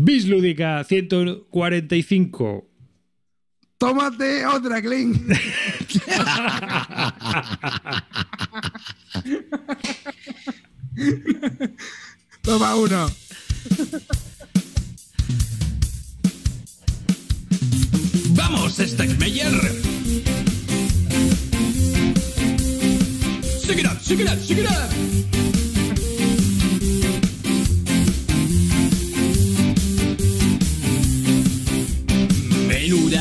Bislúdica 145. Tómate otra, Clint. Toma uno. Vamos, Steckmeyer. Shake it up, shake it up, it up.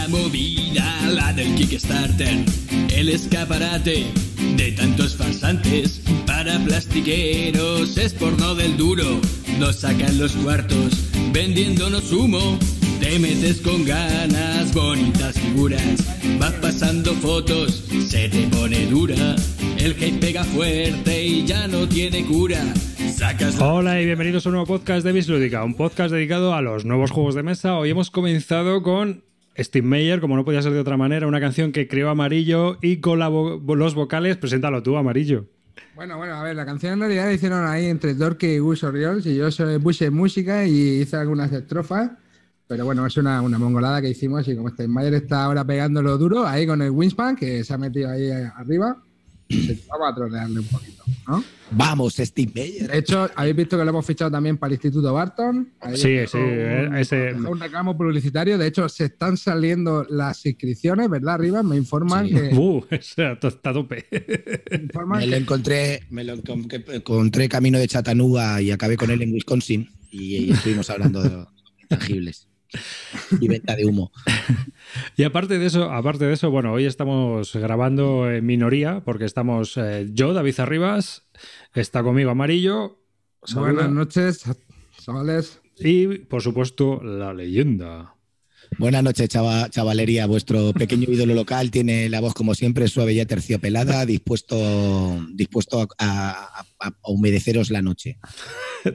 movida la del Kickstarter. El escaparate de tantos farsantes para plastiqueros es porno del duro. Nos sacan los cuartos vendiéndonos humo. Te metes con ganas, bonitas figuras. Vas pasando fotos, se te pone dura. El hate pega fuerte y ya no tiene cura. Hola y bienvenidos a un nuevo podcast de lúdica un podcast dedicado a los nuevos juegos de mesa. Hoy hemos comenzado con Steve Mayer, como no podía ser de otra manera, una canción que creó Amarillo y con los vocales, preséntalo tú, Amarillo. Bueno, bueno, a ver, la canción en realidad la hicieron ahí entre Dorky y Gus Oriol, y yo soy puse música y hice algunas estrofas, pero bueno, es una, una mongolada que hicimos y como Steve Mayer está ahora pegándolo duro ahí con el Winspan, que se ha metido ahí arriba, Vamos, Steve Meyer. De hecho, habéis visto que lo hemos fichado también para el Instituto Barton. sí, sí. Eh, un, un reclamo publicitario. De hecho, se están saliendo las inscripciones, ¿verdad? Arriba me informan sí. que. Uh, está tope. Me, lo encontré, me lo encontré camino de Chattanooga y acabé con él en Wisconsin y estuvimos hablando de tangibles y venta de humo. Y aparte de eso, aparte de eso, bueno, hoy estamos grabando en minoría porque estamos eh, yo, David Arribas, está conmigo Amarillo. Buenas noches, Y por supuesto, la leyenda. Buenas noches, chava, chavalería. Vuestro pequeño ídolo local tiene la voz, como siempre, suave y aterciopelada, dispuesto, dispuesto a, humedeceros la noche.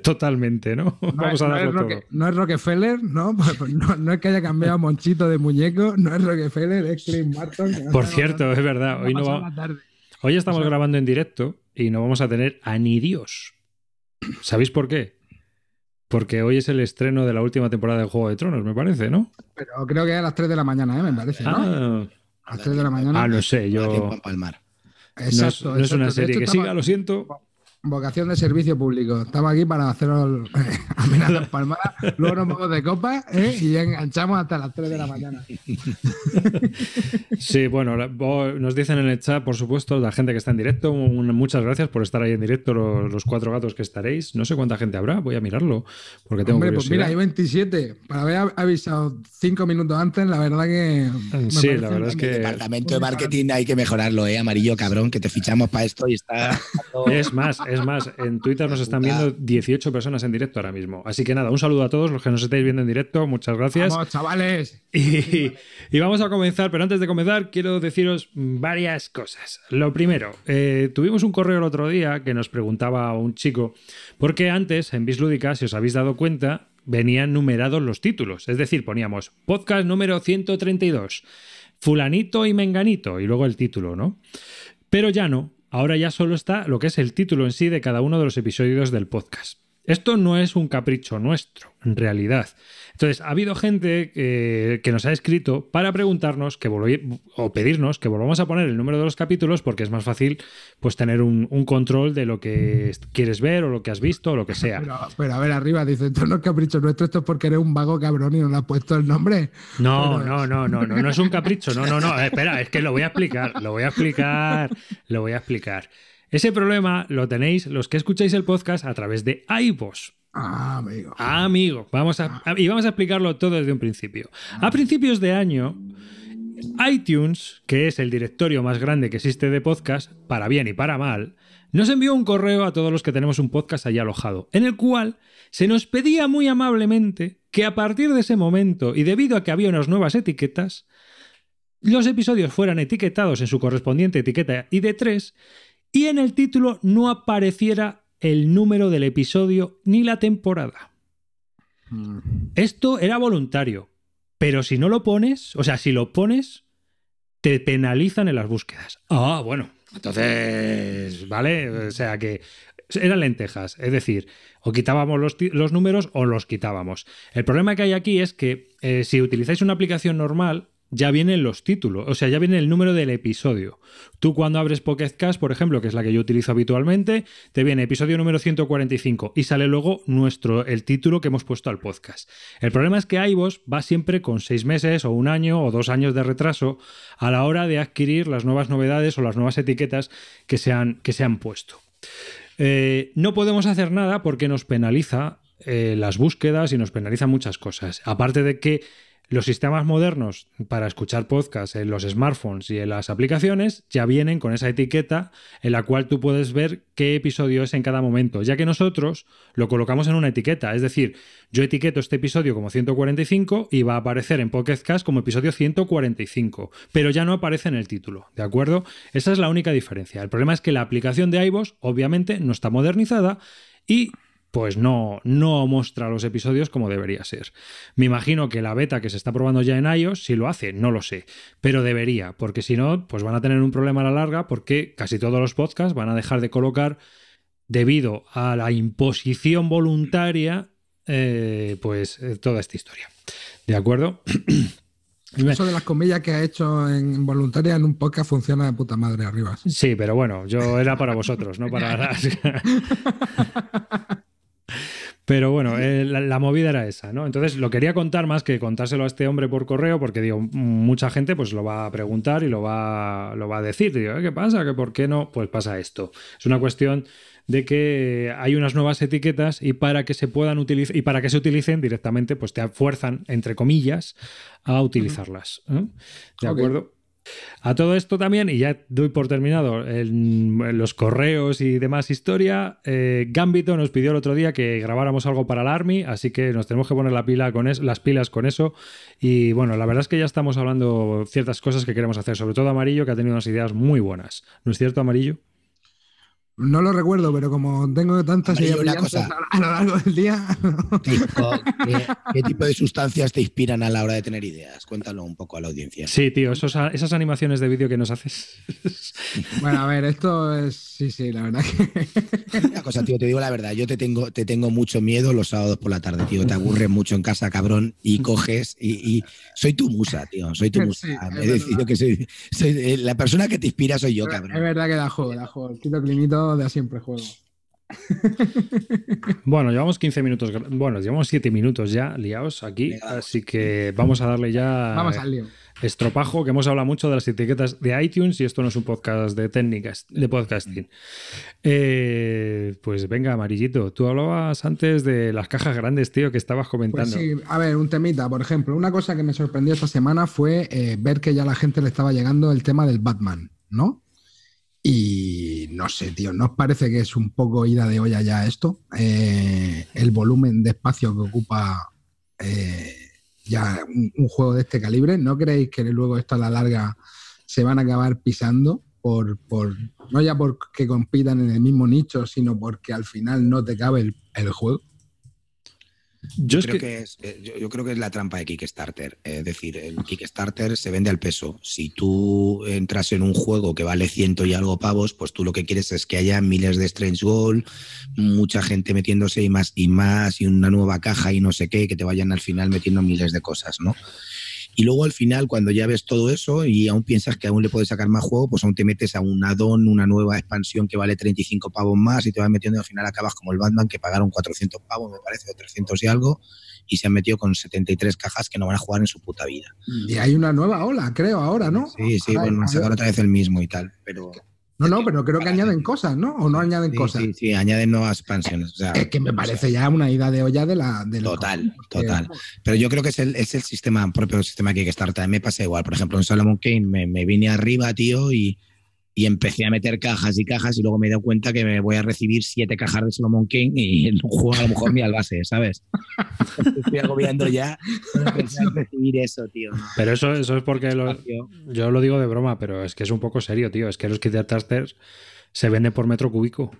Totalmente, ¿no? no Vamos es, a darlo no es Rockefeller, ¿no? ¿no? es que haya cambiado Monchito de muñeco, no es Rockefeller, es Chris Martin. Por cierto, es verdad. Hoy, hoy estamos grabando en directo y no vamos a tener a ni Dios. ¿Sabéis por qué? Porque hoy es el estreno de la última temporada de Juego de Tronos, me parece, ¿no? Pero creo que es a las 3 de la mañana, ¿eh? me parece, ¿no? Ah. a las 3 de la mañana. Ah, no sé, yo. Exacto, no es una serie que siga, lo siento. Vocación de servicio público. Estamos aquí para haceros amenazas palmadas. Luego nos vamos de copa ¿eh? y enganchamos hasta las 3 de la mañana. Sí, bueno, nos dicen en el chat, por supuesto, la gente que está en directo. Muchas gracias por estar ahí en directo, los, cuatro gatos que estaréis. No sé cuánta gente habrá, voy a mirarlo. Porque tengo Hombre, pues mira, hay 27. Para haber avisado cinco minutos antes, la verdad que. Sí, la verdad es que. El departamento de marketing hay que mejorarlo, ¿eh? Amarillo, cabrón, que te fichamos para esto y está. es más, es más, en Twitter nos están viendo 18 personas en directo ahora mismo. Así que nada, un saludo a todos los que nos estáis viendo en directo. Muchas gracias. Vamos, chavales. Y, vamos a comenzar, pero antes de comenzar, quiero deciros varias cosas. Lo primero, eh, tuvimos un correo el otro día que nos preguntaba un chico, por qué antes en Bislúdica, si os habéis dado cuenta, venían numerados los títulos. Es decir, poníamos podcast número 132, fulanito y menganito, y luego el título, ¿no? Pero ya no, Ahora ya solo está lo que es el título en sí de cada uno de los episodios del podcast. Esto no es un capricho nuestro, en realidad. Entonces, ha habido gente eh, que nos ha escrito para preguntarnos que o pedirnos que volvamos a poner el número de los capítulos porque es más fácil pues tener un, control de lo que quieres ver o lo que has visto o lo que sea. Pero, a ver, arriba dice, esto no es capricho nuestro, esto es porque eres un vago cabrón y no le has puesto el nombre. No, no, no, no, no, no es un capricho, no, no, no, eh, espera, es que lo voy a explicar, lo voy a explicar, lo voy a explicar. Ese problema lo tenéis los que escucháis el podcast a través de iVoox. Ah, amigo. Ah, amigo. Vamos a, ah. y vamos a explicarlo todo desde un principio. A principios de año, iTunes, que es el directorio más grande que existe de podcast, para bien y para mal, nos envió un correo a todos los que tenemos un podcast allí alojado, en el cual se nos pedía muy amablemente que a partir de ese momento, y debido a que había unas nuevas etiquetas, los episodios fueran etiquetados en su correspondiente etiqueta ID3 y en el título no apareciera el número del episodio ni la temporada. Mm. Esto era voluntario, pero si no lo pones, o sea, si lo pones, te penalizan en las búsquedas. Ah, ah bueno, entonces, ¿vale? O sea que eran lentejas, es decir, o quitábamos los, números o los quitábamos. El problema que hay aquí es que eh, si utilizáis una aplicación normal, ya vienen los títulos, o sea, ya viene el número del episodio. Tú cuando abres Pocket por ejemplo, que es la que yo utilizo habitualmente, te viene episodio número 145 y sale luego nuestro el título que hemos puesto al podcast. El problema es que iVoox va siempre con seis meses o un año o dos años de retraso a la hora de adquirir las nuevas novedades o las nuevas etiquetas que se han, que se han puesto. Eh, no podemos hacer nada porque nos penaliza eh, las búsquedas y nos penaliza muchas cosas. Aparte de que los sistemas modernos para escuchar podcasts en los smartphones y en las aplicaciones ya vienen con esa etiqueta en la cual tú puedes ver qué episodio es en cada momento, ya que nosotros lo colocamos en una etiqueta. Es decir, yo etiqueto este episodio como 145 y va a aparecer en Podcast como episodio 145, pero ya no aparece en el título, ¿de acuerdo? Esa es la única diferencia. El problema es que la aplicación de iVoox obviamente no está modernizada y pues no, no muestra los episodios como debería ser. Me imagino que la beta que se está probando ya en iOS, si lo hace, no lo sé, pero debería, porque si no, pues van a tener un problema a la larga porque casi todos los podcasts van a dejar de colocar debido a la imposición voluntaria, eh, pues eh, toda esta historia. ¿De acuerdo? Eso de las comillas que ha hecho en voluntaria en un podcast funciona de puta madre arriba. Sí, pero bueno, yo era para vosotros, no para... Pero bueno, eh, la, movida era esa, ¿no? Entonces lo quería contar más que contárselo a este hombre por correo, porque digo, mucha gente pues lo va a preguntar y lo va, lo va a decir. Digo, eh, ¿qué pasa? ¿Que ¿Por qué no? Pues pasa esto. Es una cuestión de que hay unas nuevas etiquetas y para que se puedan utilizar y para que se utilicen directamente, pues te fuerzan, entre comillas, a utilizarlas. ¿eh? ¿De acuerdo? A todo esto también, y ya doy por terminado los correos y demás historia, eh, Gambito nos pidió el otro día que grabáramos algo para el Army, así que nos tenemos que poner la pila con las pilas con eso. Y bueno, la verdad es que ya estamos hablando ciertas cosas que queremos hacer, sobre todo Amarillo, que ha tenido unas ideas muy buenas. ¿No es cierto, Amarillo? No lo recuerdo, pero como tengo tantas ideas a lo largo del día. ¿qué, tipo de sustancias te inspiran a la hora de tener ideas? Cuéntalo un poco a la audiencia. Sí, tío, esas animaciones de vídeo que nos haces. Bueno, a ver, esto es. Sí, sí, la verdad que. Una cosa, tío, te digo la verdad. Yo te tengo, te tengo mucho miedo los sábados por la tarde, tío. Te aburres mucho en casa, cabrón, y coges. Y, soy tu musa, tío. Soy tu musa. He decidido que soy, eh, La persona que te inspira soy yo, cabrón. Es verdad que da juego, da juego de de siempre juego. Bueno, llevamos 15 minutos, bueno, llevamos 7 minutos ya liados aquí, así que vamos a darle ya estropajo, que hemos hablado mucho de las etiquetas de iTunes y esto no es un podcast de técnicas, de podcasting. Eh, pues venga, amarillito, tú hablabas antes de las cajas grandes, tío, que estabas pues comentando. a ver, un temita, por ejemplo, una cosa que me sorprendió esta semana fue eh, ver que ya la gente le estaba llegando el tema del Batman, ¿no? Y no sé, tío, ¿no os parece que es un poco ida de olla ya esto? Eh, el volumen de espacio que ocupa eh, ya un, juego de este calibre, ¿no creéis que luego esto a la larga se van a acabar pisando? Por, no ya porque compitan en el mismo nicho, sino porque al final no te cabe el juego. Yo, creo que... es, eh, yo, creo que es la trampa de Kickstarter. Eh, es decir, el Kickstarter se vende al peso. Si tú entras en un juego que vale ciento y algo pavos, pues tú lo que quieres es que haya miles de Strange Gold, mucha gente metiéndose y más y más, y una nueva caja y no sé qué, que te vayan al final metiendo miles de cosas, ¿no? Y luego al final, cuando ya ves todo eso y aún piensas que aún le puedes sacar más juego, pues aún te metes a un add una nueva expansión que vale 35 pavos más y te vas metiendo y al final acabas como el Batman que pagaron 400 pavos, me parece, o 300 y algo y se han metido con 73 cajas que no van a jugar en su puta vida. Y hay una nueva ola, creo, ahora, ¿no? Sí, sí, bueno, a otra vez el mismo y tal, pero... No, no, pero creo que añaden cosas, ¿no? O no añaden cosas. Sí, sí, añaden nuevas expansiones. es que me parece ya una ida de olla de la. total, total. Pero yo creo que es el, sistema, propio sistema que hay que estar. También me pasa igual. Por ejemplo, en Solomon Kane me, me vine arriba, tío, y, y empecé a meter cajas y cajas y luego me he dado cuenta que me voy a recibir siete cajas de Solomon King y el juego a lo mejor ni al base, ¿sabes? Estoy agobiando ya recibir eso, tío. Pero eso, eso es porque yo lo digo de broma, pero es que es un poco serio, tío. Es que los kit tasters se venden por metro cúbico.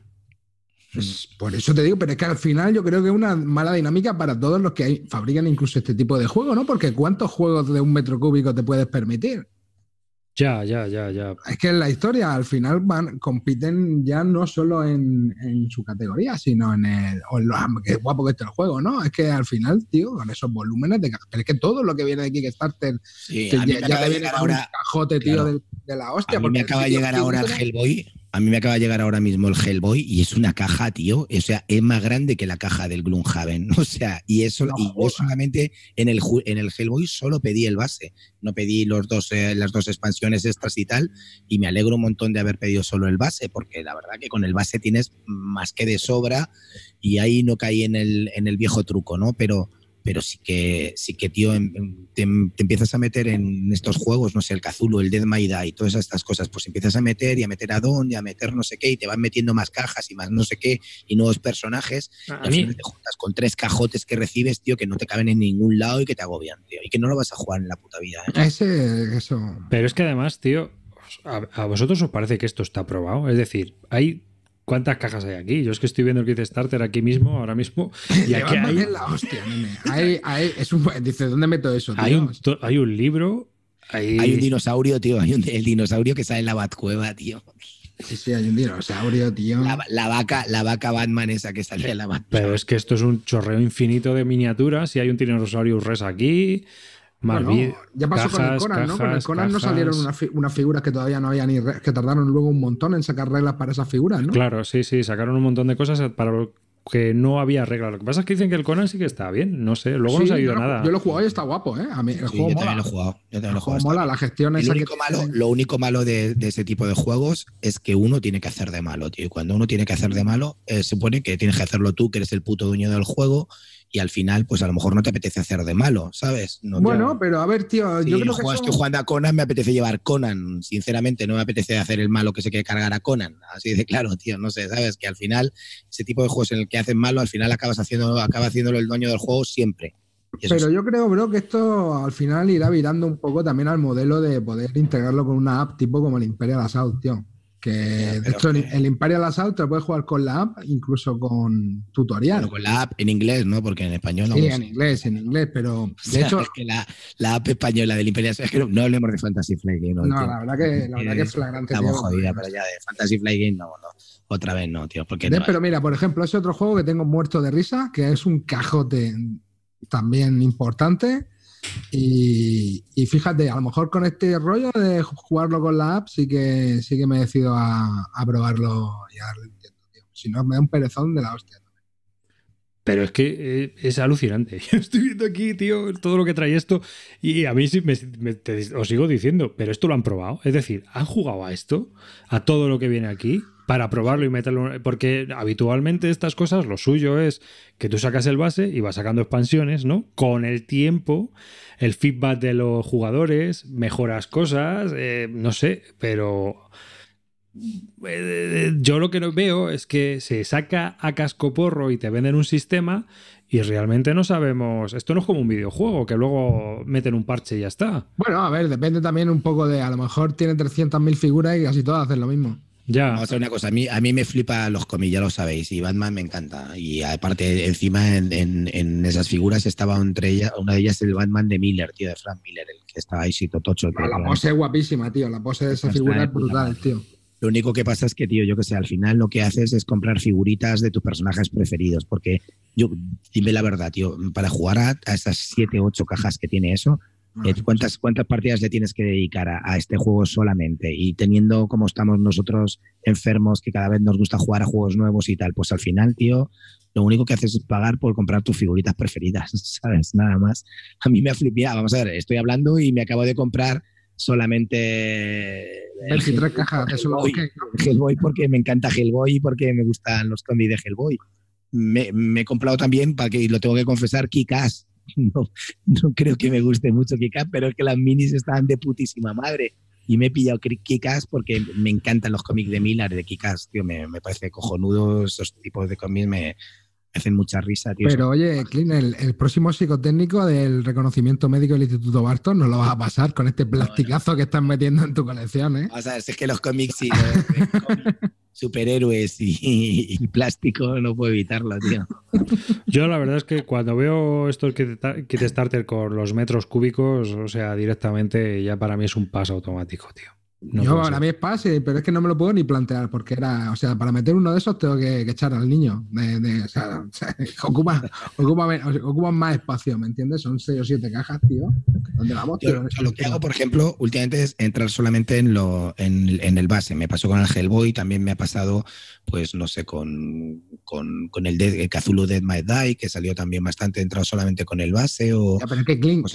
Pues, por eso te digo, pero es que al final yo creo que es una mala dinámica para todos los que hay, fabrican incluso este tipo de juego, ¿no? Porque ¿cuántos juegos de un metro cúbico te puedes permitir? Ya, ya, ya, ya. Es que en la historia al final van, compiten ya no solo en, su categoría, sino en el. qué guapo que es el juego, ¿no? Es que al final, tío, con esos volúmenes de. Pero es que todo lo que viene de Kickstarter. ya, acaba ahora. Un cajote, tío, de, la hostia. porque me acaba de llegar ahora el Hellboy a mí me acaba de llegar ahora mismo el Hellboy y es una caja, tío. O sea, es más grande que la caja del Gloomhaven. O sea, y eso, y yo solamente en el, en el Hellboy solo pedí el base. No pedí los dos, eh, las dos expansiones extras y tal. Y me alegro un montón de haber pedido solo el base, porque la verdad que con el base tienes más que de sobra. Y ahí no caí en el, en el viejo truco, ¿no? Pero pero sí que, sí que tío, te, empiezas a meter en estos juegos, no sé, el Cazulo, el Dead maida y todas estas cosas, pues empiezas a meter y a meter a dónde y a meter no sé qué, y te van metiendo más cajas y más no sé qué, y nuevos personajes, ah, y te juntas con tres cajotes que recibes, tío, que no te caben en ningún lado y que te agobian, tío, y que no lo vas a jugar en la puta vida. ¿eh? Ese, eso. Pero es que además, tío, ¿a, vosotros os parece que esto está aprobado? Es decir, hay ¿Cuántas cajas hay aquí? Yo es que estoy viendo el Kit Starter aquí mismo, ahora mismo. Y aquí hay... la hostia, Hay, hay, Dice, ¿dónde meto eso? Hay, un, libro. Hay... un dinosaurio, tío. Hay un, el dinosaurio que sale en la Batcueva, tío. Sí, sí, hay un dinosaurio, tío. La, vaca, la vaca Batman esa que sale en la Batcueva. Pero es que esto es un chorreo infinito de miniaturas. Y hay un dinosaurio res aquí ya pasó con el Conan, ¿no? con el Conan no salieron unas figuras que todavía no había ni que tardaron luego un montón en sacar reglas para esas figuras, ¿no? Claro, sí, sí, sacaron un montón de cosas para que no había reglas. Lo que pasa es que dicen que el Conan sí que está bien, no sé, luego no se ha ido nada. yo lo he jugado y está guapo, ¿eh? A mí, el sí, juego mola. también lo he jugado. Yo también lo he jugado. mola, la gestión único malo, Lo único malo de, de, ese tipo de juegos es que uno tiene que hacer de malo, tío. Y cuando uno tiene que hacer de malo, eh, se supone que tienes que hacerlo tú, que eres el puto dueño del juego y al final, pues a lo mejor no te apetece hacer de malo, ¿sabes? bueno, pero a ver, tío, yo creo que. Somos... jugando a Conan, me apetece llevar Conan, sinceramente, no me apetece hacer el malo que se quiere cargar a Conan. Así de claro, tío, no sé, ¿sabes? Que al final, ese tipo de juegos en el que hacen malo, al final acabas haciendo, acaba haciéndolo el dueño del juego siempre. Pero yo creo, bro, que esto al final irá virando un poco también al modelo de poder integrarlo con una app tipo como el Imperial Assault, tío. Que de hecho, el Imperial Assault te puedes jugar con la app, incluso con tutorial. con la app en inglés, ¿no? Porque en español no. Sí, en inglés, en inglés, pero. De hecho. que la, la, app española del Imperial Assault. Es que no, hablemos de Fantasy Flight Game. No, la verdad que, la verdad que es flagrante. Estamos jodida pero ya de Fantasy Flight Game no, no. Otra vez no, tío. Porque pero mira, por ejemplo, es otro juego que tengo muerto de risa, que es un cajote también importante y, fíjate, a lo mejor con este rollo de jugarlo con la app sí que sí que me decido a, a probarlo Si no, me da un perezón de la hostia. Pero es que eh, es alucinante. Yo estoy viendo aquí, tío, todo lo que trae esto. Y a mí sí os sigo diciendo, pero esto lo han probado. Es decir, ¿han jugado a esto? ¿A todo lo que viene aquí? para probarlo y meterlo. Porque habitualmente estas cosas, lo suyo es que tú sacas el base y vas sacando expansiones, ¿no? Con el tiempo, el feedback de los jugadores, mejoras cosas, eh, no sé, pero. Eh, yo lo que veo es que se saca a casco porro y te venden un sistema y realmente no sabemos. Esto no es como un videojuego que luego meten un parche y ya está. Bueno, a ver, depende también un poco de. A lo mejor tiene 300.000 figuras y casi todas hacen lo mismo. Ya. Vamos a hacer una cosa, a mí, a mí me flipa los cómics, ya lo sabéis, y Batman me encanta. Y aparte, encima en, esas figuras estaba entre ellas, una de ellas el Batman de Miller, tío, de Frank Miller, el que estaba ahí, sito tocho. Ah, la pose es guapísima, tío, la pose de esa figura es brutal, tío. Lo único que pasa es que, tío, yo que sé, al final lo que haces es comprar figuritas de tus personajes preferidos, porque yo, dime la verdad, tío, para jugar a, a esas 7, 8 cajas que tiene eso, eh, pues cuántas, cuántas partidas le tienes que dedicar a, este juego solamente. Y teniendo como estamos nosotros enfermos, que cada vez nos gusta jugar a juegos nuevos y tal, pues al final, tío, lo único que haces es pagar por comprar tus figuritas preferidas, ¿sabes? Nada más. A mí me ha flipado. Ah, vamos a ver, estoy hablando y me acabo de comprar solamente. Eh, el de Hellboy, Hellboy porque me encanta Hellboy y porque me gustan los cómics de Hellboy. Me, he comprado también, para que lo tengo que confesar, Kikas no, creo que me guste mucho Kikas, pero es que las minis estaban de putísima madre. Y me he pillado Kikas porque me encantan los cómics de Miller, de Kikas, tío. Me, me parece cojonudo esos tipos de cómics, me, hacen mucha risa, tío. Pero oye, Clint, el, próximo psicotécnico del reconocimiento médico del Instituto Barton no lo vas a pasar con este plasticazo que estás metiendo en tu colección, ¿eh? O sea, es que los cómics y los eh, superhéroes y, y, plástico no puedo evitarlo, tío. Yo la verdad es que cuando veo estos kit starter con los metros cúbicos, o sea, directamente ya para mí es un paso automático, tío. No yo ahora mí es pase, pero es que no me lo puedo ni plantear, porque era, o sea, para meter uno de esos tengo que, echar al niño. ocupa, más espacio, ¿me entiendes? Son 6 o 7 cajas, tío. lo que hago, por ejemplo, últimamente es entrar solamente en, lo, en, el base. Me pasó con el Hellboy, también me ha pasado, pues, no sé, con, con, con el, de, el Dead Die, que salió también bastante, he entrado solamente con el base. O, ya, pero es que Clink,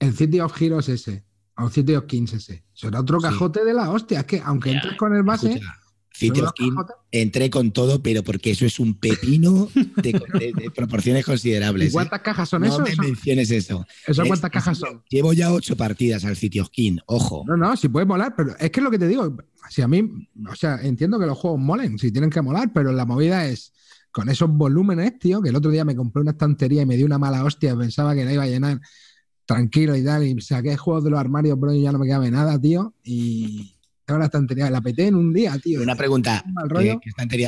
el, City of Heroes ese a un City of 15 Será otro cajote de la hostia. Es que aunque entres con el base. of entré con todo, pero porque eso es un pepino de, proporciones considerables. ¿Cuántas ¿eh? cajas son eso? No me menciones eso. ¿Eso cuántas cajas son? Llevo ya ocho partidas al sitio skin, ojo. No, no, si puede molar, pero es que es lo que te digo. Si a mí, o sea, entiendo que los juegos molen, si tienen que molar, pero la movida es con esos volúmenes, tío, que el otro día me compré una estantería y me dio una mala hostia, pensaba que la iba a llenar tranquilo y tal. Y saqué juegos de los armarios, y ya no me cabe nada, tío. Y ahora está estantería, la peté en un día, tío. Una pregunta: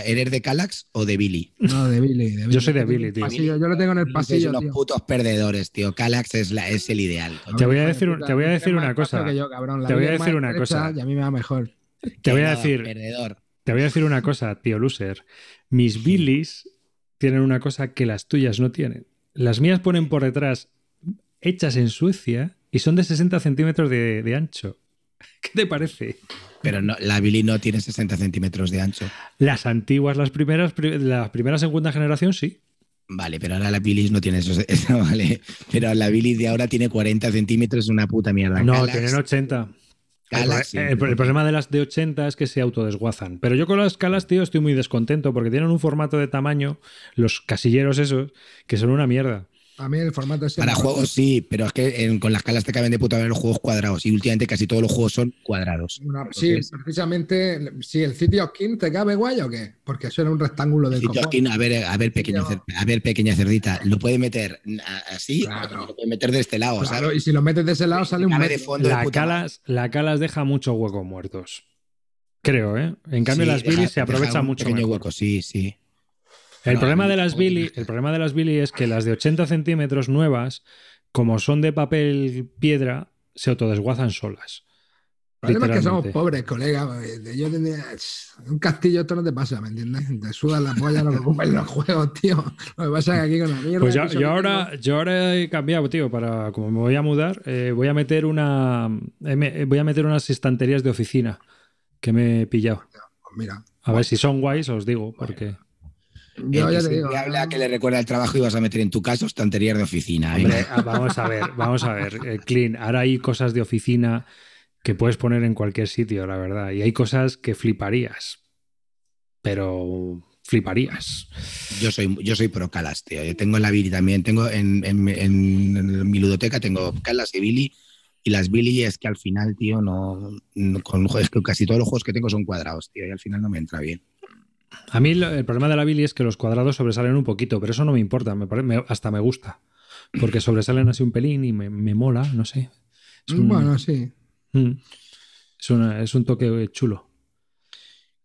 ¿Eres de Calax o de Billy? No, de Billy. Yo soy de Billy, tío. yo lo tengo en el pasillo. los putos perdedores, tío. Calax es, es el ideal. Te voy a decir, te voy a decir una cosa. te voy a decir una cosa. Y a mí me va mejor. Te voy a decir. Te voy a decir una cosa, tío loser. Mis Billys tienen una cosa que las tuyas no tienen. Las mías ponen por detrás hechas en Suecia y son de 60 centímetros de, ancho. ¿Qué te parece? Pero no, la Billy no tiene 60 centímetros de ancho. Las antiguas, las primeras, la primeras segunda generación sí. Vale, pero ahora la Billy no tiene eso, vale. Pero la Billy de ahora tiene 40 centímetros, es una puta mierda. No, tienen 80. el, el, problema de las de 80 es que se autodesguazan. Pero yo con las calas, tío, estoy muy descontento porque tienen un formato de tamaño, los casilleros esos, que son una mierda el formato este Para juegos, sí, pero es que con las calas te caben de puta ver los juegos cuadrados y últimamente casi todos los juegos son cuadrados. sí, precisamente. Si el City of King te cabe guay o qué? Porque eso era un rectángulo de City a ver, a ver, pequeña, cerdita, lo puede meter así, lo puede meter de este lado, claro, Y si lo metes de ese lado, sale un. De fondo la, calas, la deja mucho hueco muertos. Creo, ¿eh? En cambio, las Billy se aprovecha mucho. Pequeño hueco, sí, sí. El, problema, de las Billy, el problema de las Billy es que las de 80 centímetros nuevas, como son de papel piedra, se autodesguazan solas. El problema es que somos pobres, colega. Yo tenía un castillo, esto no te pasa, ¿me entiendes? Te sudan la polla, no me ocupas los juegos, tío. Lo que pasa es que aquí con la mierda. Pues yo, ahora, yo ahora he cambiado, tío, para. Como me voy a mudar, eh, voy a meter una. voy a meter unas estanterías de oficina que me he pillado. Pues mira. A ver si son guays, os digo, porque que ah". que le recuerda el trabajo y vas a meter en tu caso estanterías de oficina. ¿eh? Ah, vamos a ver, vamos a ver. Eh, Clean, ahora hay cosas de oficina que puedes poner en cualquier sitio, la verdad. Y hay cosas que fliparías. Pero fliparías. Yo soy, yo soy pro Calas, tío. Yo tengo en la Billy también, tengo en, mi ludoteca, tengo Calas y Billy. Y las Billy es que al final, tío, no, con, casi todos los juegos que tengo son cuadrados, tío, y al final no me entra bien. A mí el problema de la Billy es que los cuadrados sobresalen un poquito, pero eso no me importa, me hasta me gusta. Porque sobresalen así un pelín y me, mola, no sé. Es bueno, sí. Mm. Es, es un toque chulo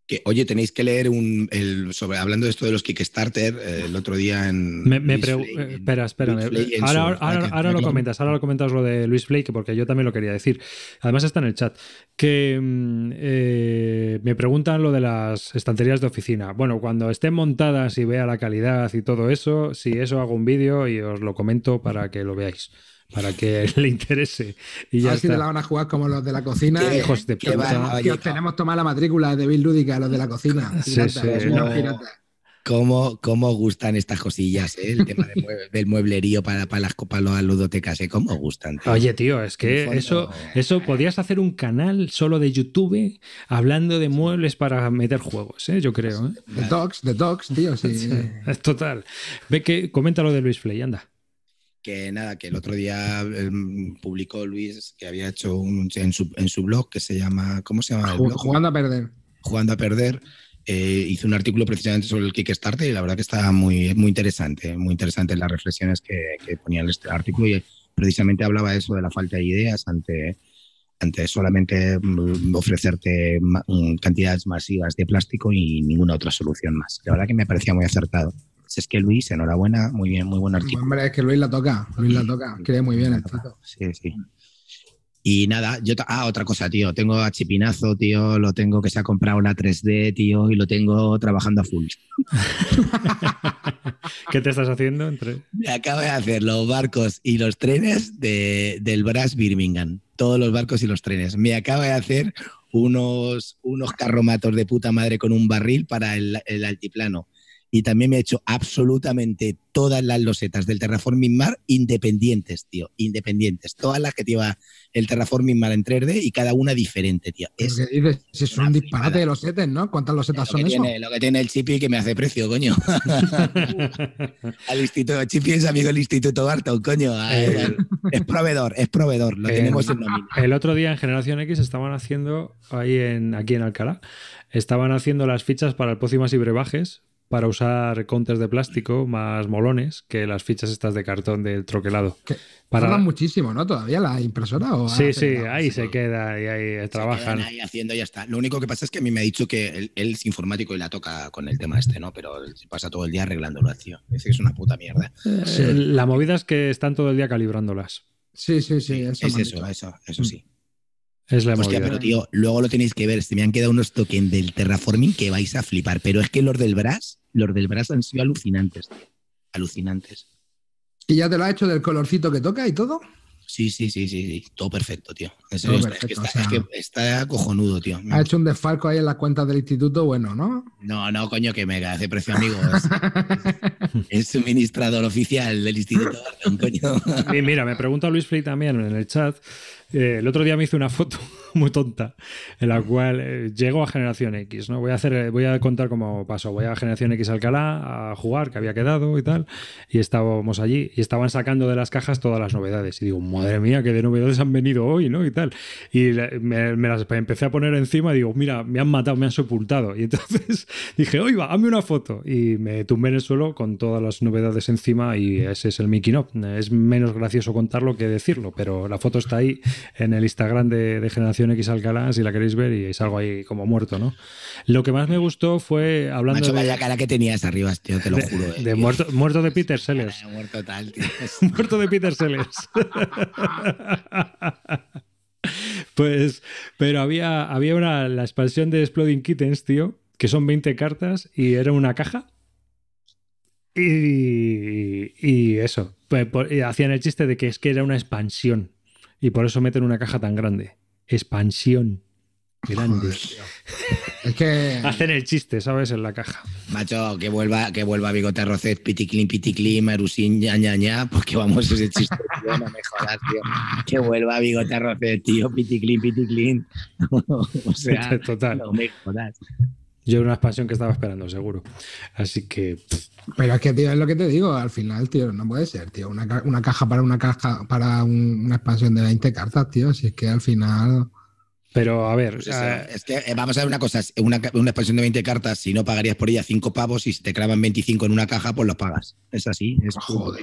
que, oye, tenéis que leer un. sobre, hablando de esto de los Kickstarter, eh, el otro día en. Me, eh, espera, espera. ahora, lo comentas, ahora lo comentas lo de Luis Blake, porque yo también lo quería decir. Además está en el chat. Que mm, eh, me preguntan lo de las estanterías de oficina. Bueno, cuando estén montadas y vea la calidad y todo eso, si eso hago un vídeo y os lo comento para que lo veáis para que le interese. Y ya a ver si te la van a jugar como los de la cocina. hijos que tenemos tomar la matrícula de Bill Ludica, los de la cocina. Sí, sí, es ¿Cómo, ¿Cómo, gustan estas cosillas, eh? el tema del mueblerío para, para las copas, ludotecas, eh, ¿Cómo gustan? Oye, tío, es que eso, eso podías hacer un canal solo de YouTube eh, hablando de muebles para meter juegos, ¿eh? yo creo. ¿eh? The Dogs, The Dogs, tío, sí. Es total. Ve que comenta de Luis Play, anda que nada, que el otro día eh, publicó Luis que había hecho un, en, su, en su blog que se llama, ¿cómo se llama? Jugando a perder. Jugando a perder. Eh, hizo un artículo precisamente sobre el Kickstarter y la verdad que está muy, muy interesante, muy interesante las reflexiones que, que ponía en este artículo y precisamente hablaba eso de la falta de ideas ante, ante solamente mm, ofrecerte mm, cantidades masivas de plástico y ninguna otra solución más. La verdad que me parecía muy acertado. Pues es que Luis, enhorabuena, muy bien, muy buen artículo. Hombre, es que Luis la toca, Luis la toca, cree muy bien el Sí, sí. Y nada, yo. Ah, otra cosa, tío. Tengo a Chipinazo, tío. Lo tengo que se ha comprado una 3D, tío. Y lo tengo trabajando a full. ¿Qué te estás haciendo? Entre... Me acabo de hacer los barcos y los trenes de, del Brass Birmingham. Todos los barcos y los trenes. Me acabo de hacer unos, unos carromatos de puta madre con un barril para el altiplano y también me ha hecho absolutamente todas las losetas del Terraforming Mar independientes, tío, independientes. Todas las que lleva el Terraforming Mar en 3D y cada una diferente, tío. Es, un disparate de losetas, ¿no? ¿Cuántas losetas son eso? Lo que tiene el Chipi que me hace precio, coño. al instituto, Chipi es amigo del Instituto Barton, coño. Ah, eh. es proveedor, es proveedor, lo eh, tenemos El otro día en Generación X estaban haciendo, ahí en, aquí en Alcalá, estaban haciendo las fichas para el Pócimas y Brebajes, para usar counters de plástico más molones que las fichas estas de cartón del troquelado. Que muchísimo, ¿no? Todavía la impresora. ¿o sí, sí, ahí se queda y ahí eh, trabajan. Ahí haciendo ya está. Lo único que pasa es que a mí me ha dicho que él, es informático y la toca con el tema este, ¿no? Pero pasa todo el día arreglándolo, tío. Es que es una puta mierda. Eh, la movida es que están todo el día calibrándolas. Sí, sí, sí. es eso, eso sí. Es la Hostia, pero tío, luego lo tenéis que ver. Se me han quedado unos tokens del terraforming que vais a flipar. Pero es que los del Brass, los del Brass han sido alucinantes. Tío. Alucinantes. ¿Y ya te lo ha hecho del colorcito que toca y todo? Sí, sí, sí, sí, Todo perfecto, tío. está, es que está, cojonudo, tío. Ha hecho un desfalco ahí en las cuentas del instituto, bueno, ¿no? No, no, coño, que mega, hace precio amigo. es, suministrador oficial del instituto. coño. mira, me pregunta Luis Free también en el chat eh, el otro día me hice una foto muy tonta en la cual eh, llego a Generación X, ¿no? Voy a hacer, eh, voy a contar cómo pasó. Voy a Generación X Alcalá a jugar, que había quedado y tal, y estábamos allí y estaban sacando de las cajas todas las novedades. Y digo, madre mía, qué de novedades han venido hoy, ¿no? Y tal. Y me, las empecé a poner encima y digo, mira, me han matado, me han sepultado. Y entonces dije, oiga, hazme una foto. Y me tumbé en el suelo con todas las novedades encima y ese es el Mickey No. Es menos gracioso contarlo que decirlo, pero la foto está ahí en el Instagram de, Generación X Alcalá, si la queréis ver, y salgo ahí como muerto, ¿no? Lo que más me gustó fue hablando. Macho, de, la cara que tenías arriba, tío, te lo juro. Eh, de, muerto, de Peter Sellers. muerto tal, tío. muerto de Peter Sellers. pues, pero había, había una, la expansión de Exploding Kittens, tío, que son 20 cartas y era una caja. Y, y, eso. Pues, hacían el chiste de que es que era una expansión. Y por eso meten una caja tan grande. Expansión. Grande. Es que... Hacen el chiste, ¿sabes? En la caja. Macho, que vuelva, que vuelva Bigote Rocet, Piticlin, Piticlin, Marusín, ña, ña, ña, porque vamos, ese chiste, no me tío. Que vuelva Bigote Rocet, tío, Piticlin, Piticlin. o sea, Total. no me jodas. Yo era una expansión que estaba esperando, seguro. Así que. Pero es que, tío, es lo que te digo, al final, tío, no puede ser, tío. Una, caja para una caja, para una expansión de 20 cartas, tío. Si es que al final. Pero a ver. Pues es que eh, vamos a ver una cosa: una, expansión de 20 cartas, si no pagarías por ella 5 pavos y si te clavan 25 en una caja, pues los pagas. Es así. Es, Joder,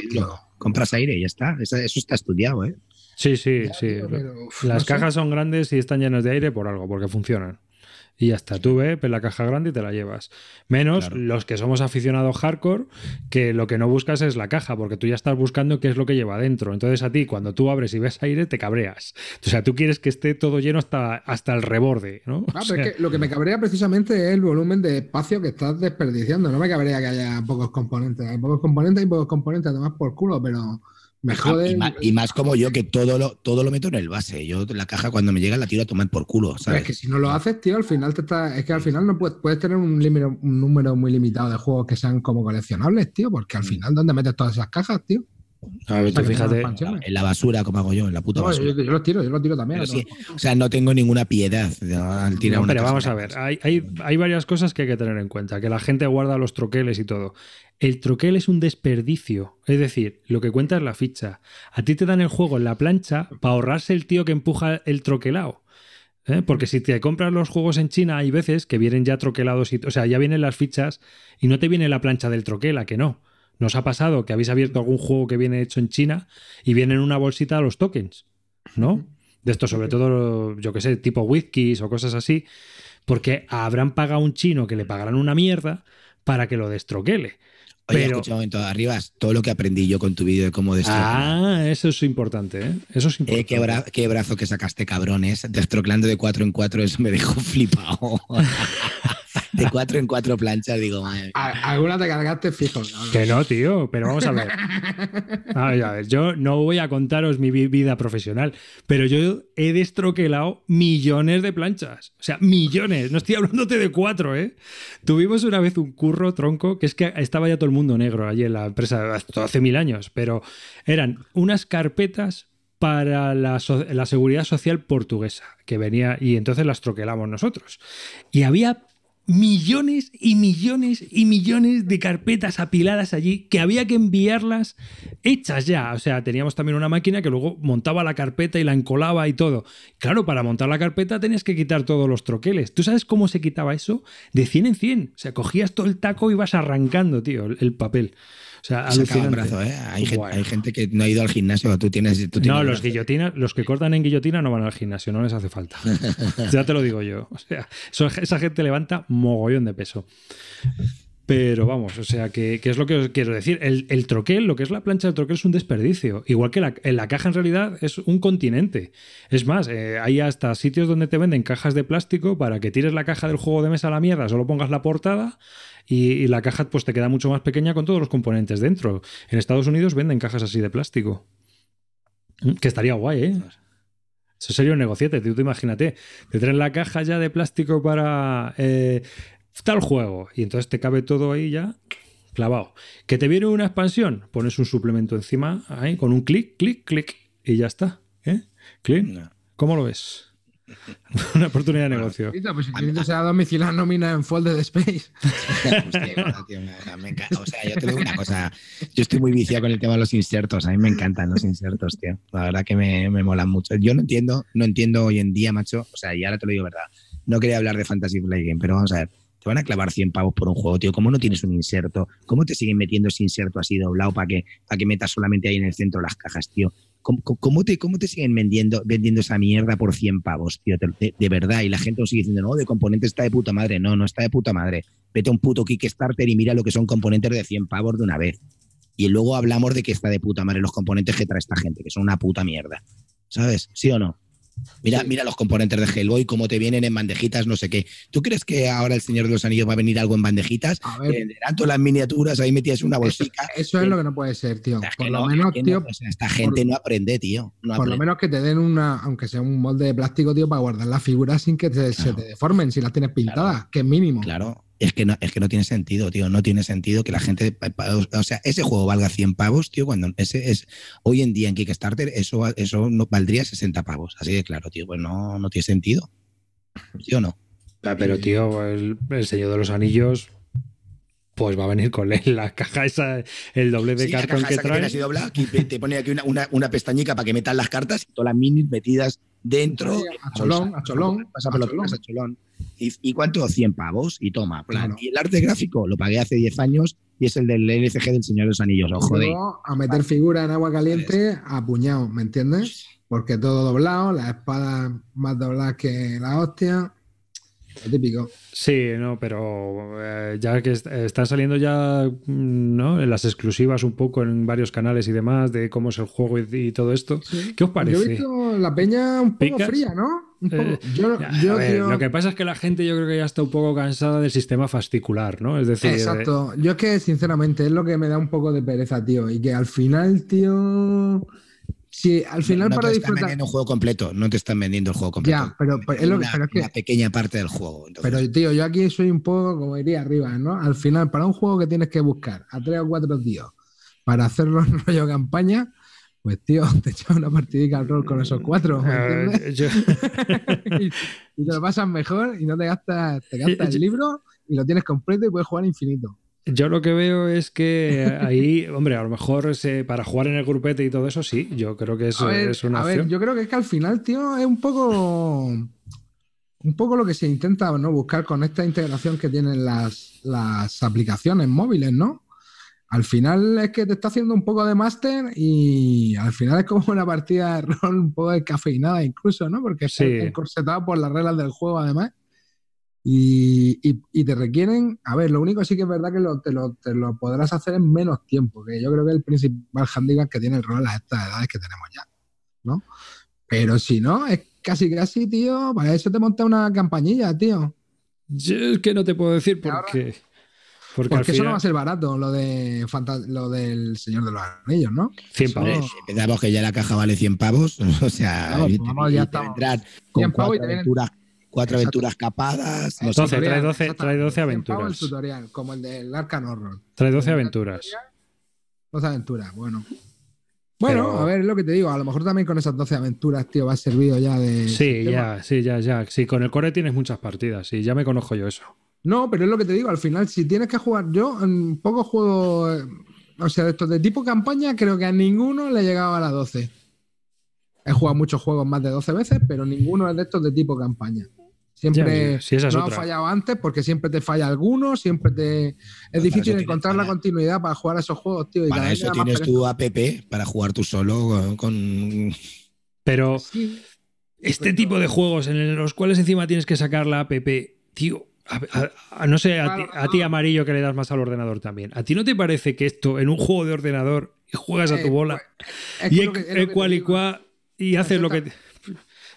Compras aire y ya está. Eso, está estudiado, ¿eh? Sí, sí, sí. Las cajas son grandes y están llenas de aire por algo, porque funcionan y hasta Tú ves, la caja grande y te la llevas. Menos los que somos aficionados hardcore, que lo que no buscas es la caja, porque tú ya estás buscando qué es lo que lleva adentro, Entonces a ti, cuando tú abres y ves aire, te cabreas. O sea, tú quieres que esté todo lleno hasta, hasta el reborde, ¿no? Ah, lo que me cabrea precisamente es el volumen de espacio que estás desperdiciando. No me cabrea que haya pocos componentes. Hay pocos componentes y pocos componentes, además por culo, pero... Me ah, Y, más, como yo, que todo lo, todo lo meto en el base. Yo la caja cuando me llega la tiro a tomar por culo. ¿sabes? Es que si no lo ah. haces, tío, al final te es que al final no puedes, tener un, un número muy limitado de juegos que sean como coleccionables, tío, porque al mm. final, ¿dónde metes todas esas cajas, tío? en la basura como hago yo, en la puta basura. Yo, los tiro, yo lo tiro también. o sea, no tengo ninguna piedad al Pero vamos a ver, hay, varias cosas que hay que tener en cuenta, que la gente guarda los troqueles y todo. El troquel es un desperdicio, es decir, lo que cuenta es la ficha. A ti te dan el juego en la plancha para ahorrarse el tío que empuja el troquelado. ¿eh? Porque si te compras los juegos en China hay veces que vienen ya troquelados, y, o sea, ya vienen las fichas y no te viene la plancha del troquela que no? Nos ha pasado que habéis abierto algún juego que viene hecho en China y viene en una bolsita los tokens, ¿no? De esto, sobre todo, yo qué sé, tipo whiskies o cosas así, porque habrán pagado a un chino que le pagarán una mierda para que lo destroquele. Oye, pero... escucha un momento, arriba, todo lo que aprendí yo con tu vídeo de cómo destroquear. Ah, eso es importante, ¿eh? Eso es eh, importante. qué, qué, brazo que sacaste, cabrones. Destroclando de cuatro en cuatro, eso me dejó flipado. de cuatro en cuatro planchas, digo, madre. Alguna te cargaste fijo. Que no, tío, pero vamos a ver. a ver, yo no voy a contaros mi vida profesional, pero yo he destroquelado millones de planchas. O sea, millones. No estoy hablándote de cuatro, ¿eh? Tuvimos una vez un curro tronco, que es que estaba ya todo el mundo negro allí en la empresa hace mil años, pero eran unas carpetas para la, la, seguridad social portuguesa que venía y entonces las troquelamos nosotros. Y había millones y millones y millones de carpetas apiladas allí que había que enviarlas hechas ya. O sea, teníamos también una máquina que luego montaba la carpeta y la encolaba y todo. Claro, para montar la carpeta tenías que quitar todos los troqueles. ¿Tú sabes cómo se quitaba eso? De 100 en 100. O sea, cogías todo el taco y vas arrancando, tío, el papel sea, brazo, ¿eh? hay, gente, que no ha ido al gimnasio. Tú tienes, tú no, los, guillotinas, los que cortan en guillotina no van al gimnasio, no les hace falta. ya te lo digo yo. O sea, esa gente levanta mogollón de peso. Pero vamos, o sea, que, es lo que os quiero decir. El, troquel, lo que es la plancha de troquel, es un desperdicio. Igual que la, en la caja en realidad es un continente. Es más, eh, hay hasta sitios donde te venden cajas de plástico para que tires la caja del juego de mesa a la mierda, solo pongas la portada y, la caja pues te queda mucho más pequeña con todos los componentes dentro. En Estados Unidos venden cajas así de plástico. Mm, que estaría guay, ¿eh? Eso sería un negociete, tú, imagínate. Te traen la caja ya de plástico para eh, tal juego. Y entonces te cabe todo ahí ya clavado. ¿Que te viene una expansión? Pones un suplemento encima ahí con un clic, clic, clic y ya está. ¿Eh? ¿Cómo lo ves? Una oportunidad de negocio. Pues si se ha domiciliar nómina en Folded Space. O sea, yo te digo una cosa. Yo estoy muy viciado con el tema de los insertos. A mí me encantan los insertos, tío. La verdad que me, me molan mucho. Yo no entiendo, no entiendo hoy en día, macho. O sea, y ahora te lo digo verdad. No quería hablar de Fantasy Flight Game, pero vamos a ver te van a clavar 100 pavos por un juego, tío. ¿Cómo no tienes un inserto? ¿Cómo te siguen metiendo ese inserto así doblado para que, para que metas solamente ahí en el centro las cajas, tío? ¿Cómo, te, siguen vendiendo, vendiendo esa mierda por 100 pavos, tío? De, verdad. Y la gente sigue diciendo, no, de componentes está de puta madre. No, no está de puta madre. Vete a un puto Kickstarter y mira lo que son componentes de 100 pavos de una vez. Y luego hablamos de que está de puta madre los componentes que trae esta gente, que son una puta mierda. ¿Sabes? ¿Sí o no? Mira, mira los componentes de Hellboy, cómo te vienen en bandejitas, no sé qué. ¿Tú crees que ahora el Señor de los Anillos va a venir algo en bandejitas? A ver. Eh, las miniaturas, ahí metías una bolsita. Eso, es eh, lo que no puede ser, tío. por lo menos, tío. esta gente no aprende, tío. por lo menos que te den una, aunque sea un molde de plástico, tío, para guardar las figuras sin que se te deformen si las tienes pintadas, que es mínimo. Claro, es que, no, es que no tiene sentido, tío. No tiene sentido que la gente. O sea, ese juego valga 100 pavos, tío. Cuando ese es. Hoy en día en Kickstarter, eso, eso no, valdría 60 pavos. Así de claro, tío. Pues no, no tiene sentido. ¿Sí o no? pero, tío, el Señor de los Anillos pues va a venir con la caja esa, el doble de sí, cartón la caja que trae. así te pone aquí una, una, pestañica para que metas las cartas y todas las minis metidas dentro. a cholón, a cholón. Pasa por a cholón. ¿Y, cuánto? 100 pavos y toma. Y el arte gráfico lo pagué hace 10 años y es el del LCG del Señor de los Anillos. Ojo A meter figura en agua caliente pues. a puñado, ¿me entiendes? Porque todo doblado, las espada más dobladas que la hostia típico. Sí, no, pero eh, ya que están saliendo ya mm, ¿no? En las exclusivas un poco en varios canales y demás de cómo es el juego y, todo esto. ¿Qué os parece? Yo he visto la peña un poco fría, ¿no? Eh, lo que pasa es que la gente yo creo que ya está un poco cansada del sistema fasticular, ¿no? Es decir. Exacto. Eh, yo es que sinceramente es lo que me da un poco de pereza, tío. Y que al final, tío si al final no para te disfrutar. vendiendo un juego completo, no te están vendiendo el juego completo. pero, es la pequeña parte del juego. Pero tío, yo aquí soy un poco como iría arriba, ¿no? Al final, para un juego que tienes que buscar a tres o cuatro tíos para hacerlo en rollo campaña, pues tío, te echas una partidica al rol con esos cuatro. y, te lo pasas mejor y no te gastas, te gastas el libro y lo tienes completo y puedes jugar infinito. Yo lo que veo es que ahí, hombre, a lo mejor para jugar en el grupete y todo eso, sí, yo creo que eso es una a Ver, yo creo que es que al final, tío, es un poco. Un poco lo que se intenta ¿no? buscar con esta integración que tienen las, aplicaciones móviles, ¿no? Al final es que te está haciendo un poco de máster y al final es como una partida de rol un poco descafeinada incluso, ¿no? Porque se está encorsetado por las reglas del juego además. Y, te requieren, a ver, lo único sí que es verdad que te, lo, podrás hacer en menos tiempo, que yo creo que el principal handicap que tiene el rol a estas edades que tenemos ya, ¿no? Pero si no, es casi casi, tío, para eso te monta una campañilla, tío. Yo es que no te puedo decir por qué. Porque, porque eso no va a ser barato, lo, de lo del Señor de los Anillos, ¿no? 100 pavos. Pensamos que ya la caja vale 100 pavos, o sea, claro, ya 100 pavos cuatro aventuras capadas. No trae 12, aventuras. como el del Arcan Horror. Trae 12 aventuras. 12 aventuras, bueno. Bueno, a ver, es lo que te digo. A lo mejor también con esas 12 aventuras, tío, va servido ya de. Sí, ya, sí, ya, ya. Sí, con el core tienes muchas partidas, y ya me conozco yo eso. No, pero es lo que te digo, al final, si tienes que jugar yo, en poco juego, eh, o sea, de estos de tipo campaña, creo que a ninguno le he llegado a las 12. He jugado muchos juegos más de 12 veces, pero ninguno de estos de tipo campaña. Siempre no ha fallado antes porque siempre te falla alguno, siempre te... Es difícil encontrar la continuidad para jugar a esos juegos, tío. para eso tienes tu app para jugar tú solo con... Pero este tipo de juegos en los cuales encima tienes que sacar la app, tío, a, no sé, a, ti, amarillo que le das más al ordenador también. ¿A ti no te parece que esto en un juego de ordenador juegas a tu eh, bola pues, y, y haces lo que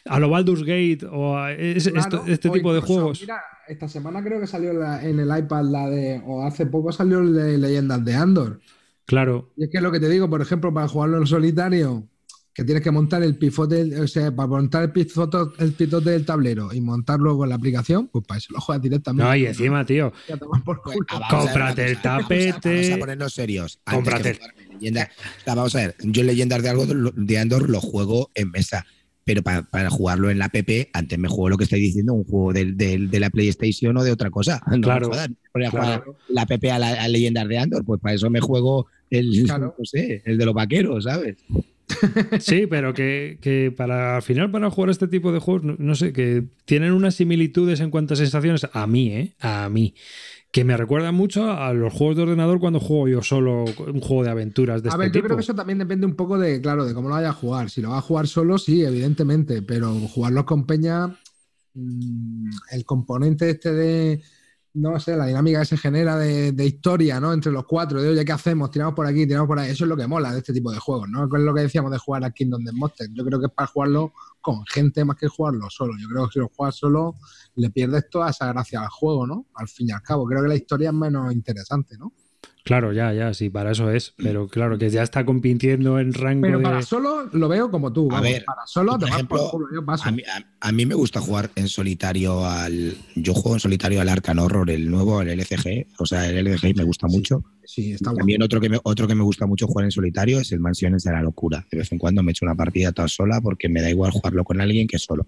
a lo Baldur's Gate o este tipo de juegos. Mira, esta semana creo que salió en el iPad la de, o hace poco salió de Leyendas de Andor. Claro. Y es que lo que te digo, por ejemplo, para jugarlo en solitario, que tienes que montar el pifote, o sea, para montar el pifote, el pifote del tablero y montarlo con la aplicación, pues para eso lo juegas directamente. No, y encima, tío. Pues, cómprate el tapete. Vamos a, ponernos serios. cómprate. vamos a ver, yo leyendas de algo de Andor lo juego en mesa pero para, jugarlo en la PP antes me juego lo que estáis diciendo, un juego de, la PlayStation o de otra cosa. claro. jugar la PP a, la, leyenda Leyendas de Andor, pues para eso me juego el, el de los vaqueros, ¿sabes? sí, pero que, para al final para jugar este tipo de juegos, no, no, sé, que tienen unas similitudes en cuanto a sensaciones, a mí, ¿eh? A mí que me recuerda mucho a los juegos de ordenador cuando juego yo solo un juego de aventuras de A este ver, yo creo que eso también depende un poco de, claro, de cómo lo vaya a jugar. Si lo va a jugar solo, sí, evidentemente, pero jugarlos con peña, mm, el componente este de, no sé, la dinámica que se genera de, historia, ¿no? Entre los cuatro, de oye, ¿qué hacemos? Tiramos por aquí, tiramos por ahí. Eso es lo que mola de este tipo de juegos, ¿no? Es lo que decíamos de jugar a Kingdom the Monster. Yo creo que es para jugarlo con gente más que jugarlo solo. Yo creo que si lo juegas solo, le pierdes toda esa gracia al juego, ¿no? Al fin y al cabo, creo que la historia es menos interesante, ¿no? Claro, ya, ya, sí, para eso es. Pero claro, que ya está compitiendo en rango. Pero para solo lo veo como tú. a ver, para solo por ejemplo, por culo, yo A, mí, a, me gusta jugar en solitario al. Yo juego en solitario al Arcan Horror, el nuevo, el LCG. O sea, el LCG me gusta mucho. Sí, está También otro que, otro que me gusta mucho jugar en solitario es el Mansiones de la Locura. De vez en cuando me echo una partida toda sola porque me da igual jugarlo con alguien que solo.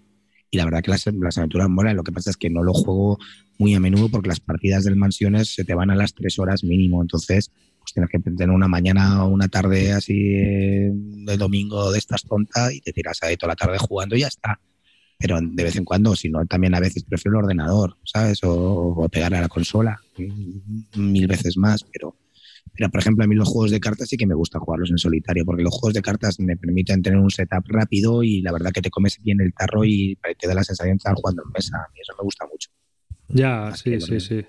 Y la verdad que las, aventuras molan, lo que pasa es que no lo juego muy a menudo porque las partidas del Mansiones se te van a las tres horas mínimo, entonces pues tienes que tener una mañana o una tarde así eh, de domingo de estas tontas y te tiras ahí toda la tarde jugando y ya está. Pero de vez en cuando, si no, también a veces prefiero el ordenador, ¿sabes? O, o pegar a la consola mm, mil veces más, pero pero, por ejemplo, a mí los juegos de cartas sí que me gusta jugarlos en solitario, porque los juegos de cartas me permiten tener un setup rápido y la verdad que te comes bien el tarro y te da la sensación de estar jugando en mesa. A mí eso me gusta mucho. Ya, sí, sí, sí.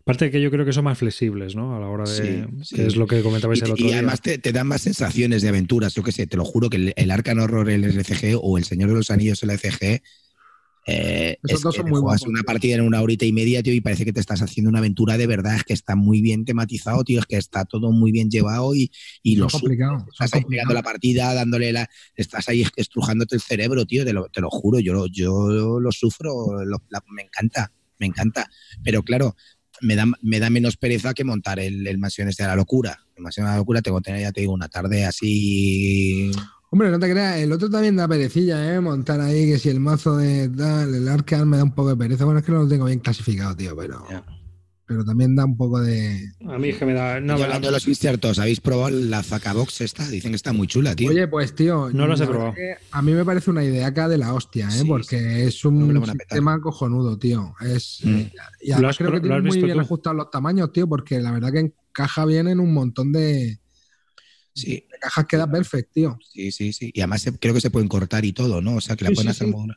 Aparte de que yo creo que son más flexibles, ¿no? A la hora de. es lo que comentabais el otro día. Y además Te, dan más sensaciones de aventuras. Yo qué sé, te lo juro que el, Arcan Horror, el LCG o el Señor de los Anillos, el LCG eh, es son muy una partida en una horita y media, tío, y parece que te estás haciendo una aventura de verdad. Es que está muy bien tematizado, tío. Es que está todo muy bien llevado y, y lo complicado. estás ahí la partida, dándole la. Estás ahí estrujándote el cerebro, tío. Te lo, te lo juro, yo lo, yo lo sufro. me encanta, me encanta. Pero claro, me da, me da menos pereza que montar el, el Mansiones este de la Locura. El Mansiones de la Locura tengo que tener, ya te digo, una tarde así Hombre, no te creas, el otro también da perecilla, ¿eh? Montar ahí, que si el mazo de el arcane me da un poco de pereza. Bueno, es que no lo tengo bien clasificado, tío, pero. Pero también da un poco de. A mí que me da. No, hablando de los insertos, ¿habéis probado la Box esta? Dicen que está muy chula, tío. Oye, pues, tío. No lo he probado. A mí me parece una idea acá de la hostia, ¿eh? Porque es un sistema tema cojonudo, tío. Es, mm. eh, Y además creo que tiene muy bien ajustados los tamaños, tío, porque la verdad que encaja bien en un montón de Sí, la caja queda perfecto, tío. Sí, sí, sí. Y además creo que se pueden cortar y todo, ¿no? O sea, que la pueden hacer O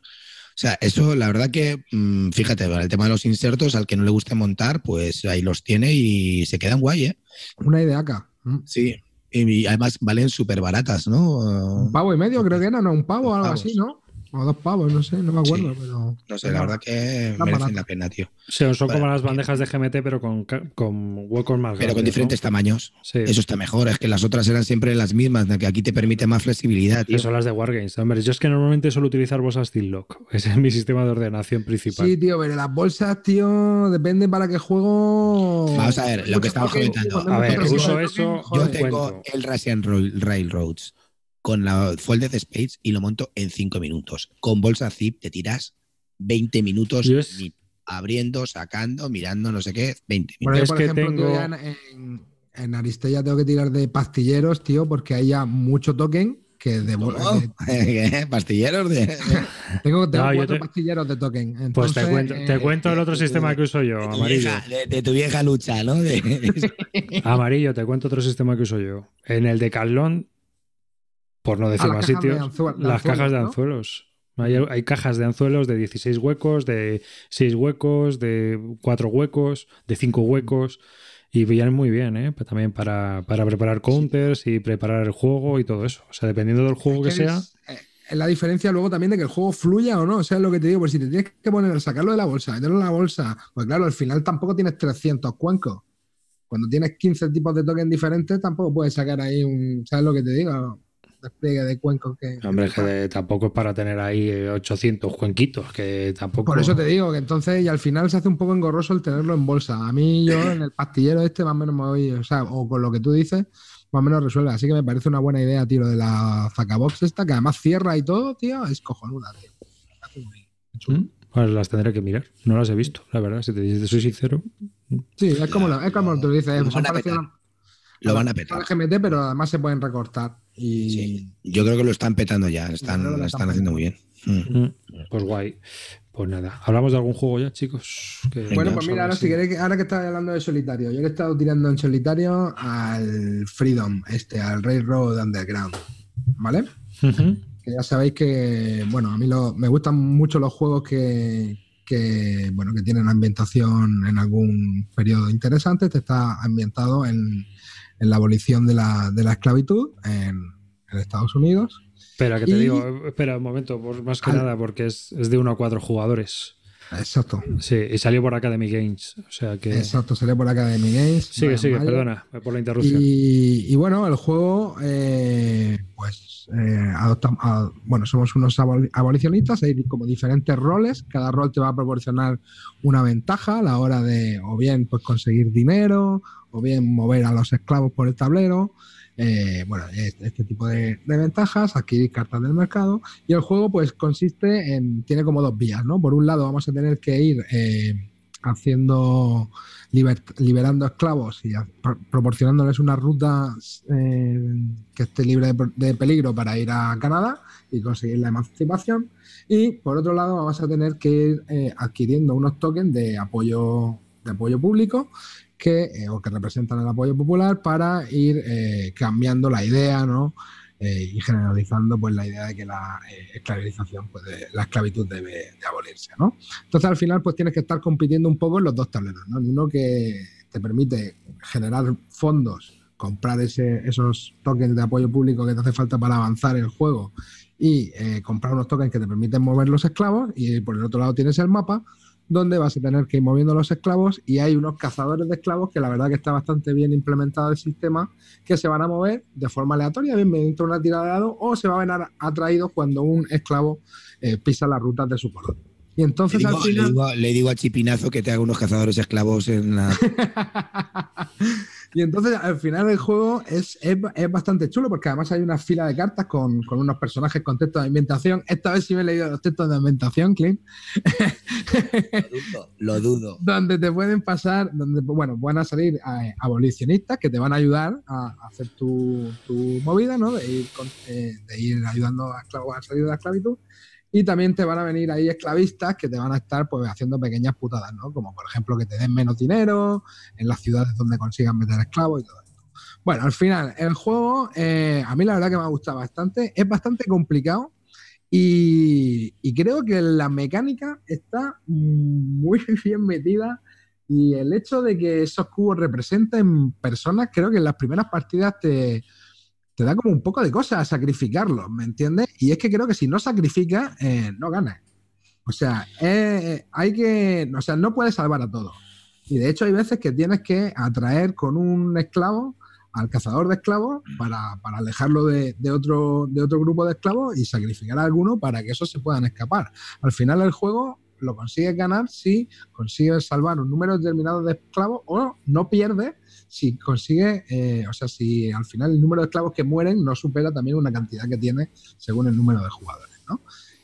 sea, eso la verdad que, mm, fíjate, el tema de los insertos, al que no le guste montar, pues ahí los tiene y se quedan guay, ¿eh? Una idea acá. Mm. Sí, y además valen súper baratas, ¿no? Un pavo y medio, creo que era, no, un pavo o algo así, ¿no? o dos pavos, no sé, no me acuerdo, pero. No sé, la verdad que merecen la pena, tío. son como las bandejas de GMT, pero con, con huecos más grandes. Pero con diferentes tamaños. Eso está mejor, es que las otras eran siempre las mismas, que aquí te permite más flexibilidad. Y son las de Wargames. Hombre, yo es que normalmente suelo utilizar bolsas Lock, ese es mi sistema de ordenación principal. Sí, tío, pero las bolsas, tío, depende para qué juego. Vamos a ver, lo que estamos comentando. A ver, uso eso. Yo tengo el Russian Railroads con la Folded Space y lo monto en 5 minutos. Con bolsa zip te tiras 20 minutos abriendo, sacando, mirando, no sé qué, 20 minutos. por ejemplo, en, en, Aristella tengo que tirar de pastilleros, tío, porque hay ya mucho token que de, oh, eh, pastilleros de tengo, pastilleros de token pues te eh, cuento, el otro sistema que uso yo amarillo de, tu vieja lucha no amarillo te cuento otro sistema que uso yo en el de Carlón por no decir más sitios, las cajas de anzuelos. Hay, cajas de anzuelos de 16 huecos, de 6 huecos, de 4 huecos, de 5 huecos. Y pillan muy bien, ¿eh? Pues también para, preparar counters y preparar el juego y todo eso. O sea, dependiendo del juego que, sea. Eh, es la diferencia luego también de que el juego fluya o no. O sea, lo que te digo, pues si te tienes que poner, sacarlo de la bolsa, meterlo en la bolsa, pues claro, al final tampoco tienes 300 cuencos. Cuando tienes 15 tipos de tokens diferentes, tampoco puedes sacar ahí un. ¿Sabes lo que te digo? despliegue de cuencos que... tampoco es para tener ahí 800 eh, cuenquitos, que tampoco... Por eso te digo, que entonces, y al final se hace un poco engorroso el tenerlo en bolsa. A mí yo en el pastillero este más o menos me voy, o sea, o con lo que tú dices, más o menos resuelve. Así que me parece una buena idea, tío, de la Zacabox esta, que además cierra y todo, tío, es cojonuda, mm. Pues las tendré que mirar. No las he visto, la verdad, si te, dices soy sincero. Sí, es como, lo, es como tú dices, lo van a petar. GMT, pero además se pueden recortar. Y... Yo creo que lo están petando ya, están, están, haciendo muy bien. Mm. Mm. Pues guay. Pues nada, hablamos de algún juego ya, chicos. bueno, pues mira, ahora, si ahora que estáis hablando de solitario, yo le he estado tirando en solitario al Freedom, este, al Railroad Underground. ¿Vale? Que ya sabéis que, bueno, a mí me gustan mucho los juegos que, bueno, que tienen ambientación en algún periodo interesante. Este está ambientado en, en la abolición de la, de la esclavitud en, Estados Unidos. Espera, que te digo, espera un momento, por, más que ah. nada, porque es, de uno a cuatro jugadores. Exacto. Sí, y salió por Academy Games. O sea que... Exacto, salió por Academy Games. Sigue, sigue, perdona por la interrupción. Y, bueno, el juego, eh, pues, eh, bueno, somos unos abolicionistas, hay como diferentes roles, cada rol te va a proporcionar una ventaja a la hora de, o bien, pues conseguir dinero, o pues bien mover a los esclavos por el tablero, eh, bueno, este tipo de, ventajas, adquirir cartas del mercado y el juego pues consiste en, tiene como dos vías, ¿no? Por un lado vamos a tener que ir eh, haciendo, liberando esclavos y proporcionándoles una ruta eh, que esté libre de, peligro para ir a Canadá y conseguir la emancipación y por otro lado vamos a tener que ir adquiriendo unos tokens de apoyo de apoyo público que, eh, o que representan el apoyo popular para ir eh, cambiando la idea, ¿no? Eh, y generalizando pues la idea de que la esclavización, pues, la esclavitud debe de abolirse, ¿no? Entonces al final pues tienes que estar compitiendo un poco en los dos tableros, ¿no? Uno que te permite generar fondos, comprar ese, esos tokens de apoyo público que te hace falta para avanzar el juego y comprar unos tokens que te permiten mover los esclavos y por el otro lado tienes el mapa donde vas a tener que ir moviendo los esclavos y hay unos cazadores de esclavos que la verdad que está bastante bien implementado el sistema, que se van a mover de forma aleatoria, bien mediante una tirada de dado o se van a ver atraídos cuando un esclavo eh, pisa las rutas de su color. Y entonces le digo, al a Chipinazo que te haga unos cazadores de esclavos en la... Y entonces al final del juego es, bastante chulo porque además hay una fila de cartas con, unos personajes con textos de ambientación, Esta vez sí me he leído los textos de ambientación, Clint. Lo dudo. donde te pueden pasar, donde bueno, van a salir eh, abolicionistas que te van a ayudar a, hacer tu, movida, ¿no? De ir, eh, de ir ayudando a salir de la esclavitud. Y también te van a venir ahí esclavistas que te van a estar pues haciendo pequeñas putadas, ¿no? Como por ejemplo que te den menos dinero en las ciudades donde consigan meter esclavos y todo esto. Bueno, al final, el juego eh, a mí la verdad que me ha gustado bastante. Es bastante complicado y, y creo que la mecánica está muy bien metida y el hecho de que esos cubos representen personas, creo que en las primeras partidas te te da como un poco de cosa a sacrificarlo, ¿me entiendes? Y es que creo que si no sacrificas, eh, no ganas. O sea, eh, eh, hay que, o sea, no puedes salvar a todos. Y de hecho hay veces que tienes que atraer con un esclavo al cazador de esclavos para, alejarlo de, otro, de otro grupo de esclavos y sacrificar a alguno para que esos se puedan escapar. Al final el juego lo consigues ganar si consigues salvar un número determinado de esclavos o no pierdes si consigue, eh, o sea, si al final el número de esclavos que mueren no supera también una cantidad que tiene según el número de jugadores, ¿no?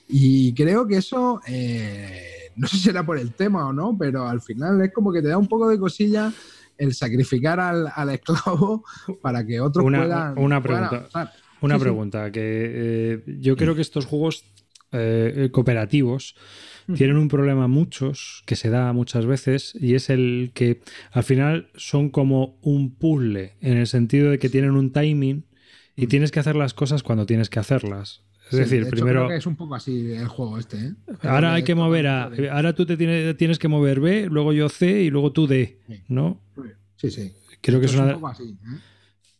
Y creo que eso, eh, no sé si será por el tema o no, pero al final es como que te da un poco de cosilla el sacrificar al, esclavo para que otros una, puedan. Una pregunta. una pregunta, que eh, yo creo que estos juegos eh, cooperativos tienen un problema muchos, que se da muchas veces, y es el que al final son como un puzzle, en el sentido de que tienen un timing y tienes que hacer las cosas cuando tienes que hacerlas. Es decir, primero. es un poco así el juego este. ¿eh? Ahora hay que mover a. Ahora tú te tienes, que mover B, luego yo C y luego tú D, ¿no? Sí, sí. Creo que es, una, ¿eh?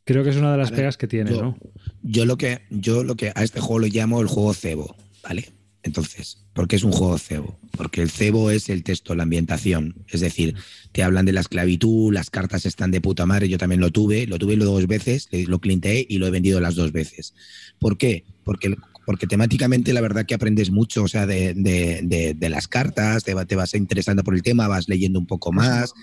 creo que es una. de las pegas que tiene, yo, Yo lo que, yo lo que a este juego lo llamo el juego cebo. ¿vale? Entonces, ¿por qué es un juego cebo? Porque el cebo es el texto, la ambientación. Es decir, te hablan de la esclavitud, las cartas están de puta madre, yo también lo tuve, lo tuve dos veces, lo clinteé y lo he vendido las dos veces. ¿Por qué? Porque, porque temáticamente la verdad que aprendes mucho, o sea, de, las cartas, te, vas interesando por el tema, vas leyendo un poco más,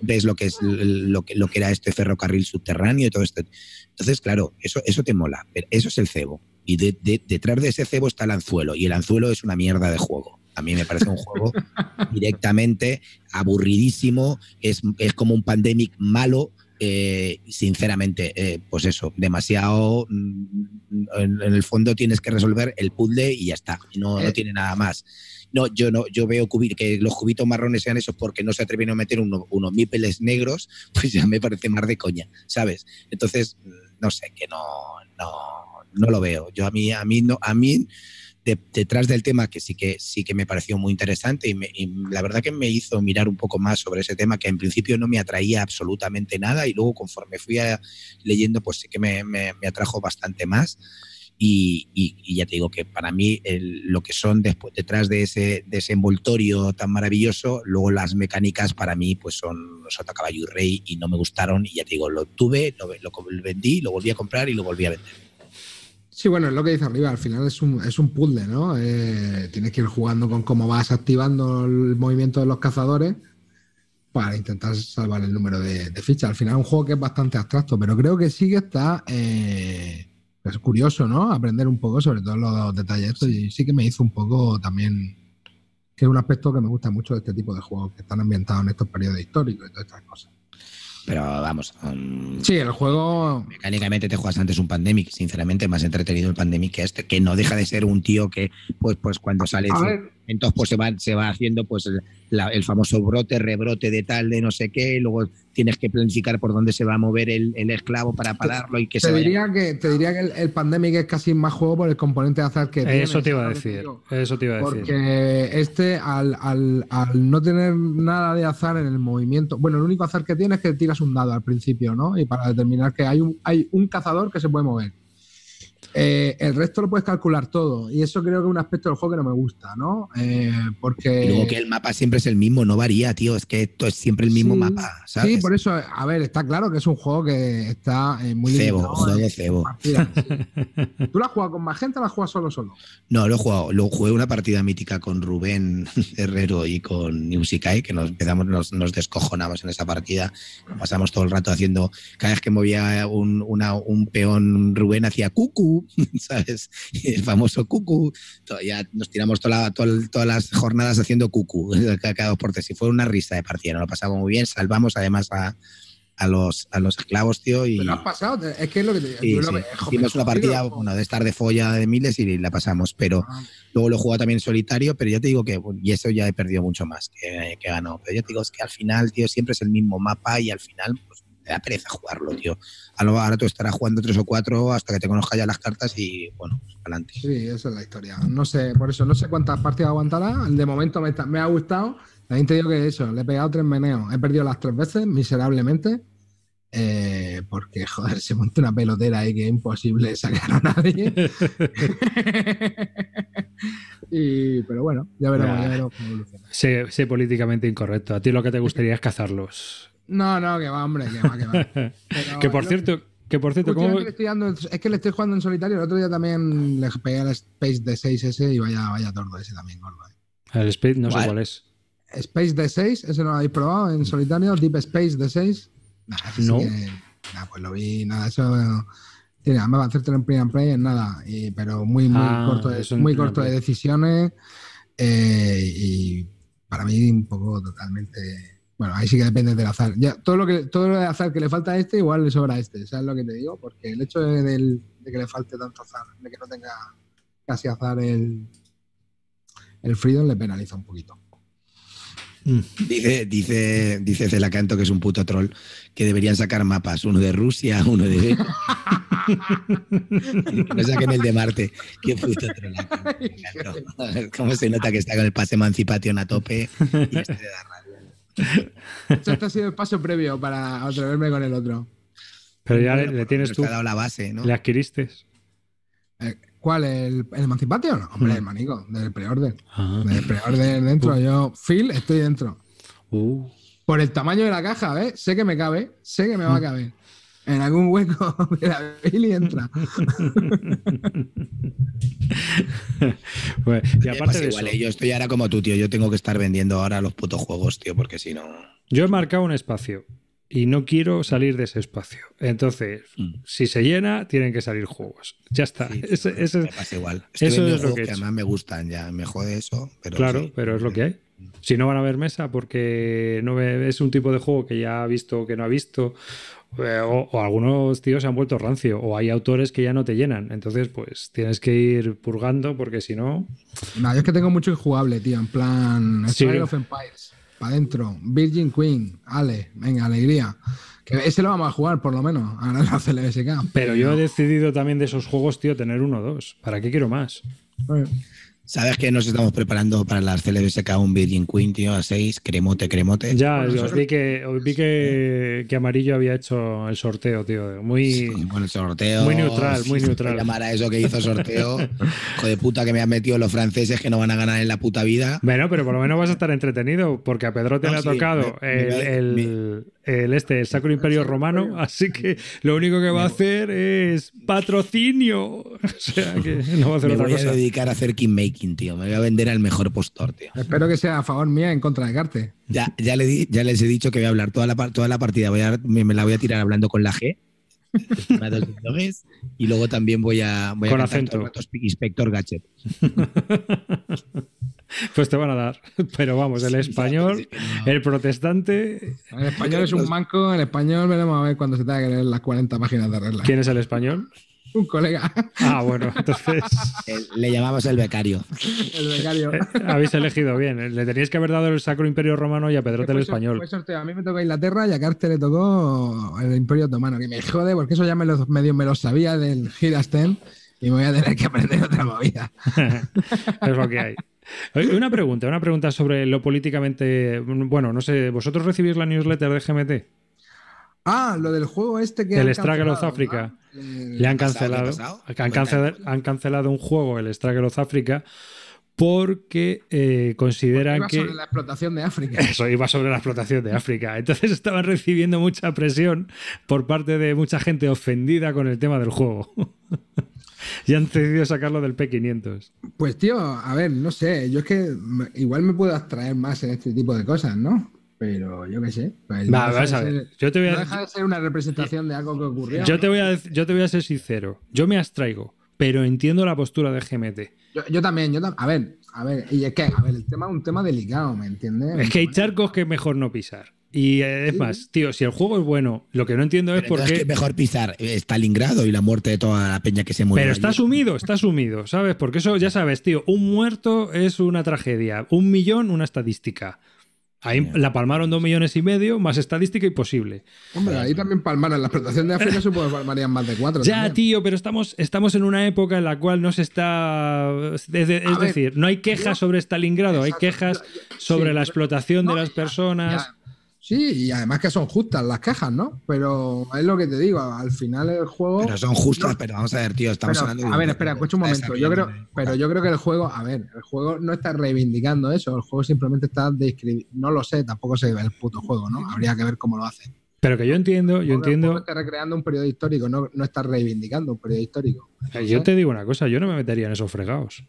ves lo que, es, lo, que, era este ferrocarril subterráneo y todo esto. Entonces, claro, eso, eso te mola, pero eso es el cebo y de, detrás de ese cebo está el anzuelo, y el anzuelo es una mierda de juego. A mí me parece un juego directamente aburridísimo, es, como un pandemic malo, eh, sinceramente, eh, pues eso, demasiado. Mm, en, el fondo tienes que resolver el puzzle y ya está. No, no eh. tiene nada más. No, yo no, yo veo que los cubitos marrones sean esos porque no se atrevieron a meter uno, unos mípeles negros, pues ya me parece más de coña, ¿sabes? Entonces, mm, no sé, que no, no, no lo veo. Yo a mí, a mí, no, a mí detrás del tema que sí que sí que me pareció muy interesante y, la verdad que me hizo mirar un poco más sobre ese tema que en principio no me atraía absolutamente nada y luego conforme fui leyendo pues sí que me, atrajo bastante más. Y, ya te digo que para mí lo que son después, detrás de ese, tan maravilloso, luego las mecánicas para mí pues son Sota Caballo y Rey y no me gustaron y ya te digo, lo tuve, lo vendí, lo volví a comprar y lo volví a vender. Sí, bueno, es lo que dice arriba, al final es un, es un puzzle, ¿no? Eh, tienes que ir jugando con cómo vas activando el movimiento de los cazadores para intentar salvar el número de, fichas. Al final es un juego que es bastante abstracto, pero creo que sí que está... Eh, es curioso, ¿no? Aprender un poco sobre todos los detalles. y sí que me hizo un poco también, que es un aspecto que me gusta mucho de este tipo de juegos que están ambientados en estos periodos históricos y todas estas cosas. Pero vamos. Um, sí, el juego. Mecánicamente te juegas antes un Pandemic, sinceramente, más entretenido el Pandemic que este, que no deja de ser un tío que, pues, pues cuando sale. Entonces, pues se va, se va haciendo pues el famoso brote, rebrote de tal, de no sé qué, y luego tienes que planificar por dónde se va a mover el, esclavo para pararlo y que te se diría que Te diría que el, Pandemic es casi más juego por el componente de azar que tiene. Eso te iba a decir, eso te iba a decir. Porque este, al, al, al no tener nada de azar en el movimiento, bueno, el único azar que tiene es que tiras un dado al principio, ¿no? Y para determinar que hay un, hay un cazador que se puede mover eh, el resto lo puedes calcular todo. Y eso creo que es un aspecto del juego que no me gusta, ¿no? Eh, porque. luego que el mapa siempre es el mismo, no varía, tío. Es que esto es siempre el mismo mapa. Sí, por eso, a ver, está claro que es un juego que está eh, muy. Cebo, ¿Tú lo has jugado con más gente o lo has jugado solo solo? No, lo he jugado. Lo jugué una partida mítica con Rubén Herrero y con Musicai que nos empezamos, nos, descojonamos en esa partida. Pasamos todo el rato haciendo. Cada vez que movía un, un peón, Rubén hacía cucu ¿sabes? El famoso cucú. Ya nos tiramos toda todas las jornadas haciendo cucú, cada dos por Y fue una risa de partida, no lo pasamos muy bien. Salvamos además a, los, a los esclavos, tío. Y, has pasado, es que es lo que te una partida de estar de folla de miles y la pasamos, pero ah. luego lo he jugado también solitario, pero yo te digo que, y eso ya he perdido mucho más que, ganó, pero yo te digo, es que al final, tío, siempre es el mismo mapa y al final, pues, me da pereza jugarlo, tío. ahora tú estarás jugando tres o cuatro hasta que te conozca ya las cartas y bueno, adelante. Sí, esa es la historia. No sé, por eso no sé cuántas partidas aguantará. De momento me, ha gustado. También te digo que eso, le he pegado tres meneos. He perdido las tres veces, miserablemente. Eh, porque, joder, se monta una pelotera ahí que es imposible sacar a nadie. pero bueno, ya veremos, cómo Sé, sé, políticamente incorrecto. A ti lo que te gustaría es cazarlos. No, no, que va, hombre, que va, que va. que por cierto, que por cierto, ¿cómo... que es que le estoy jugando en solitario. El otro día también le pegué al Space d 6 ese y vaya, vaya tordo ese también, gordo. Eh. El Space no sé cuál es. Space D6, ese no lo habéis probado en solitario, Deep Space D6. no. pues lo vi, nada, eso. tiene, me va a hacerte en play and play en nada, pero muy, muy ah, corto, de, muy corto de decisiones. Eh, y para mí, un poco totalmente bueno, ahí sí que depende del azar. Ya, todo lo que todo de azar que le falta a este, igual le sobra a este. ¿Sabes lo que te digo? Porque el hecho de, que le falte tanto azar, de que no tenga casi azar el, el Freedom, le penaliza un poquito. Mm. Dice, dice, dice Celacanto que es un puto troll, que deberían sacar mapas, uno de Rusia, uno de... no saquen el de Marte. Qué puto troll. ¿Cómo se nota que está con el pase emancipación a tope? Y este de Esto ha sido el paso previo para atreverme con el otro. Pero ya le, tienes tú. Le adquiriste. Eh, ¿Cuál? ¿El, el Emancipate o no? Hombre, el mm. manico, del preorden. Ah. Del preorden dentro. Uh. Yo, Phil, estoy dentro. Uh. Por el tamaño de la caja, ¿ves? ¿eh? Sé que me cabe, sé que me va a mm. caber en algún hueco de la Biblia entra. Pues, y aparte pues de eso. Eh, yo estoy ahora como tú, tío. Yo tengo que estar vendiendo ahora los putos juegos, tío, porque si no. Yo he marcado un espacio y no quiero salir de ese espacio. Entonces, mm. si se llena, tienen que salir juegos. Ya está. igual. eso es lo que, he me gustan ya. Me jode eso. Pero claro, pero es lo que hay. Si no van a ver mesa porque no es un tipo de juego que ya ha visto o que no ha visto eh, o, algunos tíos se han vuelto rancio, o hay autores que ya no te llenan. Entonces, pues tienes que ir purgando, porque si no. No, yo es que tengo mucho injugable, tío. En plan, of Empires, para adentro. Virgin Queen, Ale, venga, alegría. Que ese lo vamos a jugar, por lo menos, ahora en la CLSK. Pero yo he decidido también de esos juegos, tío, tener uno o dos. ¿Para qué quiero más? Sabes que nos estamos preparando para las CLBSK un Virgin Queen, tío, a 6, cremote, cremote. Ya, os vi, que, Amarillo había hecho el sorteo, tío. Muy, bueno, el sorteo, muy neutral, muy neutral. Llamar a eso que hizo sorteo. Hijo de puta que me han metido los franceses que no van a ganar en la puta vida. Bueno, pero por lo menos vas a estar entretenido, porque a Pedro te le ha tocado el, el este, el Sacro Imperio Romano, así que lo único que va a hacer es patrocinio. O sea que no va a hacer me voy a dedicar a hacer kingmaking, tío. Me voy a vender al mejor postor, tío. Espero que sea a favor mía en contra de Carte. Ya, ya, le ya les he dicho que voy a hablar toda la, toda la partida. me, la voy a tirar hablando con la G. y luego también voy a, voy con acento. Inspector Gadget. Pues te van a dar. Pero vamos, el español, el protestante. El español es un manco, el español veremos a ver cuando se tenga que leer las 40 páginas de regla. ¿Quién es el español? Un colega. Ah, bueno, entonces. Le llamamos el becario. El becario. Eh, habéis elegido bien. Eh, le teníais que haber dado el Sacro Imperio Romano y a Pedrote el español. A mí me tocó Inglaterra y a Carter le tocó el Imperio Otomano, que me jode, porque eso ya me lo, medio me lo sabía del Ten y me voy a tener que aprender otra movida. es lo que hay. Una pregunta, una pregunta sobre lo políticamente. Bueno, no sé, ¿vosotros recibís la newsletter de GMT? Ah, lo del juego este que. El Struggle of Africa. Eh, Le han cancelado. Han, cancelado, un juego, el Struggle of Africa porque eh, consideran que... Sobre la explotación de África. Eso iba sobre la explotación de África. Entonces estaban recibiendo mucha presión por parte de mucha gente ofendida con el tema del juego. y han decidido sacarlo del P500. Pues tío, a ver, no sé, yo es que igual me puedo abstraer más en este tipo de cosas, ¿no? Pero yo qué sé. Va, pues, no a ver. deja de ser una representación de algo que ocurrió. Yo te voy a, yo te voy a ser sincero. Yo me abstraigo, pero entiendo la postura de GMT. Yo, también, yo también. A ver, a ver, y es que, a ver, el tema es un tema delicado, ¿me entiendes? Es que hay charcos que es mejor no pisar. Y eh, es más, tío, si el juego es bueno, lo que no entiendo es por qué. Es que mejor pisar eh, Stalingrado y la muerte de toda la peña que se muere. Pero está sumido, está sumido, ¿sabes? Porque eso, ya sabes, tío, un muerto es una tragedia, un millón, una estadística. Ahí la palmaron dos millones y medio, más estadística imposible. Hombre, ahí también palmaron. La explotación de África supongo que palmarían más de cuatro. Ya, tío, pero estamos, en una época en la cual no se está. Es, decir, no hay quejas sobre Stalingrado, hay quejas sobre la explotación de las personas. Sí, y además que son justas las quejas, ¿no? Pero es lo que te digo, al final el juego. Pero son justas, pero vamos a ver, tío, estamos hablando. De, a ver, espera, escucha un momento. Yo creo, pero yo creo que el juego, a ver, el juego no está reivindicando eso, el juego simplemente está describiendo. No lo sé, tampoco se ve el puto juego, ¿no? Habría que ver cómo lo hace. Pero que yo entiendo, yo entiendo. Está recreando un periodo histórico, no, no está reivindicando un periodo histórico. Eh, yo te digo una cosa, yo no me metería en esos fregados.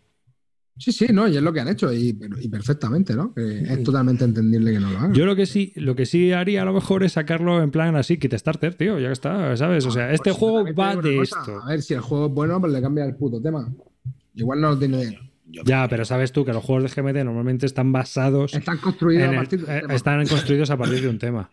Sí, sí, no, y es lo que han hecho, y, perfectamente, ¿no? es totalmente entendible que no lo hagan. Yo lo que sí, lo que sí haría a lo mejor es sacarlo en plan así, kit starter, tío, ya que está, ¿sabes? O sea, ah, este pues juego va de esto. A ver, si el juego es bueno, pues le cambia el puto tema. Igual no lo tiene. Ya, pero sabes tú que los juegos de GMT normalmente están basados. Están construidos, eh, Están construidos a partir de un tema.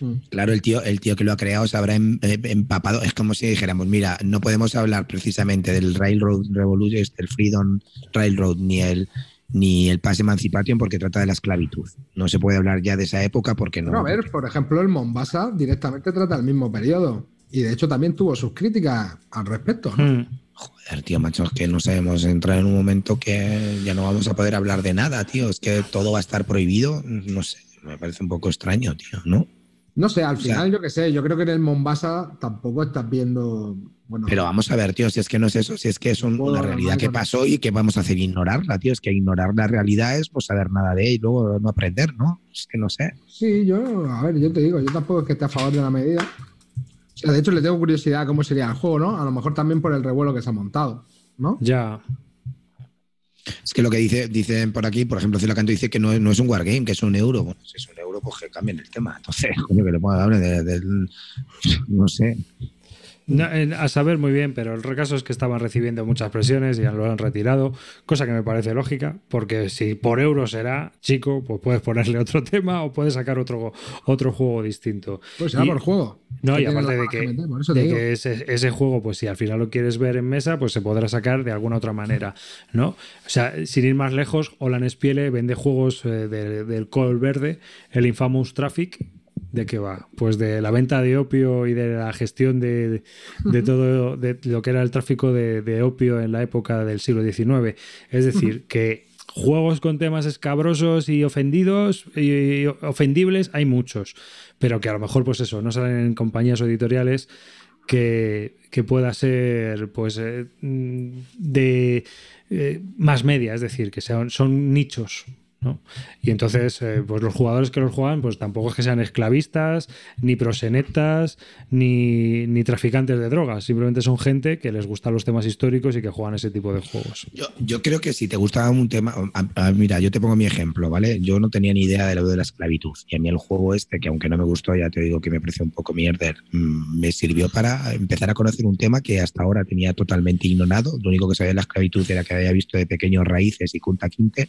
Mm. Claro, el tío, el tío que lo ha creado se habrá em, eh, empapado. Es como si dijéramos, mira, no podemos hablar precisamente del Railroad Revolution, del este, Freedom Railroad, ni el ni el Paz Emancipation porque trata de la esclavitud. No se puede hablar ya de esa época porque no. a ver, por ejemplo, el Mombasa directamente trata el mismo periodo. Y de hecho también tuvo sus críticas al respecto. Hmm. Joder, tío, macho, es que no sabemos entrar en un momento que ya no vamos a poder hablar de nada, tío. Es que todo va a estar prohibido. No sé, me parece un poco extraño, tío, ¿no? No sé, al final, yo qué sé, yo creo que en el Mombasa tampoco estás viendo. Bueno, pero vamos a ver, tío, si es que no es eso, si es que es un, una realidad que pasó y que vamos a hacer ignorarla, tío. Es que ignorar la realidad es pues saber nada de ella y luego no aprender, ¿no? Es que no sé. Sí, yo, a ver, yo te digo, yo tampoco es que esté a favor de la medida. de hecho, le tengo curiosidad a cómo sería el juego, ¿no? A lo mejor también por el revuelo que se ha montado, ¿no? Ya. Es que lo que dice, dicen por aquí, por ejemplo, Canto dice que no, es un wargame, que es un euro. Bueno, es un euro grupos que el tema. Entonces, coño, que le ponga hablar de, de, no sé, a saber muy bien, pero el recaso es que estaban recibiendo muchas presiones y ya lo han retirado, cosa que me parece lógica, porque si por euro será, chico, pues puedes ponerle otro tema o puedes sacar otro, otro juego distinto. Pues será por juego. No, y aparte de que, ese, juego, pues si al final lo quieres ver en mesa, pues se podrá sacar de alguna otra manera, ¿no? O sea, sin ir más lejos, Olan Spiele vende juegos eh, del Call Verde, el Infamous Traffic, ¿De qué va? Pues de la venta de opio y de la gestión de, de, todo de lo que era el tráfico de, de, opio en la época del siglo XIX. Es decir, que juegos con temas escabrosos y ofendidos y ofendibles hay muchos, pero que a lo mejor pues eso, no salen en compañías editoriales que, que pueda ser pues eh, de eh, más media, es decir, que sean, son nichos y entonces, eh, pues los jugadores que los juegan, pues tampoco es que sean esclavistas, ni prosenetas, ni, traficantes de drogas. Simplemente son gente que les gustan los temas históricos y que juegan ese tipo de juegos. Yo, creo que si te gusta un tema. mira, yo te pongo mi ejemplo, ¿vale? Yo no tenía ni idea de lo de la esclavitud. Y a mí el juego este, que aunque no me gustó, ya te digo que me pareció un poco mierder, mm, me sirvió para empezar a conocer un tema que hasta ahora tenía totalmente ignorado. Lo único que sabía de la esclavitud era que había visto de pequeños raíces y culta quinte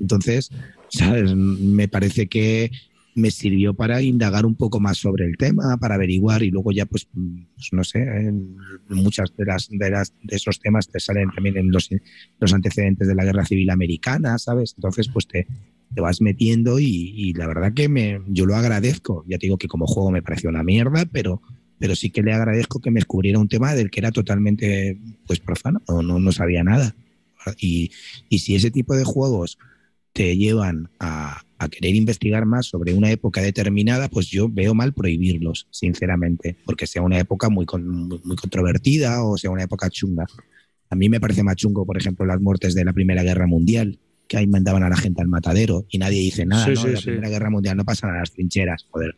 entonces, ¿sabes? me parece que me sirvió para indagar un poco más sobre el tema, para averiguar y luego ya pues, pues no sé, en muchas de las, de las, de esos temas te salen también en los, antecedentes de la Guerra Civil Americana, ¿sabes? Entonces pues te, te vas metiendo y, la verdad que me, yo lo agradezco. Ya te digo que como juego me pareció una mierda, pero, pero sí que le agradezco que me descubriera un tema del que era totalmente pues profano, no, no, no sabía nada. Y, y si ese tipo de juegos se llevan a, querer investigar más sobre una época determinada, pues yo veo mal prohibirlos, sinceramente, porque sea una época muy, muy controvertida o sea una época chunga. A mí me parece más chungo, por ejemplo, las muertes de la Primera Guerra Mundial, que ahí mandaban a la gente al matadero y nadie dice nada, la Primera Guerra Mundial no pasan a las trincheras, Bueno,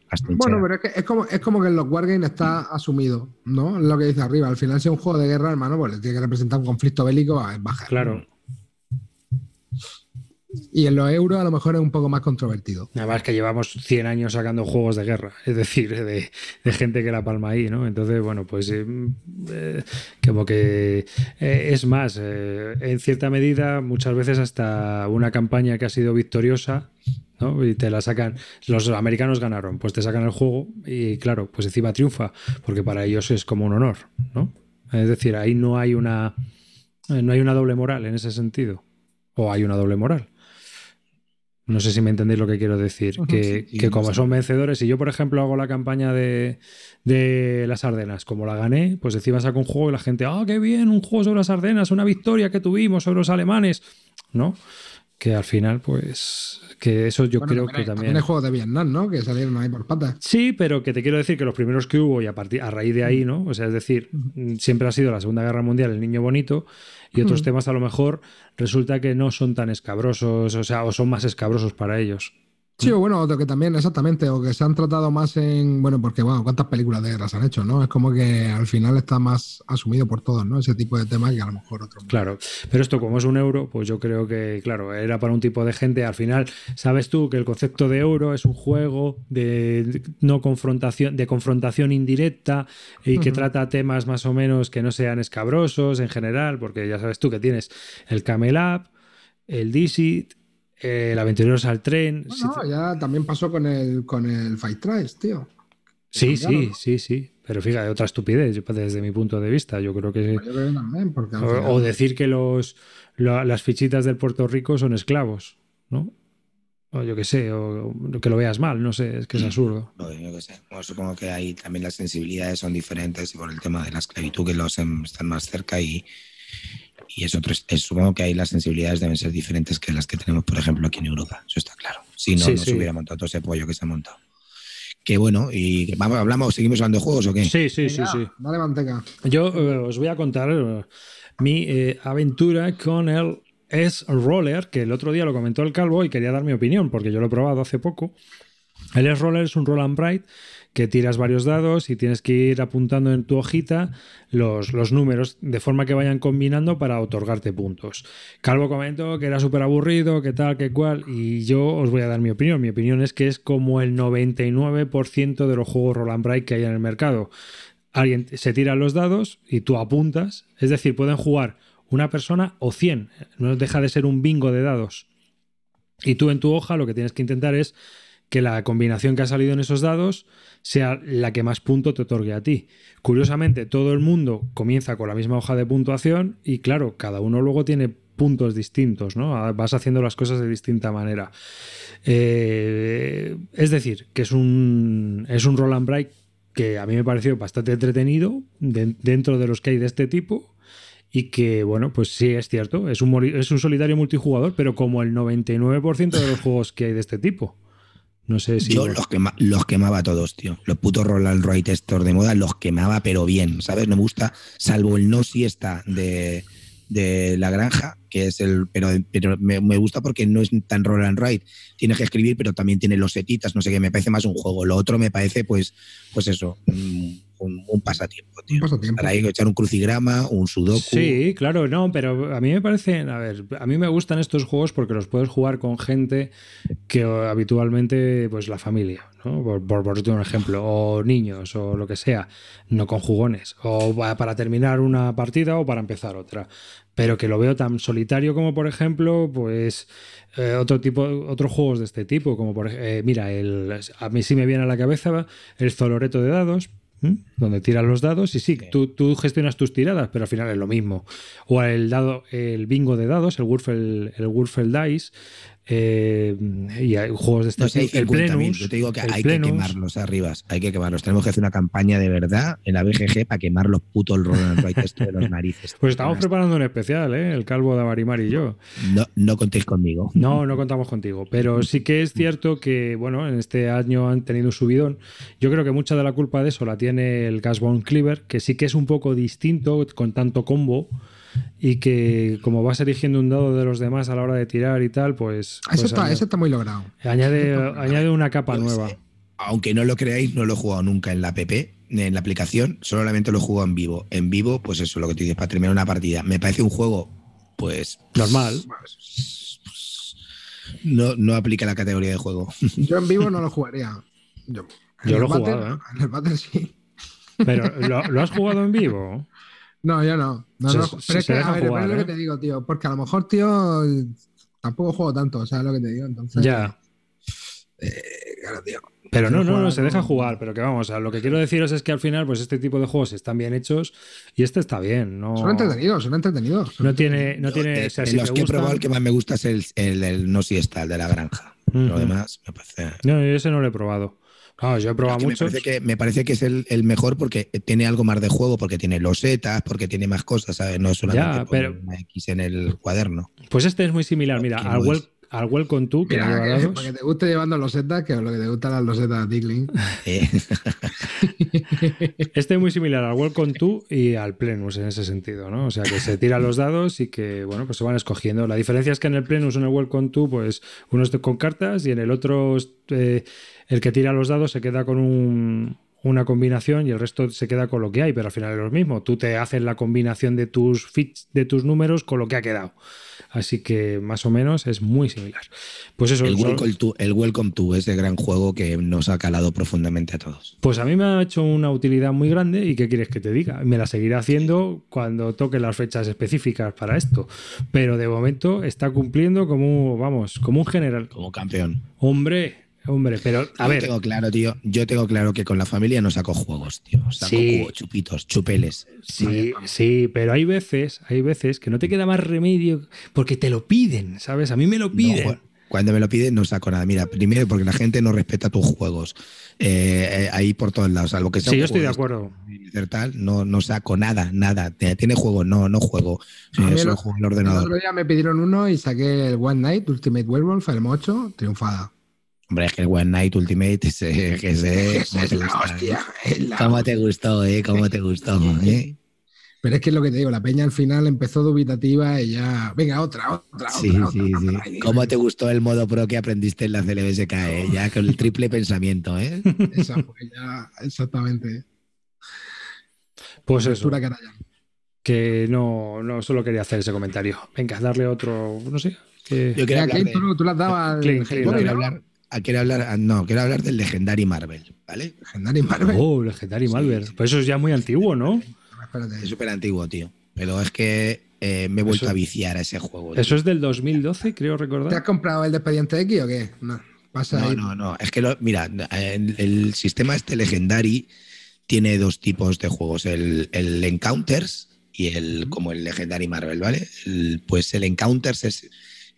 pero es que es como, es como que en los Wargames está asumido, ¿no? Lo que dice arriba, al final si es un juego de guerra, hermano, pues le tiene que representar un conflicto bélico, baja. Claro. Y en los euros a lo mejor es un poco más controvertido. nada más que llevamos 100 años sacando juegos de guerra, es decir, eh, de, gente que la palma ahí, ¿no? Entonces, bueno, pues eh, eh, como que es más, en cierta medida, muchas veces hasta una campaña que ha sido victoriosa ¿no? Y te la sacan, los americanos ganaron, pues te sacan el juego y claro, pues encima triunfa, porque para ellos es como un honor, ¿no? Es decir, ahí no hay una no hay una doble moral en ese sentido. O hay una doble moral. No sé si me entendéis lo que quiero decir. que, que como son vencedores, si yo, por ejemplo, hago la campaña de, de, las Ardenas, como la gané, pues encima saco un juego y la gente, ¡ah, qué bien! Un juego sobre las Ardenas, una victoria que tuvimos sobre los alemanes, ¿no? Que al final, pues. Que eso yo creo que también. También juego de Vietnam, ¿no? Que salieron ahí por patas. Sí, pero que te quiero decir que los primeros que hubo y a, partir, a raíz de ahí, ¿no? O sea, es decir, siempre ha sido la Segunda Guerra Mundial el niño bonito y otros temas a lo mejor resulta que no son tan escabrosos, o sea, o son más escabrosos para ellos. Sí, bueno, otro que también, exactamente, o que se han tratado más en. Bueno, porque, bueno, cuántas películas de guerras han hecho, ¿no? Es como que al final está más asumido por todos, ¿no? Ese tipo de temas y a lo mejor otro. Claro, pero esto, como es un euro, pues yo creo que, claro, era para un tipo de gente. Al final, sabes tú que el concepto de euro es un juego de no confrontación, de confrontación indirecta y que trata temas más o menos que no sean escabrosos en general, porque ya sabes tú que tienes el Camel el DC el eh, aventurero Aventureros al Tren. no ya también pasó con el, con el Fight Trials, tío. Sí, sí, sí, sí. Pero fíjate, otra estupidez pues, desde mi punto de vista. Yo creo que. Pues o, decir que los, las fichitas del Puerto Rico son esclavos, ¿no? O yo qué sé, o, que lo veas mal, no sé, es que es absurdo. No, yo qué sé. supongo que ahí también las sensibilidades son diferentes y por el tema de la esclavitud que los em, están más cerca y, y es otro, es, supongo que ahí las sensibilidades deben ser diferentes que las que tenemos, por ejemplo, aquí en Europa. Eso está claro. Si no, no se hubiera montado todo ese pollo que se ha montado. qué bueno, y vamos, hablamos, seguimos hablando de juegos o qué? Sí, sí, sí, sí. Dale manteca. Yo eh, os voy a contar eh, mi eh, aventura con el S-Roller, que el otro día lo comentó el Calvo y quería dar mi opinión, porque yo lo he probado hace poco. El S-Roller es un Roll Bright que tiras varios dados y tienes que ir apuntando en tu hojita los, los números de forma que vayan combinando para otorgarte puntos. Calvo comentó que era súper aburrido, que tal, que cual, y yo os voy a dar mi opinión. Mi opinión es que es como el 99% de los juegos roll and que hay en el mercado. Alguien se tira los dados y tú apuntas, es decir, pueden jugar una persona o 100, no deja de ser un bingo de dados. Y tú en tu hoja lo que tienes que intentar es que la combinación que ha salido en esos dados sea la que más punto te otorgue a ti. Curiosamente, todo el mundo comienza con la misma hoja de puntuación y claro, cada uno luego tiene puntos distintos, ¿no? Ah, vas haciendo las cosas de distinta manera. Eh, es decir, que es un, es un roll and que a mí me pareció bastante entretenido dentro de los que hay de este tipo y que, bueno, pues sí es cierto, es un, es un solitario multijugador, pero como el 99% de los juegos que hay de este tipo. No sé si. Yo los, los quemaba todos, tío. Los putos Roland Wright Store de moda los quemaba, pero bien, ¿sabes? me gusta, salvo el no siesta de, la granja, que es el. Pero, pero me, gusta porque no es tan roll and ride. Tienes que escribir, pero también tiene los setitas, no sé qué. Me parece más un juego. Lo otro me parece, pues, pues eso. Mm, un, pasatiempo, tío. Un pasatiempo. Para echar un crucigrama, un sudoku. Sí, claro, no, pero a mí me parecen, a ver, a mí me gustan estos juegos porque los puedes jugar con gente que habitualmente, pues la familia, ¿no? Por, por, un ejemplo, o niños, o lo que sea, no con jugones, o para terminar una partida o para empezar otra pero que lo veo tan solitario como por ejemplo pues eh, otro tipo otros juegos de este tipo como por ejemplo eh, mira el, a mí sí me viene a la cabeza el Zoloreto de dados ¿Mm? donde tiras los dados y sí, tú, tú, gestionas tus tiradas, pero al final es lo mismo. O el dado, el bingo de dados, el Wurfel, el Wurfel Dice, eh, y hay juegos de estos. el yo te digo que hay que quemarlos arriba, hay que quemarlos. Tenemos que hacer una campaña de verdad en la BGG para quemar los putos Ronald de los narices. Pues estamos preparando un especial, ¿eh? el calvo de Amarimar y yo. No, no contéis conmigo. No, no contamos contigo, pero sí que es cierto que, bueno, en este año han tenido un subidón. Yo creo que mucha de la culpa de eso la tiene el Gasbone Cleaver, que sí que es un poco distinto con tanto combo y que como vas eligiendo un dado de los demás a la hora de tirar y tal, pues... Eso, pues está, eso está, muy logrado. Añade, añade una capa pues, nueva. Eh, aunque no lo creáis, no lo he jugado nunca en la app, en la aplicación, solamente lo he jugado en vivo. En vivo, pues eso, es lo que te dices, para terminar una partida. Me parece un juego, pues... Normal. No, no aplica la categoría de juego. Yo en vivo no lo jugaría. Yo, lo he ¿eh? En el sí. Pero, ¿lo, ¿lo has jugado en vivo? No, ya no. no, no a ver, lo ¿eh? que te digo, tío. Porque a lo mejor, tío, tampoco juego tanto, ¿sabes lo que te digo? Ya. Eh, pero no, no, no, se deja jugar, pero que vamos, lo que quiero deciros es que al final, pues este tipo de juegos están bien hechos y este está bien, ¿no? Son entretenidos, son entretenidos. no tiene, no tiene, eh, si los que he probado, el que más me gusta es el, el, no siesta, el de la granja. Lo demás me parece. No, yo ese no lo he probado. Ah, yo he probado mucho Me parece que, me parece que es el, mejor porque tiene algo más de juego, porque tiene los losetas, porque tiene más cosas, ¿sabes? No solamente pero, X en el cuaderno. Pues este es muy similar, mira, al, al Welcome tú que, eh, Para que te guste llevando losetas, que es lo que te gustan las losetas de Tickling. Eh. este es muy similar al con tú y al Plenus en ese sentido, ¿no? O sea, que se tiran los dados y que, bueno, pues se van escogiendo. La diferencia es que en el Plenus, en el Welcome tú pues uno es con cartas y en el otro... Eh, el que tira los dados se queda con una combinación y el resto se queda con lo que hay, pero al final es lo mismo. Tú te haces la combinación de tus de tus números con lo que ha quedado. Así que más o menos es muy similar. Pues eso. El, welcome, to, el welcome es de gran juego que nos ha calado profundamente a todos. Pues a mí me ha hecho una utilidad muy grande y qué quieres que te diga. Me la seguiré haciendo cuando toque las fechas específicas para esto. Pero de momento está cumpliendo como vamos, como un general. Como campeón. Hombre, Hombre, pero a yo ver. Tengo claro, tío. Yo tengo claro que con la familia no saco juegos, tío. Saco sí. chupitos, chupeles. Sí, sí, pero hay veces, hay veces que no te queda más remedio porque te lo piden, ¿sabes? A mí me lo piden. cuando me lo piden no saco nada. Mira, primero porque la gente no respeta tus juegos. Eh, eh, ahí por todos lados. Salvo que sea sí, yo estoy de acuerdo. no, no saco nada, nada. Tiene juego, no, no juego. Eh, solo juego en el ordenador. El otro día me pidieron uno y saqué el One Night Ultimate Werewolf, el mocho, triunfada. Hombre, es que el One Night Ultimate, ese, que es la hostia. ¿Cómo te gustó, eh? ¿Cómo te gustó? Pero es que es lo que te digo, la peña al final empezó dubitativa y ya, venga, otra, otra, otra. ¿Cómo te gustó el modo pro que aprendiste en la CLBSK, eh? Ya con el triple pensamiento, ¿eh? Esa fue ya, exactamente. Pues eso. Que no, no solo quería hacer ese comentario. Venga, darle otro, no sé. Yo quería hablar tú, las dabas... hablar, hablar, no, quiero hablar del Legendary Marvel, ¿vale? Legendary Marvel. Oh, Legendary Marvel. Pues eso es ya muy antiguo, ¿no? Es súper antiguo, tío. Pero es que eh, me he vuelto a viciar a ese juego. Eso es del 2012, creo recordar. ¿Te has comprado el de Expediente X o qué? No, no, no, Es que, mira, el, sistema este Legendary tiene dos tipos de juegos. El, Encounters y el como el Legendary Marvel, ¿vale? pues el Encounters es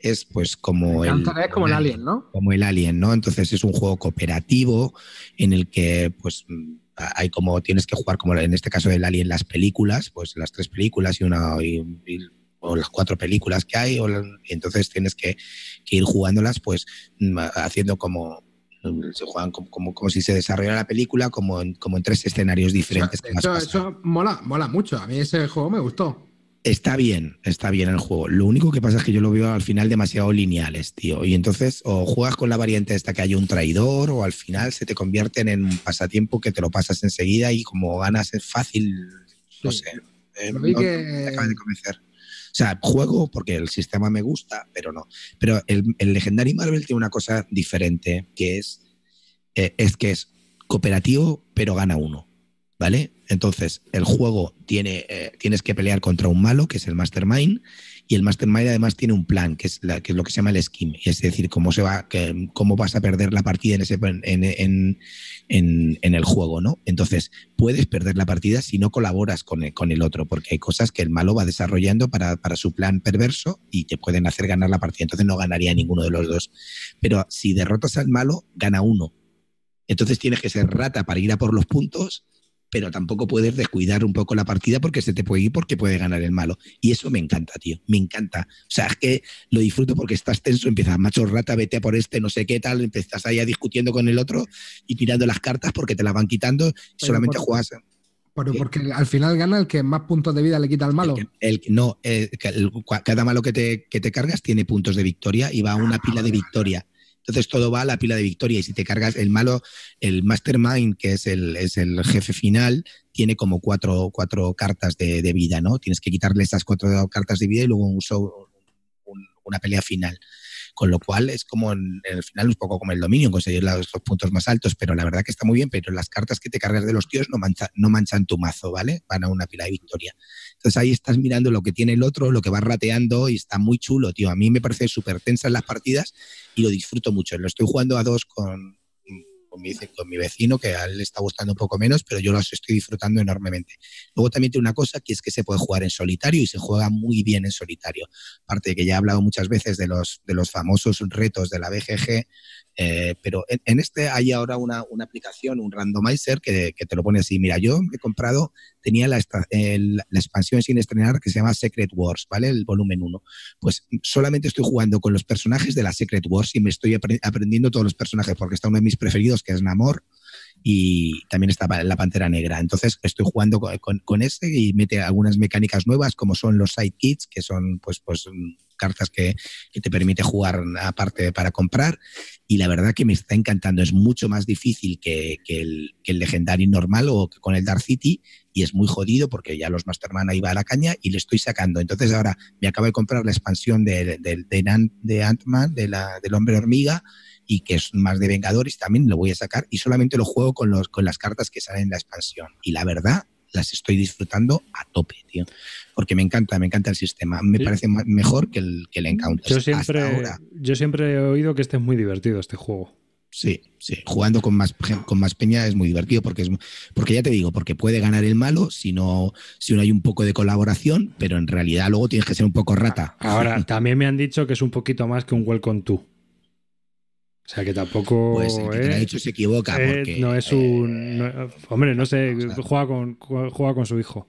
es pues como el, como el alien, ¿no? Como el alien, ¿no? Entonces es un juego cooperativo en el que pues mm, hay como tienes que jugar como en este caso del alien las películas, pues las tres películas y una o las cuatro películas que hay, entonces tienes que, que, ir jugándolas, pues mm, haciendo como mm, se juegan como, como, si se desarrollara la película como en, como en tres escenarios diferentes. eso mola, mola mucho. A mí ese juego me gustó. Está bien, está bien el juego. Lo único que pasa es que yo lo veo al final demasiado lineales, tío. Y entonces o juegas con la variante esta que hay un traidor o al final se te convierten en un pasatiempo que te lo pasas enseguida y como ganas es fácil, no sé. Eh, acabas de convencer. O sea, juego porque el sistema me gusta, pero no. Pero el, Legendary Marvel tiene una cosa diferente que es, eh, es que es cooperativo, pero gana uno. Entonces, el juego tiene, eh, tienes que pelear contra un malo, que es el Mastermind, y el Mastermind además tiene un plan, que es, que es lo que se llama el scheme es decir, cómo, se va, que, cómo vas a perder la partida en, ese, el juego, ¿no? Entonces, puedes perder la partida si no colaboras con el, otro, porque hay cosas que el malo va desarrollando para, para su plan perverso y te pueden hacer ganar la partida, entonces no ganaría ninguno de los dos. Pero si derrotas al malo, gana uno, entonces tienes que ser rata para ir a por los puntos pero tampoco puedes descuidar un poco la partida porque se te puede ir porque puede ganar el malo. Y eso me encanta, tío, me encanta. O sea, es que lo disfruto porque estás tenso, empiezas, macho rata, vete por este, no sé qué tal, empiezas allá discutiendo con el otro y tirando las cartas porque te las van quitando y solamente juegas. Pero porque al final gana el que más puntos de vida le quita al malo. El, no, eh, cada malo que te, que te, cargas tiene puntos de victoria y va a una ah, pila de victoria. Entonces todo va a la pila de victoria y si te cargas el malo, el mastermind, que es el, es el jefe final, tiene como cuatro, cuatro cartas de, de, vida, ¿no? Tienes que quitarle esas cuatro cartas de vida y luego uso una pelea final. Con lo cual es como en, el final un poco como el dominio, conseguir los, puntos más altos, pero la verdad que está muy bien, pero las cartas que te cargas de los tíos no, no manchan tu mazo, ¿vale? Van a una pila de victoria. Entonces ahí estás mirando lo que tiene el otro, lo que va rateando y está muy chulo, tío. A mí me parece súper tensas las partidas y lo disfruto mucho. Lo estoy jugando a dos con, mi, vecino, que a él le está gustando un poco menos, pero yo los estoy disfrutando enormemente. Luego también tiene una cosa que es que se puede jugar en solitario y se juega muy bien en solitario. Aparte de que ya he hablado muchas veces de los, de los famosos retos de la BGG, eh, pero en, este hay ahora una, una aplicación, un randomizer que, que, te lo pone así. Mira, yo he comprado, tenía la, expansión sin estrenar que se llama Secret Wars, ¿vale? El volumen 1. Pues solamente estoy jugando con los personajes de la Secret Wars y me estoy aprendiendo todos los personajes porque está uno de mis preferidos que es Namor y también está la Pantera Negra. Entonces estoy jugando con, con, ese y mete algunas mecánicas nuevas como son los sidekicks, que son pues, pues cartas que, te permite jugar aparte para comprar. Y la verdad que me está encantando. Es mucho más difícil que, el, Legendary legendario normal o que con el Dark City y es muy jodido porque ya los Masterman ahí va a la caña y le estoy sacando. Entonces ahora me acabo de comprar la expansión de, de, de Ant-Man, del hombre hormiga, y que es más de Vengadores, también lo voy a sacar y solamente lo juego con, con las cartas que salen en la expansión. Y la verdad las estoy disfrutando a tope, tío. Porque me encanta, me encanta el sistema. Me parece mejor que el, que Encounter. Yo siempre, he oído que este es muy divertido, este juego. Sí, sí. Jugando con más, con más peña es muy divertido porque es porque ya te digo, porque puede ganar el malo si no, si no hay un poco de colaboración, pero en realidad luego tienes que ser un poco rata. Ahora, también me han dicho que es un poquito más que un Welcome to. O sea que tampoco. Pues el ¿eh? se equivoca. Eh, porque, no es un. Eh, hombre, no sé, juega con, juega con su hijo.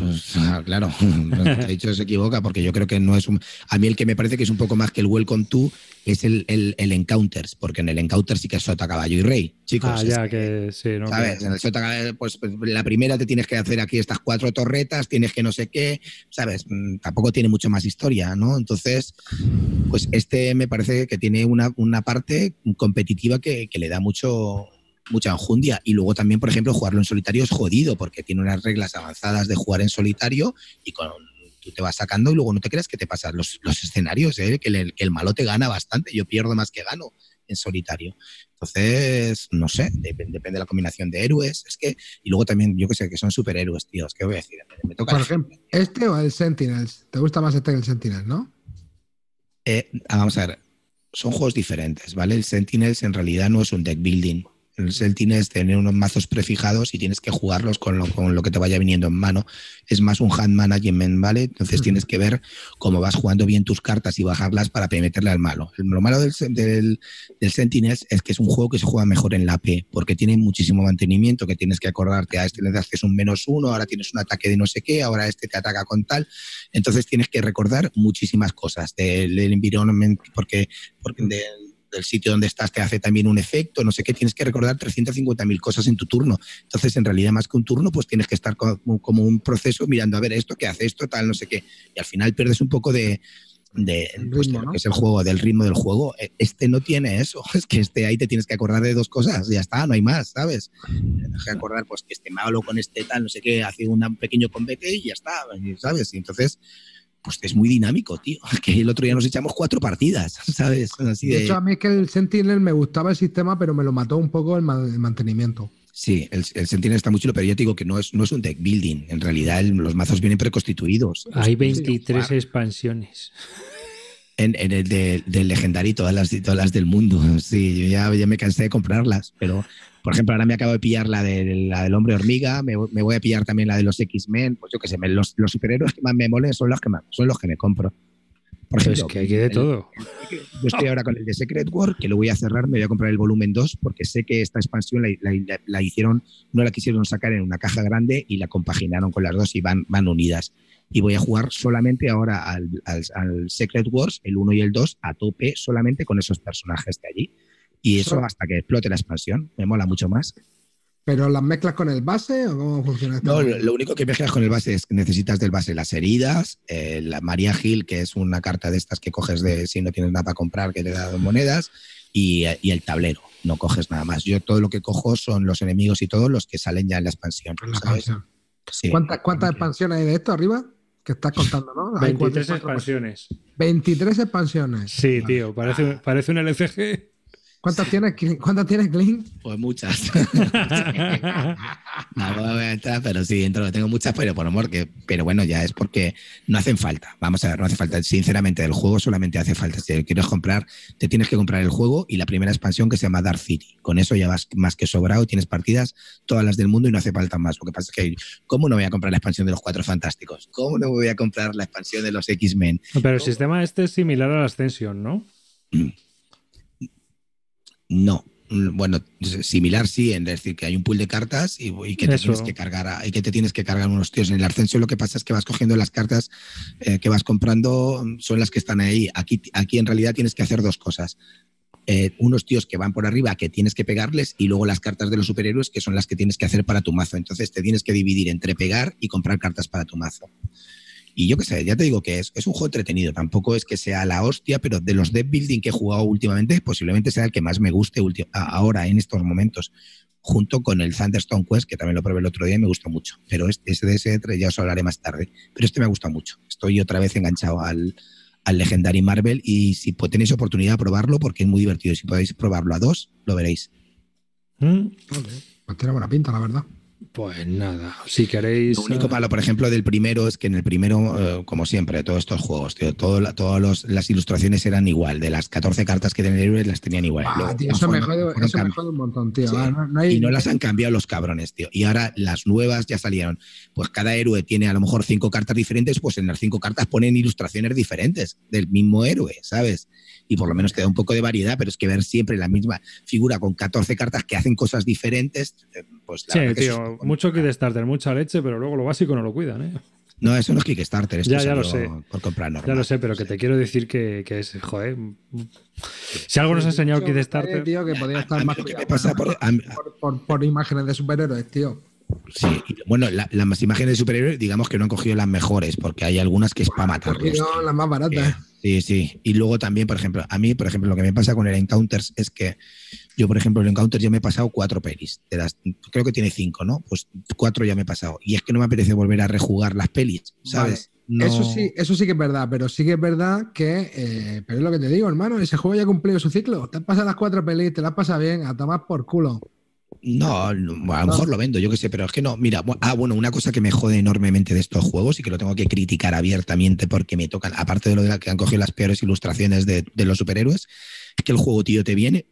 Pues, ah, claro, dicho se equivoca porque yo creo que no es un... A mí el que me parece que es un poco más que el Welcome to es el, el, Encounters, porque en el Encounters sí que es sota, caballo y rey, chicos. Ah, ya, que, sí, ¿no? ¿Sabes? En el sota, caballo, pues, pues, la primera te tienes que hacer aquí estas cuatro torretas, tienes que no sé qué, ¿sabes? Mm, tampoco tiene mucho más historia, ¿no? Entonces, pues este me parece que tiene una, una parte competitiva que le da mucho, mucha enjundia. Y luego también, por ejemplo, jugarlo en solitario es jodido porque tiene unas reglas avanzadas de jugar en solitario y con tú te vas sacando y luego no te creas que te pasan los, escenarios, ¿eh? que, el malo te gana bastante, yo pierdo más que gano en solitario. Entonces, no sé, depende, de la combinación de héroes, es que, y luego también, yo que sé, que son superhéroes, tío, es que voy a decir, me toca... Por ejemplo, ¿este o el Sentinels? ¿Te gusta más este que el Sentinels, no? Eh, ah, vamos a ver, son juegos diferentes, ¿vale? El Sentinels en realidad no es un deck building, el Sentinel es tener unos mazos prefijados y tienes que jugarlos con lo, con lo que te vaya viniendo en mano. Es más un hand management, ¿vale? Entonces tienes que ver cómo vas jugando bien tus cartas y bajarlas para meterle al malo. Lo malo del, del, es que es un juego que se juega mejor en la P, porque tiene muchísimo mantenimiento, que tienes que acordarte, a este le haces un menos uno, ahora tienes un ataque de no sé qué, ahora este te ataca con tal. Entonces tienes que recordar muchísimas cosas del, del environment, porque, porque del sitio donde estás te hace también un efecto, no sé qué, tienes que recordar 350.000 cosas en tu turno. Entonces, en realidad, más que un turno, pues tienes que estar como, un proceso mirando a ver esto, qué hace esto, tal, no sé qué. Y al final pierdes un poco de, de, pues, que es el juego, del ritmo del juego. E, este no tiene eso, es que este ahí te tienes que acordar de dos cosas, ya está, no hay más, ¿sabes? Tienes que acordar pues que este malo con este tal, no sé qué, hace un pequeño combate y ya está, ¿sabes? Y entonces pues es muy dinámico, tío. Que el otro día nos echamos cuatro partidas, ¿sabes? de... hecho, a mí es que el Sentinel me gustaba el sistema, pero me lo mató un poco el, mantenimiento. Sí, el, Sentinel está muy chulo, pero yo te digo que no es, no es un deck building. En realidad, los mazos vienen preconstituidos. Hay 23 expansiones en, el de, del Legendary, todas las, todas las del mundo. Sí, yo ya, ya, me cansé de comprarlas, pero por ejemplo, ahora me acabo de pillar la, de, la del Hombre Hormiga, me, me voy a pillar también la de los X-Men, pues yo qué sé, los, los, superhéroes que más me molen son los que, son los que me compro. Por pues ejemplo, que de todo. yo estoy ahora con el de Secret War, que lo voy a cerrar, me voy a comprar el volumen 2, porque sé que esta expansión la, la, la hicieron, no la quisieron sacar en una caja grande y la compaginaron con las dos y van, van unidas y voy a jugar solamente ahora al, Secret Wars, el 1 y el 2, a tope solamente con esos personajes de allí. Y eso hasta que explote la expansión, me mola mucho más. ¿Pero las mezclas con el base o cómo funciona esto? No, lo único que mezclas con el base es que necesitas del base las heridas, eh, la María Gil, que es una carta de estas que coges de si no tienes nada para comprar, que te da dos monedas, y, el tablero. No coges nada más. Yo todo lo que cojo son los enemigos y todos los que salen ya en la expansión. ¿Cuántas, ¿Cuántas expansiones hay de esto arriba? que estás contando, 23 expansiones. 23 expansiones. Sí, tío, parece, parece un LCG. ¿Cuántas tienes, ¿cuántas Pues muchas. no entrar, pero sí, dentro tengo muchas, pero por amor, que, pero bueno, ya es porque no hacen falta. Vamos a ver, no hace falta. Sinceramente, el juego solamente hace falta. Si quieres comprar, te tienes que comprar el juego y la primera expansión que se llama Dark City. Con eso ya vas más que sobrado, tienes partidas todas las del mundo y no hace falta más. Lo que pasa es que, ¿cómo no voy a comprar la expansión de los Cuatro Fantásticos? ¿Cómo no voy a comprar la expansión de los X-Men? Pero el sistema este es similar la Ascension, ¿no? No. Mm, bueno, similar sí, en decir que hay un pool de cartas y, que, te tienes que cargar a, que te tienes que cargar unos tíos. En el ascenso lo que pasa es que vas cogiendo las cartas eh, que vas comprando, mm, son las que están ahí. Aquí, aquí en realidad tienes que hacer dos cosas. Eh, unos tíos que van por arriba que tienes que pegarles y luego las cartas de los superhéroes que son las que tienes que hacer para tu mazo. Entonces te tienes que dividir entre pegar y comprar cartas para tu mazo. Y yo qué sé, ya te digo que es, es un juego entretenido. Tampoco es que sea la hostia, pero de los Death building que he jugado últimamente, posiblemente sea el que más me guste ahora, en estos momentos. Junto con el Thunderstone Quest, que también lo probé el otro día y me gustó mucho. Pero este, ese ya os hablaré más tarde. Pero este me ha gusta mucho. Estoy otra vez enganchado al, al Legendary Marvel y si tenéis oportunidad de probarlo, porque es muy divertido. Si podéis probarlo a dos, lo veréis. Mm. Pues tiene buena pinta, la verdad. Pues nada, si queréis. Lo único palo eh. por ejemplo, del primero es que en el primero, eh, como siempre, todos estos juegos, tío, todas las ilustraciones eran igual. De las 14 cartas que el héroe las tenían igual. Ah, eso, un montón, tío. Ah, y no las han cambiado los cabrones, tío. Y ahora las nuevas ya salieron. Pues cada héroe tiene a lo mejor cinco cartas diferentes, pues en las cinco cartas ponen ilustraciones diferentes del mismo héroe, ¿sabes? y por lo menos te da un poco de variedad, pero es que ver siempre la misma figura con 14 cartas que hacen cosas diferentes, eh, pues Sí, tío, que mucho Kickstarter, mucha leche, pero luego lo básico no lo cuidan, ¿eh? No, eso no es Kickstarter, esto es lo por comprar normal. Ya lo sé, pero que te quiero decir que, es, joder. Si algo nos ha enseñado Kickstarter. Eh, tío, que estar que por, imágenes de superhéroes, tío. Sí, bueno, las imágenes superiores digamos que no han cogido las mejores, porque hay algunas que es para matar No, las más baratas. Sí, sí. Y luego también, por ejemplo, a mí, por ejemplo, lo que me pasa con el Encounters es que yo, por ejemplo, el Encounters ya me he pasado cuatro pelis. creo que tiene cinco, ¿no? Pues cuatro ya me he pasado. Y es que no me apetece volver a rejugar las pelis, ¿sabes? Eso sí, eso sí que es verdad, pero sí que es verdad que, eh, pero es lo que te digo, hermano, ese juego ya ha cumplido su ciclo. Te has pasado las cuatro pelis, te las pasa bien, a tomar por culo. No, a lo mejor lo vendo, yo qué sé, pero es que no. Mira, ah, bueno, una cosa que me jode enormemente de estos juegos y que lo tengo que criticar abiertamente porque me tocan, aparte de lo de que han cogido las peores ilustraciones de, los superhéroes, es que el juego, tío, te viene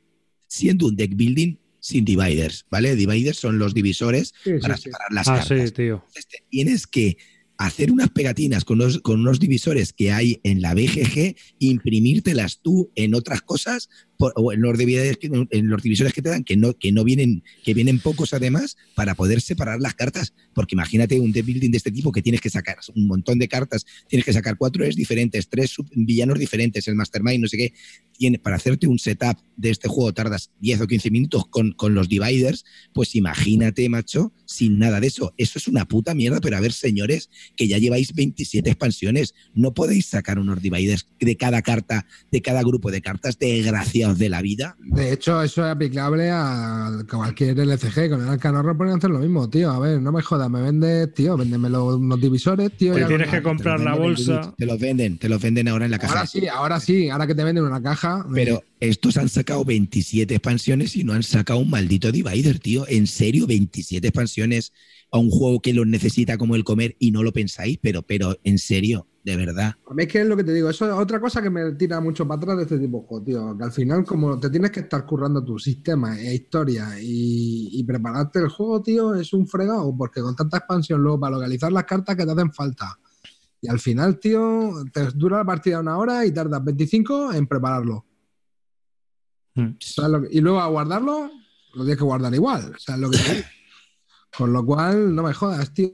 siendo un deck building sin dividers, ¿vale? Dividers son los divisores para separar las ah, cartas. Tío. tienes que hacer unas pegatinas con con unos divisores que hay en la BGG, imprimírtelas tú en otras cosas o en los, divisores que, los que te dan, que no, que no vienen, que vienen pocos además, para poder separar las cartas. Porque imagínate un deck building de este tipo que tienes que sacar un montón de cartas, tienes que sacar cuatro es diferentes, tres villanos diferentes, el Mastermind, no sé qué. Tiene, para hacerte un setup de este juego tardas 10 o 15 minutos con, con los dividers, pues imagínate, macho, sin nada de eso. Eso es una puta mierda, pero a ver, señores, que ya lleváis 27 expansiones, no podéis sacar unos dividers de cada carta, de cada grupo de cartas, desgraciado de la vida. De hecho, eso es aplicable a cualquier LCG. Con el ponen pueden hacer lo mismo, tío. A ver, no me jodas, me vendes, tío, véndemelo unos divisores, tío. Te tienes que comprar la bolsa. Te los venden, te los venden ahora en la caja. Ahora sí, ahora sí, ahora que te venden una caja. Eh. Pero estos han sacado 27 expansiones y no han sacado un maldito divider, tío. En serio, 27 expansiones a un juego que lo necesita como el comer y no lo pensáis, pero, pero en serio, de verdad. A mí es que es lo que te digo, eso es otra cosa que me tira mucho para atrás de este tipo de juego, tío. Que al final, como te tienes que estar currando tu sistema e historia y, prepararte el juego, tío, es un fregado, porque con tanta expansión luego para localizar las cartas que te hacen falta. Y al final, tío, te dura la partida una hora y tardas 25 en prepararlo. Hmm. y luego a guardarlo, lo tienes que guardar igual. O sea, lo que con lo cual, no me jodas, tío.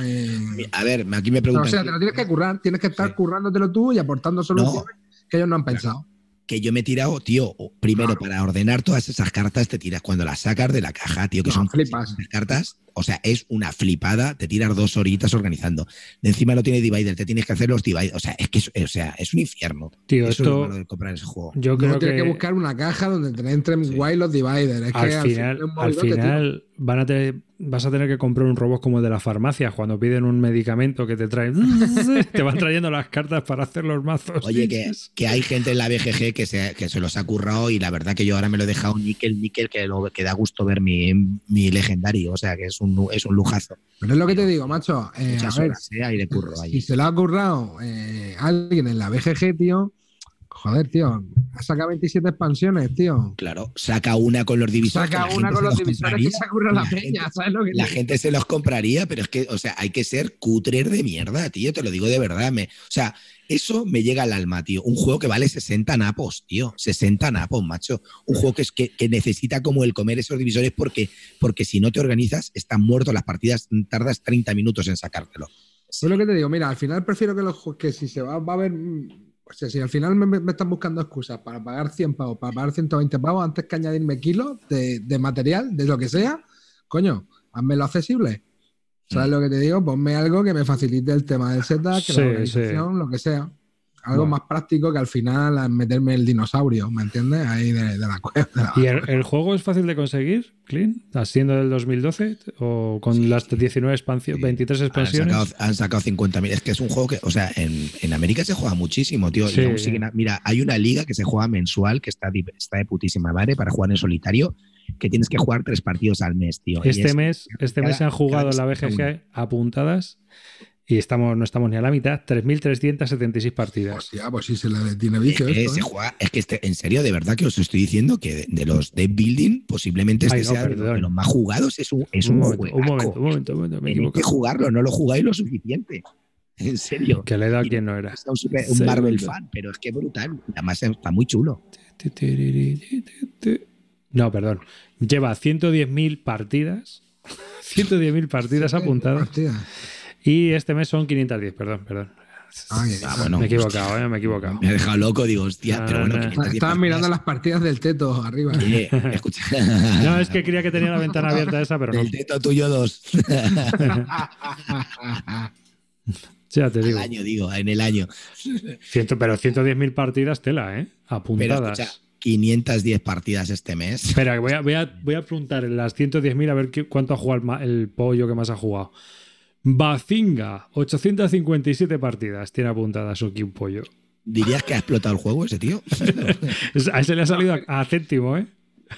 Eh, a ver, aquí me preguntan. O sea, te lo tienes que currar, tienes que estar sí. currándotelo tú y aportando soluciones que ellos no han pensado. Que yo me he tirado, tío, primero ah. para ordenar todas esas cartas, te tiras cuando las sacas de la caja, tío, que son flipas. cartas o sea, es una flipada, te tiras dos horitas organizando. De encima no tiene divider, te tienes que hacer los divider O sea, es que o sea, es un infierno. Tío, esto, lo de comprar ese juego. Yo creo que... Tienes que buscar una caja donde te entren guay los divider al, final, al final van a vas a tener que comprar un robot como el de la farmacia, cuando piden un medicamento que te traen, te van trayendo las cartas para hacer los mazos. Oye, que, que hay gente en la BGG que se, que se los ha currado y la verdad que yo ahora me lo he dejado níquel, níquel, que, lo, que da gusto ver mi, mi legendario. O sea, que es es un lujazo. Pero es lo que te digo, macho. y eh, curro ahí. Si se lo ha currado eh, alguien en la BGG, tío. Joder, tío, ha sacado 27 expansiones, tío. Claro, saca una con los divisores. Saca una con los, divisores y se la, la, peña, ¿sabes lo que La gente se los compraría, pero es que, o sea, hay que ser cutrer de mierda, tío, te lo digo de verdad. Me, o sea, eso me llega al alma, tío. Un juego que vale 60 napos, tío. 60 napos, macho. Un juego que, es, que, necesita como el comer esos divisores porque, porque si no te organizas, están muertos las partidas, tardas 30 minutos en sacártelo. Sí. Es lo que te digo, mira, al final prefiero que, los, que si se va, va a ver o sea, si al final me, están buscando excusas para pagar 100 pavos, para pagar 120 pavos, antes que añadirme kilos de, de material, de lo que sea, coño, házmelo accesible. ¿Sabes lo que te digo? Ponme algo que me facilite el tema del setup, la organización, lo que sea. Algo más práctico que al final meterme el dinosaurio, ¿me entiendes? Ahí de, la cueva. ¿Y el, juego es fácil de conseguir, Clean? ¿Siendo del 2012 o con las 19 expansiones, 23 expansiones? Han sacado, 50.000. Es que es un juego que, o sea, en, América se juega muchísimo, tío. mira, hay una liga que se juega mensual que está, está de putísima madre para jugar en solitario que tienes que jugar tres partidos al mes, tío. Este mes, este mes han jugado en la BGG apuntadas y estamos, no estamos ni a la mitad, 3.376 partidas. Hostia, pues sí se la tiene vicio. Eh, Juega, es que este, en serio, de verdad que os estoy diciendo que de, los de building, posiblemente este sea de los más jugados. Es un, es un, momento, un momento, un momento, un momento, me que jugarlo, no lo jugáis lo suficiente. En serio. Que le he dado a quien no era. Un, super, un Marvel fan, pero es que brutal. Además está muy chulo. No, perdón. Lleva 110.000 partidas. 110.000 partidas apuntadas. Y este mes son 510, perdón, perdón. Ah, me he pues, equivocado, eh, me he equivocado. Me he dejado loco, digo, hostia, pero bueno. Ah, mirando las partidas del teto arriba. escucha. No, es que creía que tenía la ventana abierta esa, pero no. El teto tuyo dos. ya te digo. el año, digo, en el año. Ciento, pero 110.000 partidas, tela, ¿eh? Apuntadas. 510 partidas este mes. Espera, voy a, voy a, voy a en las 110.000 a ver cuánto ha jugado el, pollo que más ha jugado. Bazinga, 857 partidas tiene apuntadas aquí un pollo. ¿Dirías que ha explotado el juego ese tío? a ese le ha salido a, céntimo, ¿eh?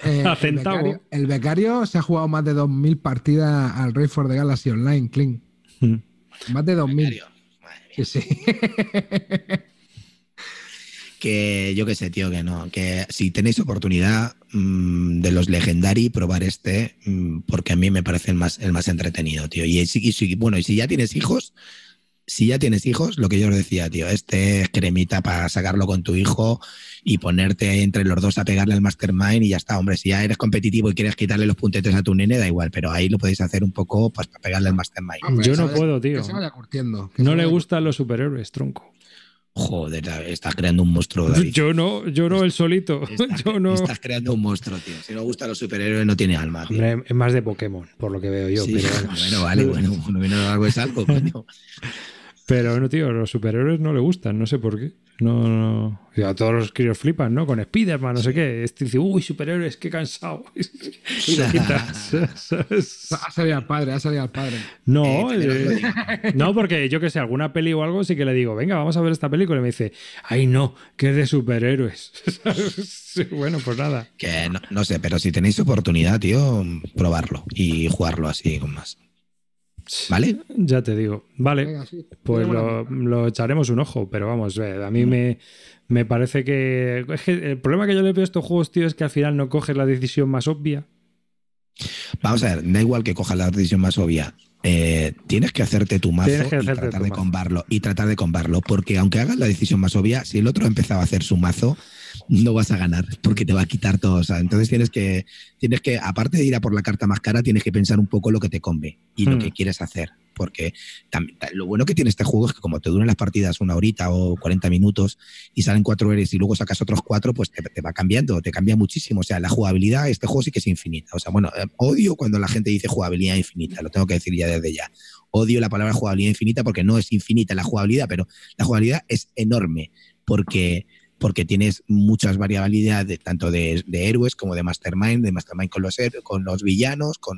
eh a centavo. El becario, se ha jugado más de 2.000 partidas al Rayford for the Galaxy Online, Clean. Mm. Más de 2.000. sí. que yo qué sé, tío, que no, que si tenéis oportunidad mm, de los Legendary, probar este, mm, porque a mí me parece el más, el más entretenido, tío. Y, bueno, y si ya tienes hijos, si ya tienes hijos, lo que yo os decía, tío, este es cremita para sacarlo con tu hijo y ponerte entre los dos a pegarle al mastermind y ya está, hombre, si ya eres competitivo y quieres quitarle los puntetes a tu nene, da igual, pero ahí lo podéis hacer un poco pues, para pegarle al mastermind. yo no puedo, tío. no le gustan los superhéroes, tronco. Joder, estás creando un monstruo, Yo no, yo no, el solito. yo no. Estás creando un monstruo, tío. Si no gusta los superhéroes, no tiene alma. es más de Pokémon, por lo que veo yo. Bueno, vale, bueno, bueno, algo es algo, pero bueno, tío, los superhéroes no le gustan, no sé por qué. No, no. todos los críos flipan, ¿no? Con Spider-Man, no sé qué. Este dice, uy, superhéroes, qué cansado. y ha salido al padre, ha salido al padre. No, eh, eh, no, porque yo que sé, alguna peli o algo sí que le digo, venga, vamos a ver esta película. Y me dice, ay, no, que es de superhéroes. bueno, pues nada. Que no sé, pero si tenéis oportunidad, tío, probarlo y jugarlo así con más. ¿Vale? Ya te digo. Vale, pues lo, echaremos un ojo, pero vamos, a mí mm. me, parece que, es que... El problema que yo le veo a estos juegos, tío, es que al final no coges la decisión más obvia. Vamos a ver, da igual que cojas la decisión más obvia. Eh, tienes que hacerte tu mazo y tratar de combarlo y tratar de combarlo porque aunque hagas la decisión más obvia si el otro empezaba a hacer su mazo no vas a ganar porque te va a quitar todo. O sea, entonces tienes que, tienes que, aparte de ir a por la carta más cara, tienes que pensar un poco lo que te come y lo que mm. quieres hacer. Porque también, lo bueno que tiene este juego es que como te duran las partidas una horita o 40 minutos y salen cuatro eres y luego sacas otros cuatro, pues te, te, va cambiando, te cambia muchísimo. O sea, la jugabilidad, este juego sí que es infinita. O sea, bueno, eh, odio cuando la gente dice jugabilidad infinita, lo tengo que decir ya desde ya. Odio la palabra jugabilidad infinita porque no es infinita la jugabilidad, pero la jugabilidad es enorme porque porque tienes muchas variabilidades, tanto de, héroes como de mastermind, de mastermind con los, con los villanos, con,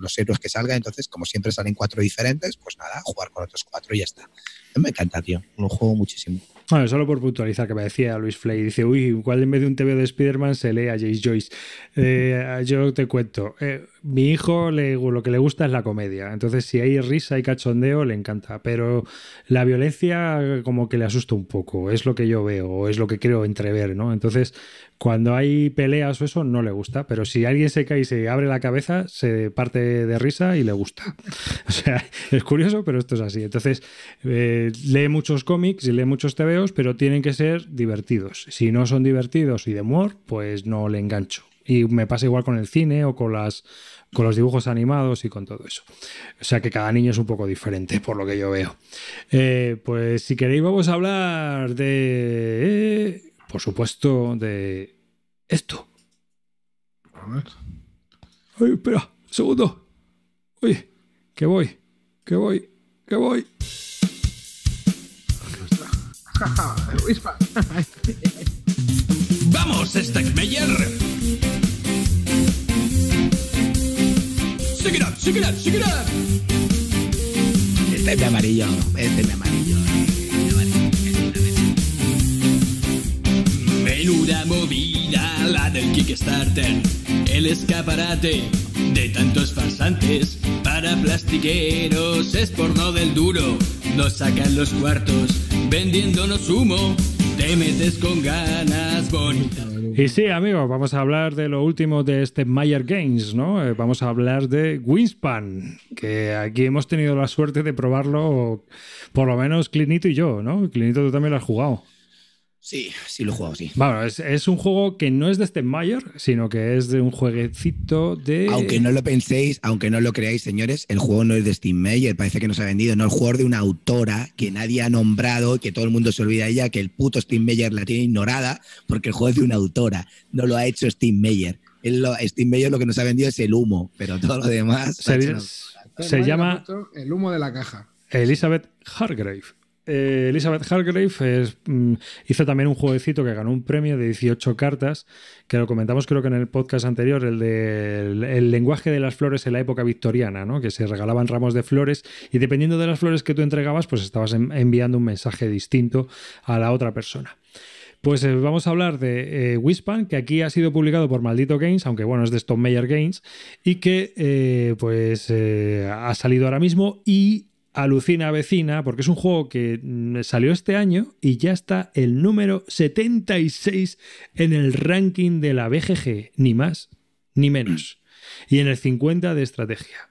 los héroes que salgan Entonces, como siempre salen cuatro diferentes, pues nada, jugar con otros cuatro y ya está. Me encanta, tío. un juego muchísimo. Bueno, solo por puntualizar que me decía Luis Flay, dice, uy, igual en vez de un TV de Spider-Man se lee a Jace Joyce. Eh, yo te cuento, eh, mi hijo le, lo que le gusta es la comedia. Entonces, si hay risa y cachondeo, le encanta. Pero la violencia como que le asusta un poco. Es lo que yo veo, es lo que creo entrever, ¿no? Entonces, cuando hay peleas o eso, no le gusta. Pero si alguien se cae y se abre la cabeza, se parte de risa y le gusta. O sea, es curioso, pero esto es así. Entonces, eh, lee muchos cómics y lee muchos tebeos, pero tienen que ser divertidos. Si no son divertidos y de humor, pues no le engancho. Y me pasa igual con el cine o con las con los dibujos animados y con todo eso. O sea que cada niño es un poco diferente, por lo que yo veo. Eh, pues si queréis vamos a hablar de, por supuesto, de esto. A ver. Ay, espera, un segundo. Uy, que voy, que voy, que voy. Vamos, Stackmeyer. it Este es amarillo, este es amarillo. Menuda movida la del Kickstarter, el escaparate de tantos farsantes. Para plastiqueros es porno del duro, nos sacan los cuartos vendiéndonos humo metes con ganas Y sí, amigos, vamos a hablar de lo último de este Mayer Games, ¿no? Eh, vamos a hablar de Winspan, que aquí hemos tenido la suerte de probarlo, por lo menos Clinito y yo, ¿no? Clinito, tú también lo has jugado. Sí, sí lo he sí. Bueno, es, un juego que no es de Mayer, sino que es de un jueguecito de. Aunque no lo penséis, aunque no lo creáis, señores, el juego no es de Mayer. parece que nos ha vendido, no, el juego de una autora que nadie ha nombrado, que todo el mundo se olvida de ella, que el puto Mayer la tiene ignorada, porque el juego es de una autora, no lo ha hecho Steam Mayer lo que nos ha vendido es el humo, pero todo lo demás. Se, se llama. El humo de la caja. Elizabeth Hargrave. Eh, Elizabeth Hargrave mm, hizo también un jueguecito que ganó un premio de 18 cartas, que lo comentamos creo que en el podcast anterior, el de el, lenguaje de las flores en la época victoriana, ¿no? que se regalaban ramos de flores y dependiendo de las flores que tú entregabas, pues estabas enviando un mensaje distinto a la otra persona. Pues eh, vamos a hablar de eh, que aquí ha sido publicado por Maldito Games, aunque bueno, es de Stone Meyer Games, y que eh, pues ha salido ahora mismo y Alucina Vecina, porque es un juego que mm, salió este año y ya está el número 76 en el ranking de la BGG, ni más ni menos. Y en el 50 de estrategia.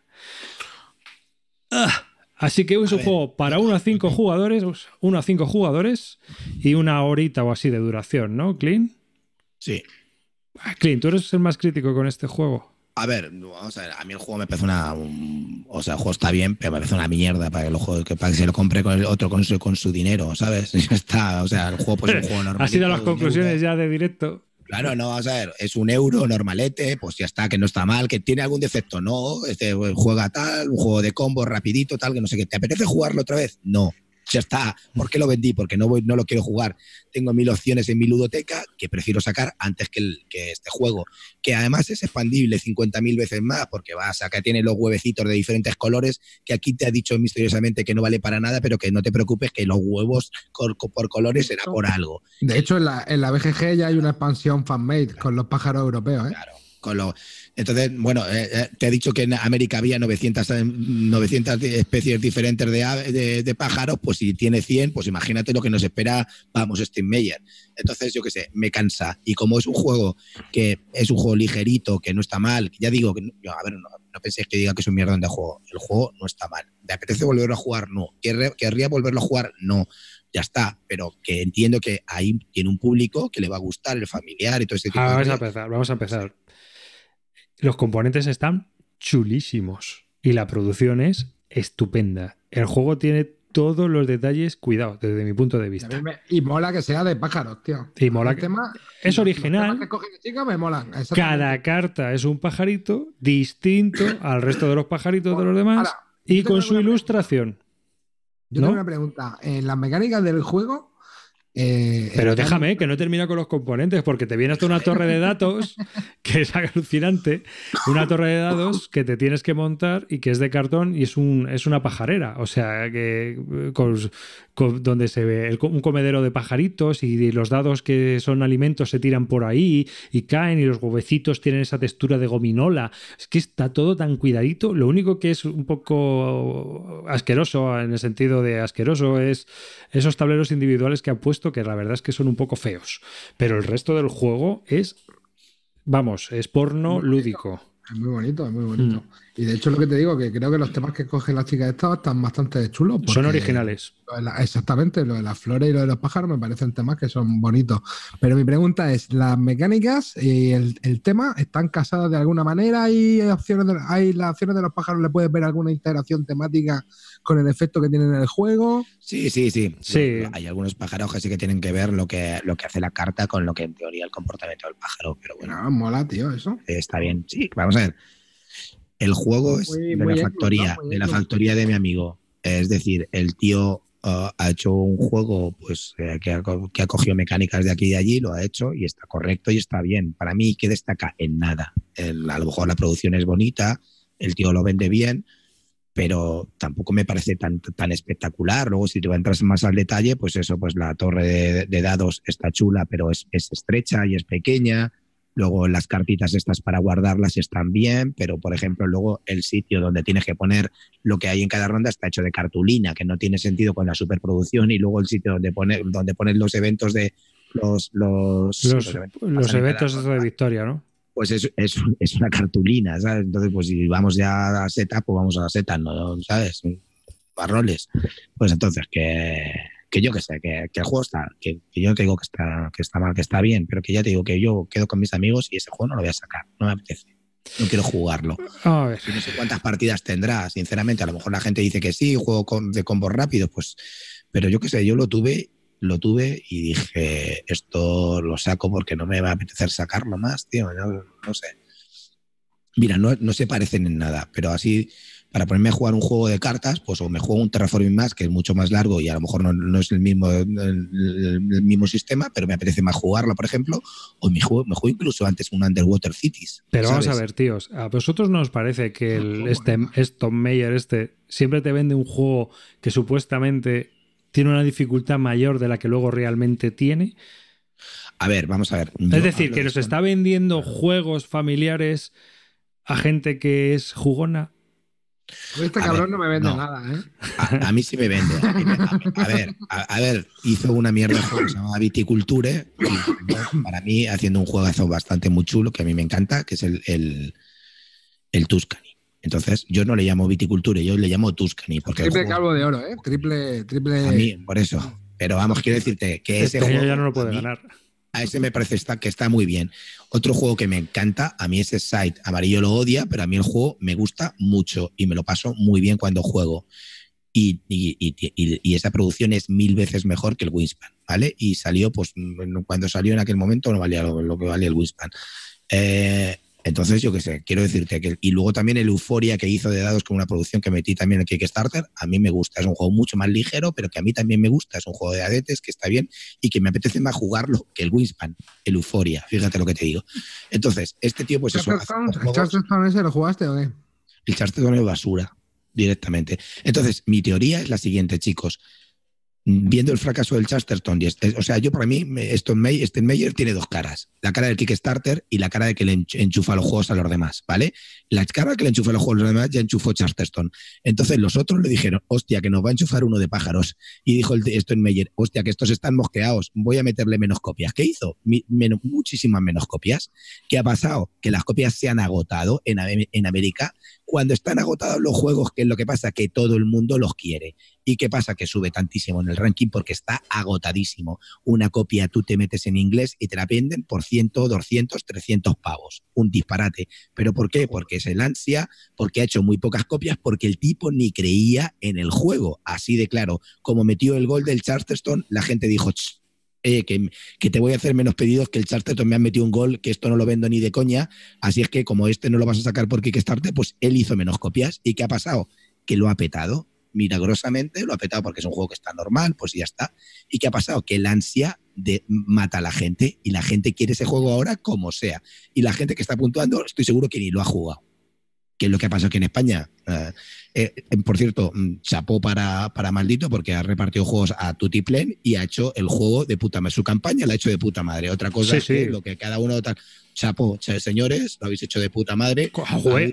Ah, así que es un juego para 1 a 5 jugadores, 1 a 5 jugadores y una horita o así de duración, ¿no, Clean? Sí. Ah, Clean, tú eres el más crítico con este juego. A ver, vamos a ver, a mí el juego me parece una. o sea, el juego está bien, pero me parece una mierda para que, lo que, para que se lo compre con el otro con su, dinero, ¿sabes? o sea, el juego pues es un juego normal. Ha sido las conclusiones ya de directo. Claro, no, vamos a ver, es un euro normalete, pues ya está, que no está mal, que tiene algún defecto, no, este pues, juega tal, un juego de combo rapidito, tal, que no sé qué, ¿te apetece jugarlo otra vez? No, ya está. ¿Por qué lo vendí? Porque no, voy, no lo quiero jugar. Tengo mil opciones en mi ludoteca que prefiero sacar antes que, el, que este juego, que además es expandible 50.000 veces más, porque vas acá tiene los huevecitos de diferentes colores, que aquí te ha dicho misteriosamente que no vale para nada, pero que no te preocupes, que los huevos por, colores será por algo. De hecho, en la, en BGG ya hay una expansión fanmade made con los pájaros europeos. ¿eh? Claro, con los entonces, bueno, eh, eh, te he dicho que en América había 900, 900 eh, especies diferentes de, de, pájaros, pues si tiene 100, pues imagínate lo que nos espera, vamos, Steve Meyer. Entonces, yo qué sé, me cansa. Y como es un juego que es un juego ligerito, que no está mal, ya digo, que a ver, no, penséis que diga que es un mierda de juego. El juego no está mal. ¿Te apetece volverlo a jugar? No. ¿Querría volverlo a jugar? No ya está, pero que entiendo que ahí tiene un público que le va a gustar, el familiar y todo ese tipo ah, de vamos A empezar, vamos a empezar. Los componentes están chulísimos y la producción es estupenda. El juego tiene todos los detalles cuidado desde mi punto de vista. y mola que sea de pájaros, tío. Y mola que, es original. Cada carta es un pajarito distinto al resto de los pajaritos de los demás y con su ilustración. Yo tengo una pregunta. ¿En eh, las mecánicas del juego eh, Pero déjame, que no termina con los componentes, porque te viene hasta una torre de datos, que es alucinante, una torre de dados que te tienes que montar y que es de cartón y es, un, es una pajarera, o sea, que eh, donde se ve un comedero de pajaritos y, los dados que son alimentos se tiran por ahí y caen y los huevecitos tienen esa textura de gominola. Es que está todo tan cuidadito, lo único que es un poco asqueroso en el sentido de asqueroso es esos tableros individuales que han puesto que la verdad es que son un poco feos. Pero el resto del juego es, vamos, es porno lúdico. Es muy bonito, es muy bonito. Mm. Y de hecho lo que te digo, que creo que los temas que coge chicas de esta están bastante chulos. Son originales. exactamente, lo de las flores y lo de los pájaros me parecen temas que son bonitos. Pero mi pregunta es, ¿las mecánicas y el, tema están casadas de alguna manera? ¿Hay opciones de, hay las opciones de los pájaros? ¿Le puedes ver alguna integración temática con el efecto que tienen en el juego? Sí, sí, sí. sí. Hay algunos pájaros que sí que tienen que ver lo que, lo que hace la carta con lo que en teoría el comportamiento del pájaro. Pero bueno, ah, mola, tío, eso. Está bien. Sí, vamos a ver el juego es de, la factoría, de la factoría de mi amigo. Es decir, el tío uh, ha hecho un juego pues, eh, que, ha, cogido mecánicas de aquí y de allí, lo ha hecho y está correcto y está bien. Para mí, que destaca? En nada. a lo mejor la producción es bonita, el tío lo vende bien, pero tampoco me parece tan, espectacular. Luego, si te entras más al detalle, pues eso, pues la torre de, de dados está chula, pero es, es, estrecha y es pequeña. Luego las cartitas estas para guardarlas están bien, pero por ejemplo luego el sitio donde tienes que poner lo que hay en cada ronda está hecho de cartulina, que no tiene sentido con la superproducción y luego el sitio donde poner donde pones los eventos de los los, los, eventos, de victoria, ¿no? Pues es, es, una cartulina, ¿sabes? Entonces, pues si vamos ya a Z, pues vamos a Z, ¿no? ¿sabes? barroles Pues entonces, que que yo que sé, que, el juego está, que, yo te digo que está, que está mal, que está bien, pero que ya te digo que yo quedo con mis amigos y ese juego no lo voy a sacar, no me apetece. No quiero jugarlo. No sé cuántas partidas tendrá, sinceramente. A lo mejor la gente dice que sí, juego de combos rápido, pues. Pero yo qué sé, yo lo tuve, lo tuve y dije, esto lo saco porque no me va a apetecer sacarlo más, tío. No, no sé. Mira, no, no se parecen en nada, pero así para ponerme a jugar un juego de cartas, pues o me juego un Terraforming más, que es mucho más largo y a lo mejor no, es el mismo, el, mismo sistema, pero me apetece más jugarlo, por ejemplo, o me juego, me juego incluso antes un Underwater Cities. Pero vamos a ver, tíos, ¿a vosotros no os parece que ah, este, Tom Mayer este siempre te vende un juego que supuestamente tiene una dificultad mayor de la que luego realmente tiene? A ver, vamos a ver. Es decir, que nos está vendiendo juegos familiares a gente que es jugona este cabrón no me vende nada, ¿eh? A, mí sí me vende. A, ver, a, ver, hizo una mierda que se llama Viticulture. para mí, haciendo un juegazo bastante muy chulo, que a mí me encanta, que es el, el, Tuscany. Entonces, yo no le llamo Viticulture, yo le llamo Tuscany. Porque triple calvo de oro, ¿eh? Triple, triple. A mí, por eso. Pero vamos, quiero decirte que ese este juego. ya no lo puede ganar. A ese me parece que está muy bien. Otro juego que me encanta, a mí es Side. Amarillo lo odia, pero a mí el juego me gusta mucho y me lo paso muy bien cuando juego. Y, esa producción es mil veces mejor que el Winspan, ¿vale? Y salió, pues mm, cuando salió en aquel momento no valía lo, que valía el Winspan. Eh, entonces, yo qué sé, quiero decirte que. Y luego también el Euforia que hizo de dados con una producción que metí también en Kickstarter, a mí me gusta. Es un juego mucho más ligero, pero que a mí también me gusta. Es un juego de adetes que está bien y que me apetece más jugarlo que el Wingspan, el Euforia. Fíjate lo que te digo. Entonces, este tío, pues eso. ¿El Charleston ese lo jugaste o qué? El Charleston es basura, directamente. Entonces, mi teoría es la siguiente, chicos viendo el fracaso del Chesterton, este, o sea, yo para mí, este en Meyer tiene dos caras, la cara del Kickstarter y la cara de que le enchufa los juegos a los demás, ¿vale? La cara que le enchufa los juegos a los demás ya enchufó Chesterton. Entonces los otros le dijeron, hostia, que nos va a enchufar uno de pájaros. Y dijo el Stone Meyer, hostia, que estos están mosqueados, voy a meterle menos copias. ¿Qué hizo? muchísimas menos copias. ¿Qué ha pasado? Que las copias se han agotado en, en América cuando están agotados los juegos, ¿qué es lo que pasa? Que todo el mundo los quiere. ¿Y qué pasa? Que sube tantísimo en el ranking porque está agotadísimo. Una copia tú te metes en inglés y te la venden por 100, 200, 300 pavos. Un disparate. ¿Pero por qué? Porque es el ansia, porque ha hecho muy pocas copias, porque el tipo ni creía en el juego. Así de claro. Como metió el gol del Charleston, la gente dijo, eh, que, te voy a hacer menos pedidos que el Charterton me han metido un gol, que esto no lo vendo ni de coña, así es que como este no lo vas a sacar porque que estarte, pues él hizo menos copias. ¿Y qué ha pasado? Que lo ha petado, milagrosamente, lo ha petado porque es un juego que está normal, pues ya está. ¿Y qué ha pasado? Que el ansia de, mata a la gente y la gente quiere ese juego ahora como sea. Y la gente que está puntuando, estoy seguro que ni lo ha jugado que es lo que ha pasado aquí en España. Eh, eh, por cierto, mm, chapó para, para Maldito porque ha repartido juegos a Tutiplen y ha hecho el juego de puta madre. Su campaña la ha hecho de puta madre. Otra cosa es lo que cada uno tal. Chapo, señores, lo habéis hecho de puta madre.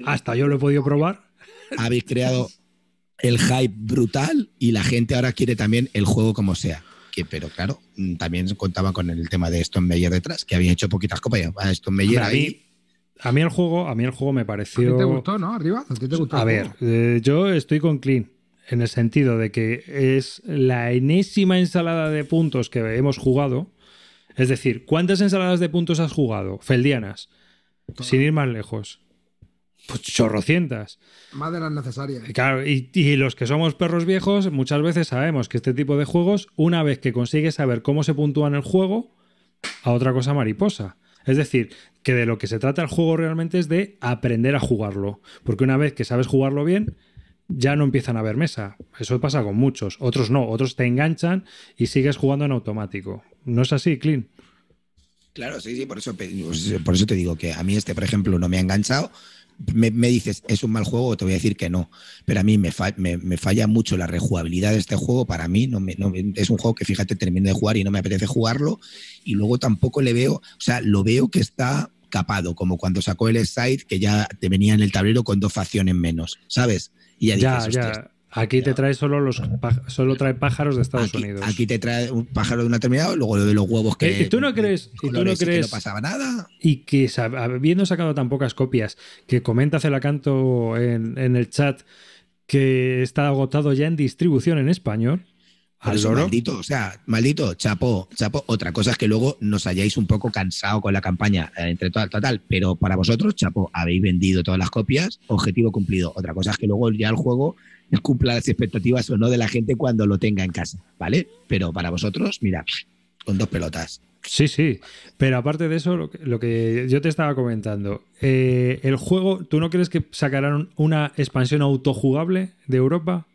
hasta yo lo he podido probar. Habéis creado el hype brutal y la gente ahora quiere también el juego como sea. Que, pero claro, mm, también contaba con el tema de Stone Meyer detrás, que había hecho poquitas copias. Ah, a Stone ahí a mí el juego, a mí el juego me pareció. ¿A te gustó, no? Arriba, ¿a ver, eh, yo estoy con Clean en el sentido de que es la enésima ensalada de puntos que hemos jugado. Es decir, ¿cuántas ensaladas de puntos has jugado? Feldianas. Sin ir más lejos. Pues chorrocientas. Más de las necesarias. y, los que somos perros viejos, muchas veces sabemos que este tipo de juegos, una vez que consigues saber cómo se puntúa en el juego, a otra cosa mariposa. Es decir, que de lo que se trata el juego realmente es de aprender a jugarlo. Porque una vez que sabes jugarlo bien, ya no empiezan a ver mesa. Eso pasa con muchos. Otros no, otros te enganchan y sigues jugando en automático. ¿No es así, Clean? Claro, sí, sí, por eso, pues, por eso te digo que a mí este, por ejemplo, no me ha enganchado me, dices, ¿es un mal juego? Te voy a decir que no. Pero a mí me, falla mucho la rejugabilidad de este juego. Para mí no, es un juego que, fíjate, termino de jugar y no me apetece jugarlo. Y luego tampoco le veo, o sea, lo veo que está capado, como cuando sacó el side que ya te venía en el tablero con dos facciones menos, ¿sabes? ya, ya. Aquí te trae solo los solo trae pájaros de Estados Unidos. Aquí te trae un pájaro de una determinado, luego lo de los huevos que. Eh, ¿Y tú no crees? ¿Y tú no crees? Que no pasaba nada. Y que habiendo sacado tan pocas copias, que comenta Celacanto en, en el chat que está agotado ya en distribución en español. Al maldito, o sea, maldito, chapo, chapo. Otra cosa es que luego nos hayáis un poco cansado con la campaña, eh, entre total, total, pero para vosotros, chapo, habéis vendido todas las copias, objetivo cumplido. Otra cosa es que luego ya el juego cumpla las expectativas o no de la gente cuando lo tenga en casa, ¿vale? Pero para vosotros, mira, con dos pelotas. Sí, sí, pero aparte de eso, lo que, yo te estaba comentando, eh, el juego, ¿tú no crees que sacarán una expansión autojugable de Europa?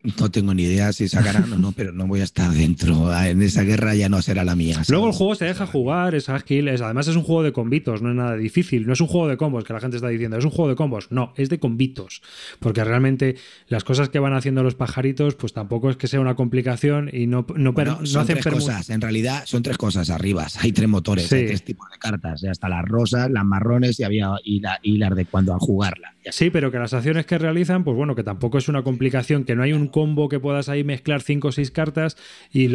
No tengo ni idea si sacarán o no, pero no voy a estar dentro. Ah, en esa guerra ya no será la mía. Luego el juego se deja jugar, es ágil, es, además es un juego de convitos, no es nada difícil. No es un juego de combos que la gente está diciendo, es un juego de combos. No, es de convitos. Porque realmente las cosas que van haciendo los pajaritos, pues tampoco es que sea una complicación y no, no, hacen cosas. En realidad son tres cosas arriba. Hay tres motores, hay tres tipos de cartas. Hasta las rosas, las marrones y, había, y, la, las de cuando a jugarla Sí, pero que las acciones que realizan, pues bueno, que tampoco es una complicación, que no hay un combo que puedas ahí mezclar cinco o seis cartas y,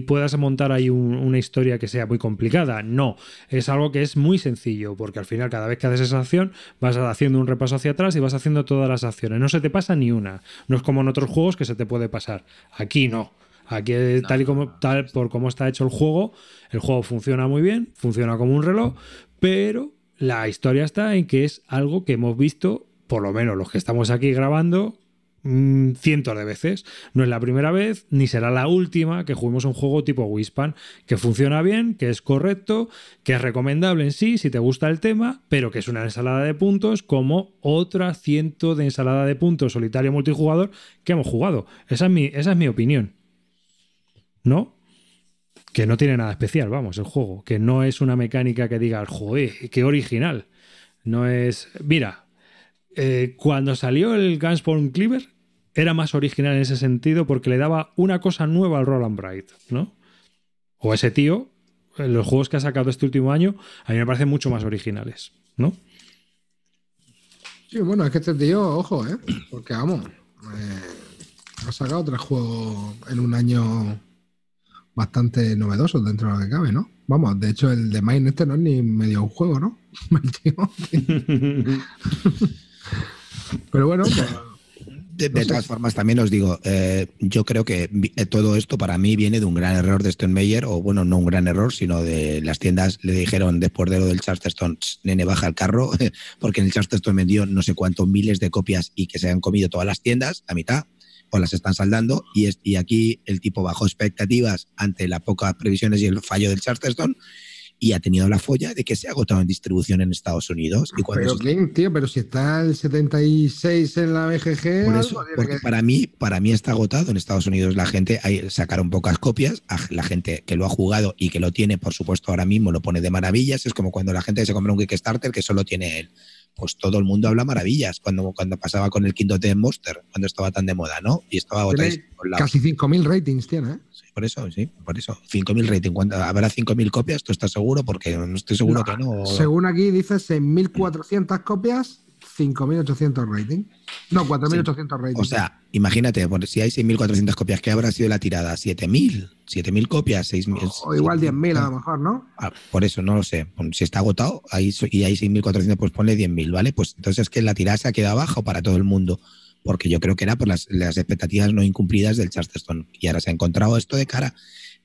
puedas montar ahí una historia que sea muy complicada. No, es algo que es muy sencillo, porque al final cada vez que haces esa acción vas haciendo un repaso hacia atrás y vas haciendo todas las acciones. No se te pasa ni una. No es como en otros juegos que se te puede pasar. Aquí no. Aquí, eh, tal y como tal, por cómo está hecho el juego, el juego funciona muy bien, funciona como un reloj, pero la historia está en que es algo que hemos visto, por lo menos los que estamos aquí grabando, mm, cientos de veces. No es la primera vez, ni será la última que juguemos un juego tipo Wispan, que funciona bien, que es correcto, que es recomendable en sí, si te gusta el tema, pero que es una ensalada de puntos como otra ciento de ensalada de puntos solitario multijugador que hemos jugado. Esa es esa es mi opinión. ¿No? que no tiene nada especial, vamos, el juego, que no es una mecánica que diga, joder, qué original. No es. Mira, eh, cuando salió el Gunspawn Cleaver, era más original en ese sentido porque le daba una cosa nueva al Roland Bright, ¿no? O ese tío, los juegos que ha sacado este último año, a mí me parecen mucho más originales, ¿no? Sí, bueno, es que este tío, ojo, ¿eh? Porque vamos, eh, ha sacado tres juego en un año bastante novedosos dentro de lo que cabe, ¿no? Vamos, de hecho el de Mine este no es ni medio un juego, ¿no? Pero bueno. Pues, de, otras todas formas, también os digo, eh, yo creo que eh, todo esto para mí viene de un gran error de Stone o bueno, no un gran error, sino de las tiendas le dijeron después de lo del Charleston, nene, baja el carro, porque en el Charleston vendió no sé cuántos miles de copias y que se han comido todas las tiendas, la mitad o las están saldando y, es, y aquí el tipo bajó expectativas ante las pocas previsiones y el fallo del Charterstone y ha tenido la folla de que se ha agotado en distribución en Estados Unidos. pero si está el 76 en la BGG... Por eso, porque para, mí, para mí está agotado en Estados Unidos. La gente, hay, sacaron pocas copias, la gente que lo ha jugado y que lo tiene, por supuesto, ahora mismo lo pone de maravillas. Es como cuando la gente se compra un Kickstarter que solo tiene él. Pues todo el mundo habla maravillas cuando, cuando pasaba con el quinto de Monster, cuando estaba tan de moda, ¿no? Y estaba agotado. Casi 5.000 ratings tiene, ¿eh? por eso, sí, por eso. 5.000 rating. ¿Habrá 5.000 copias? ¿Tú estás seguro? Porque no estoy seguro que no. Según aquí dice 6.400 copias, 5.800 rating. No, 4.800 rating. O sea, imagínate, si hay 6.400 copias, ¿qué habrá sido la tirada? ¿7.000? ¿7.000 copias? ¿6.000? O, o igual 10.000 a lo mejor, ¿no? Ah, por eso, no lo sé. Si está agotado ahí, y hay 6.400, pues ponle 10.000, ¿vale? Pues entonces es que la tirada se ha quedado baja para todo el mundo porque yo creo que era por las, expectativas no incumplidas del Charleston. Y ahora se ha encontrado esto de cara.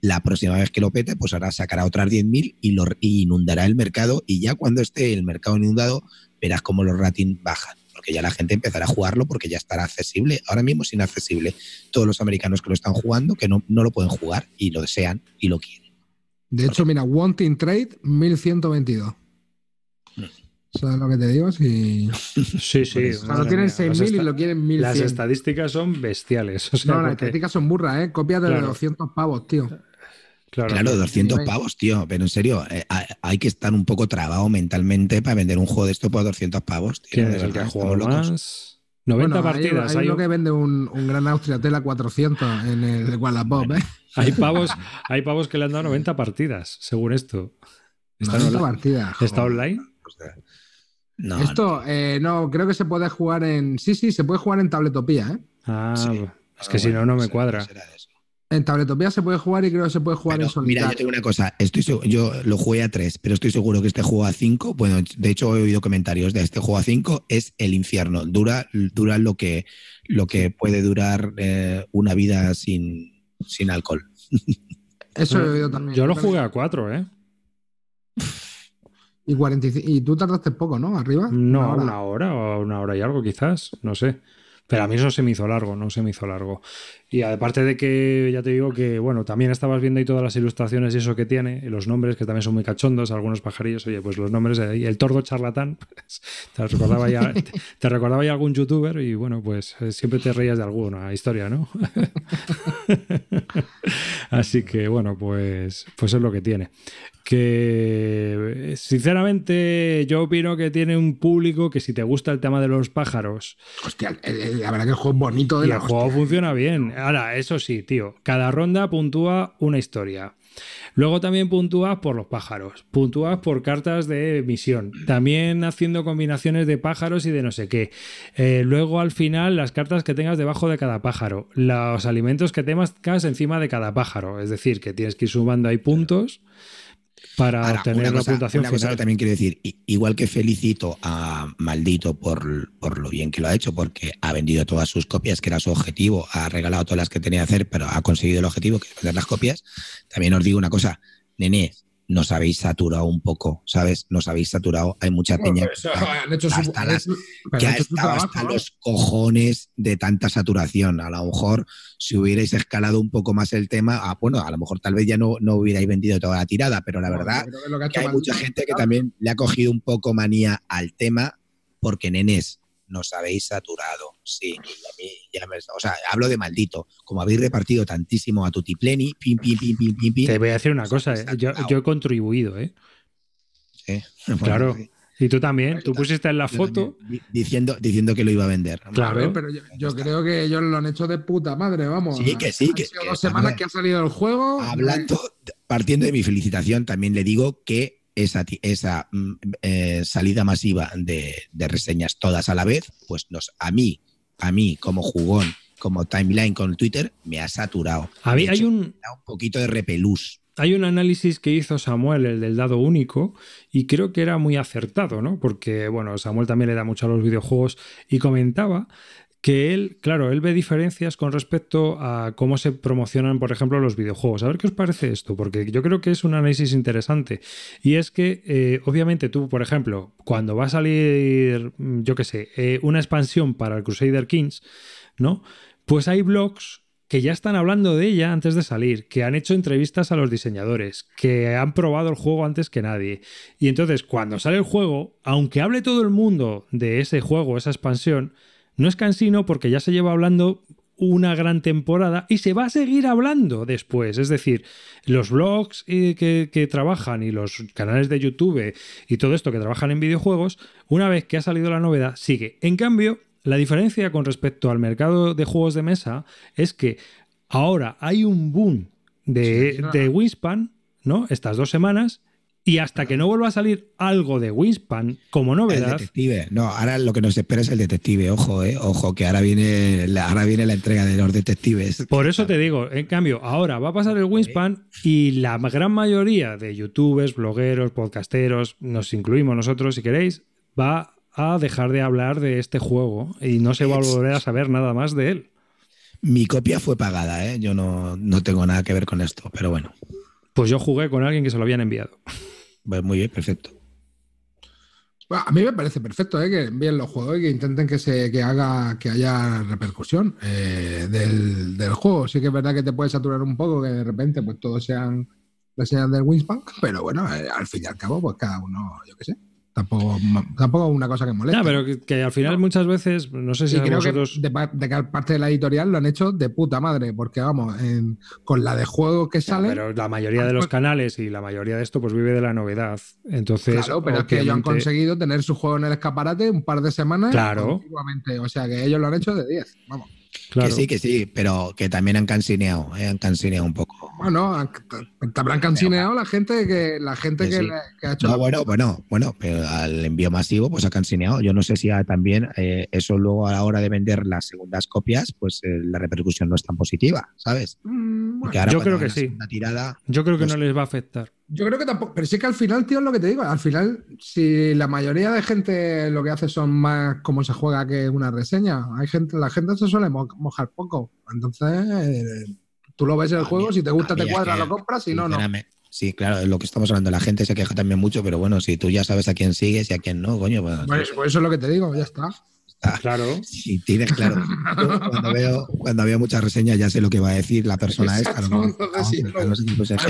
La próxima vez que lo pete, pues ahora sacará otras 10.000 y, lo, inundará el mercado. Y ya cuando esté el mercado inundado, verás cómo los ratings bajan porque ya la gente empezará a jugarlo porque ya estará accesible. Ahora mismo es inaccesible. Todos los americanos que lo están jugando, que no, lo pueden jugar y lo desean y lo quieren. De hecho, mira, Wanting Trade 1122. ¿Sabes lo que te digo? Sí, sí. sí pues, cuando tienen 6.000 y lo quieren 1.100. Las estadísticas son bestiales. no, las estadísticas son burras, ¿eh? Copias de los 200 pavos, tío. Claro, claro 200 pavos, tío. Pero en serio, eh, hay que estar un poco trabado mentalmente para vender un juego de esto por 200 pavos. Tío, es el que ha jugado más? 90 partidas. Hay, lo que vende un, gran Austria Tela 400 en el Wallapop, ¿eh? Hay pavos, hay pavos que le han dado 90 partidas, según esto. ¿Está 90 Partidas, ¿Está online? O sea, esto, eh, no. creo que se puede jugar en. Sí, sí, se puede jugar en tabletopía, ¿eh? Ah, es que ah, si no, no me pues cuadra. En tabletopía se puede jugar y creo que se puede jugar en solitario. Mira, yo tengo una cosa. Estoy yo lo jugué a 3, pero estoy seguro que este juego a 5, bueno, de hecho he oído comentarios de este juego a 5, es el infierno. Dura, dura lo, que, lo que puede durar eh, una vida sin, sin alcohol. Eso he oído también. Yo lo jugué a 4, ¿eh? Y, y tú tardaste poco, ¿no? ¿Arriba? No, una hora. una hora o una hora y algo quizás, no sé. Pero a mí eso se me hizo largo, no se me hizo largo. Y aparte de que ya te digo que, bueno, también estabas viendo ahí todas las ilustraciones y eso que tiene, y los nombres que también son muy cachondos, algunos pajarillos, oye, pues los nombres, eh, y el tordo charlatán, pues, te, recordaba ya, te, recordaba ya algún youtuber y bueno, pues eh, siempre te reías de alguna historia, ¿no? Así que bueno, pues, pues es lo que tiene que sinceramente yo opino que tiene un público que si te gusta el tema de los pájaros. Hostia, eh, eh, la verdad que el juego es bonito y El juego eh. funciona bien. Ahora, eso sí, tío, cada ronda puntúa una historia. Luego también puntúas por los pájaros, puntúas por cartas de misión, también haciendo combinaciones de pájaros y de no sé qué. luego al final las cartas que tengas debajo de cada pájaro, los alimentos que tengas encima de cada pájaro, es decir, que tienes que ir sumando ahí puntos para tener obtener la puntuación una Cosa que también quiero decir, igual que felicito a Maldito por, lo bien que lo ha hecho, porque ha vendido todas sus copias, que era su objetivo, ha regalado todas las que tenía que hacer, pero ha conseguido el objetivo, que es vender las copias, también os digo una cosa, nené nos habéis saturado un poco, ¿sabes? Nos habéis saturado. Hay mucha peña que ha estado hasta los cojones de tanta saturación. A lo mejor, si hubierais escalado un poco más el tema, ah, bueno, a lo mejor tal vez ya no, no hubierais vendido toda la tirada, pero la verdad hay mucha gente que también le ha cogido un poco manía al tema, porque nenes, nos habéis saturado. Sí, ya me, o sea, hablo de maldito. Como habéis repartido tantísimo a Tutipleni, pim, Te voy a decir una cosa, eh, yo, he contribuido, ¿eh? Sí, claro. Y tú también, tú pusiste en la foto. Diciendo, que lo iba a vender. Claro, pero yo, creo que ellos lo han hecho de puta madre, vamos. Sí, que sí. que, sí. que ha salido el juego. Hablando, partiendo de mi felicitación, también le digo que esa, esa mm, eh, salida masiva de, reseñas todas a la vez, pues nos, a mí, a mí como jugón, como timeline con Twitter, me ha saturado. había hay un... poquito de repelús hay un análisis que hizo Samuel, el del dado único, y creo que era muy acertado, ¿no? Porque, bueno, Samuel también le da mucho a los videojuegos y comentaba que él, claro, él ve diferencias con respecto a cómo se promocionan, por ejemplo, los videojuegos. A ver qué os parece esto, porque yo creo que es un análisis interesante. Y es que, eh, obviamente, tú, por ejemplo, cuando va a salir, yo qué sé, eh, una expansión para el Crusader Kings, ¿no? Pues hay blogs que ya están hablando de ella antes de salir, que han hecho entrevistas a los diseñadores, que han probado el juego antes que nadie. Y entonces, cuando sale el juego, aunque hable todo el mundo de ese juego, esa expansión, no es cansino porque ya se lleva hablando una gran temporada y se va a seguir hablando después. Es decir, los blogs eh, que, trabajan y los canales de YouTube y todo esto que trabajan en videojuegos, una vez que ha salido la novedad, sigue. En cambio, la diferencia con respecto al mercado de juegos de mesa es que ahora hay un boom de, Wispan de ¿no? Estas dos semanas y hasta que no vuelva a salir algo de Winspan como novedad. El detective. No, ahora lo que nos espera es el detective. Ojo, eh, ojo, que ahora viene, la, ahora viene la entrega de los detectives. Por eso te digo, en cambio, ahora va a pasar el Winspan y la gran mayoría de youtubers, blogueros, podcasteros, nos incluimos nosotros si queréis, va a dejar de hablar de este juego y no se va a volver a saber nada más de él. Mi copia fue pagada, ¿eh? yo no, no tengo nada que ver con esto, pero bueno. Pues yo jugué con alguien que se lo habían enviado muy bien, perfecto. a mí me parece perfecto eh, que envíen los juegos y que intenten que se que haga que haya repercusión eh, del, juego. Sí que es verdad que te puede saturar un poco que de repente pues todos sean reseñas del Wingspan, pero bueno, eh, al fin y al cabo pues cada uno, yo qué sé. Tampoco, tampoco una cosa que molesta. Ya, pero que, al final muchas veces, no sé si creo que de, parte de la editorial lo han hecho de puta madre, porque vamos, con la de juego que sale. Pero la mayoría de pues los pues canales y la mayoría de esto pues vive de la novedad. Entonces, claro, pero es que ellos han conseguido tener su juego en el escaparate un par de semanas. Claro. O sea que ellos lo han hecho de 10. Vamos. Que sí, que sí, pero que también han cansineado, eh, han cansineado un poco. Bueno, te habrán cansineado la gente que la gente que, ha hecho. bueno, bueno, bueno, pero al envío masivo, pues ha cansineado. Yo no sé si también eh, eso luego a la hora de vender las segundas copias, pues eh, la repercusión no es tan positiva, ¿sabes? Mm, yo creo que sí. yo creo que pues no les va a afectar. Yo creo que tampoco, pero sí que al final, tío, es lo que te digo. Al final, si la mayoría de gente lo que hace son más como se juega que una reseña, hay gente, la gente se suele mojar poco. Entonces, eh, tú lo ves en el juego, si te gusta, te cuadra, lo compras, si no, no. Sí, claro, lo que estamos hablando, la gente se queja también mucho, pero bueno, si tú ya sabes a quién sigues y a quién no, coño. pues, pues, pues eso es lo que te digo, ya está. Ah, claro. Sí, tienes claro. cuando, veo, cuando muchas reseñas ya sé lo que va a decir la persona esta. al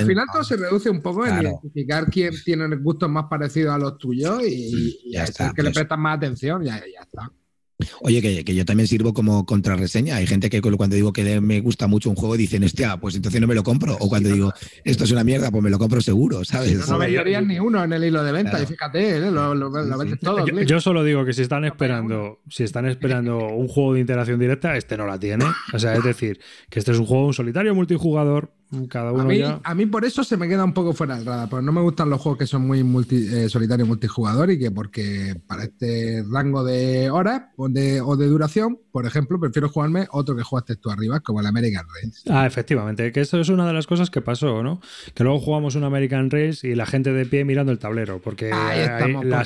final todo se reduce un poco en identificar quién tiene gustos más parecidos a los tuyos y, a que le pues. prestas más atención, ya, ya está. Oye, que, yo también sirvo como contrarreseña. Hay gente que cuando digo que me gusta mucho un juego dicen, hostia, pues entonces no me lo compro. O cuando digo, esto es una mierda, pues me lo compro seguro, ¿sabes? No, me ni uno en el hilo de venta, y fíjate, ¿eh? lo, lo, Todo, yo, solo digo que si están esperando, si están esperando un juego de interacción directa, este no la tiene. O sea, es decir, que este es un juego solitario multijugador a, mí, por eso se me queda un poco fuera de radar, pero no me gustan los juegos que son muy eh, solitarios multijugador y que porque para este rango de horas pues, o de, duración, por ejemplo, prefiero jugarme otro que jugaste tú arriba, como el American Race. Ah, efectivamente, que eso es una de las cosas que pasó, ¿no? Que luego jugamos un American Race y la gente de pie mirando el tablero, porque Ahí estamos, la,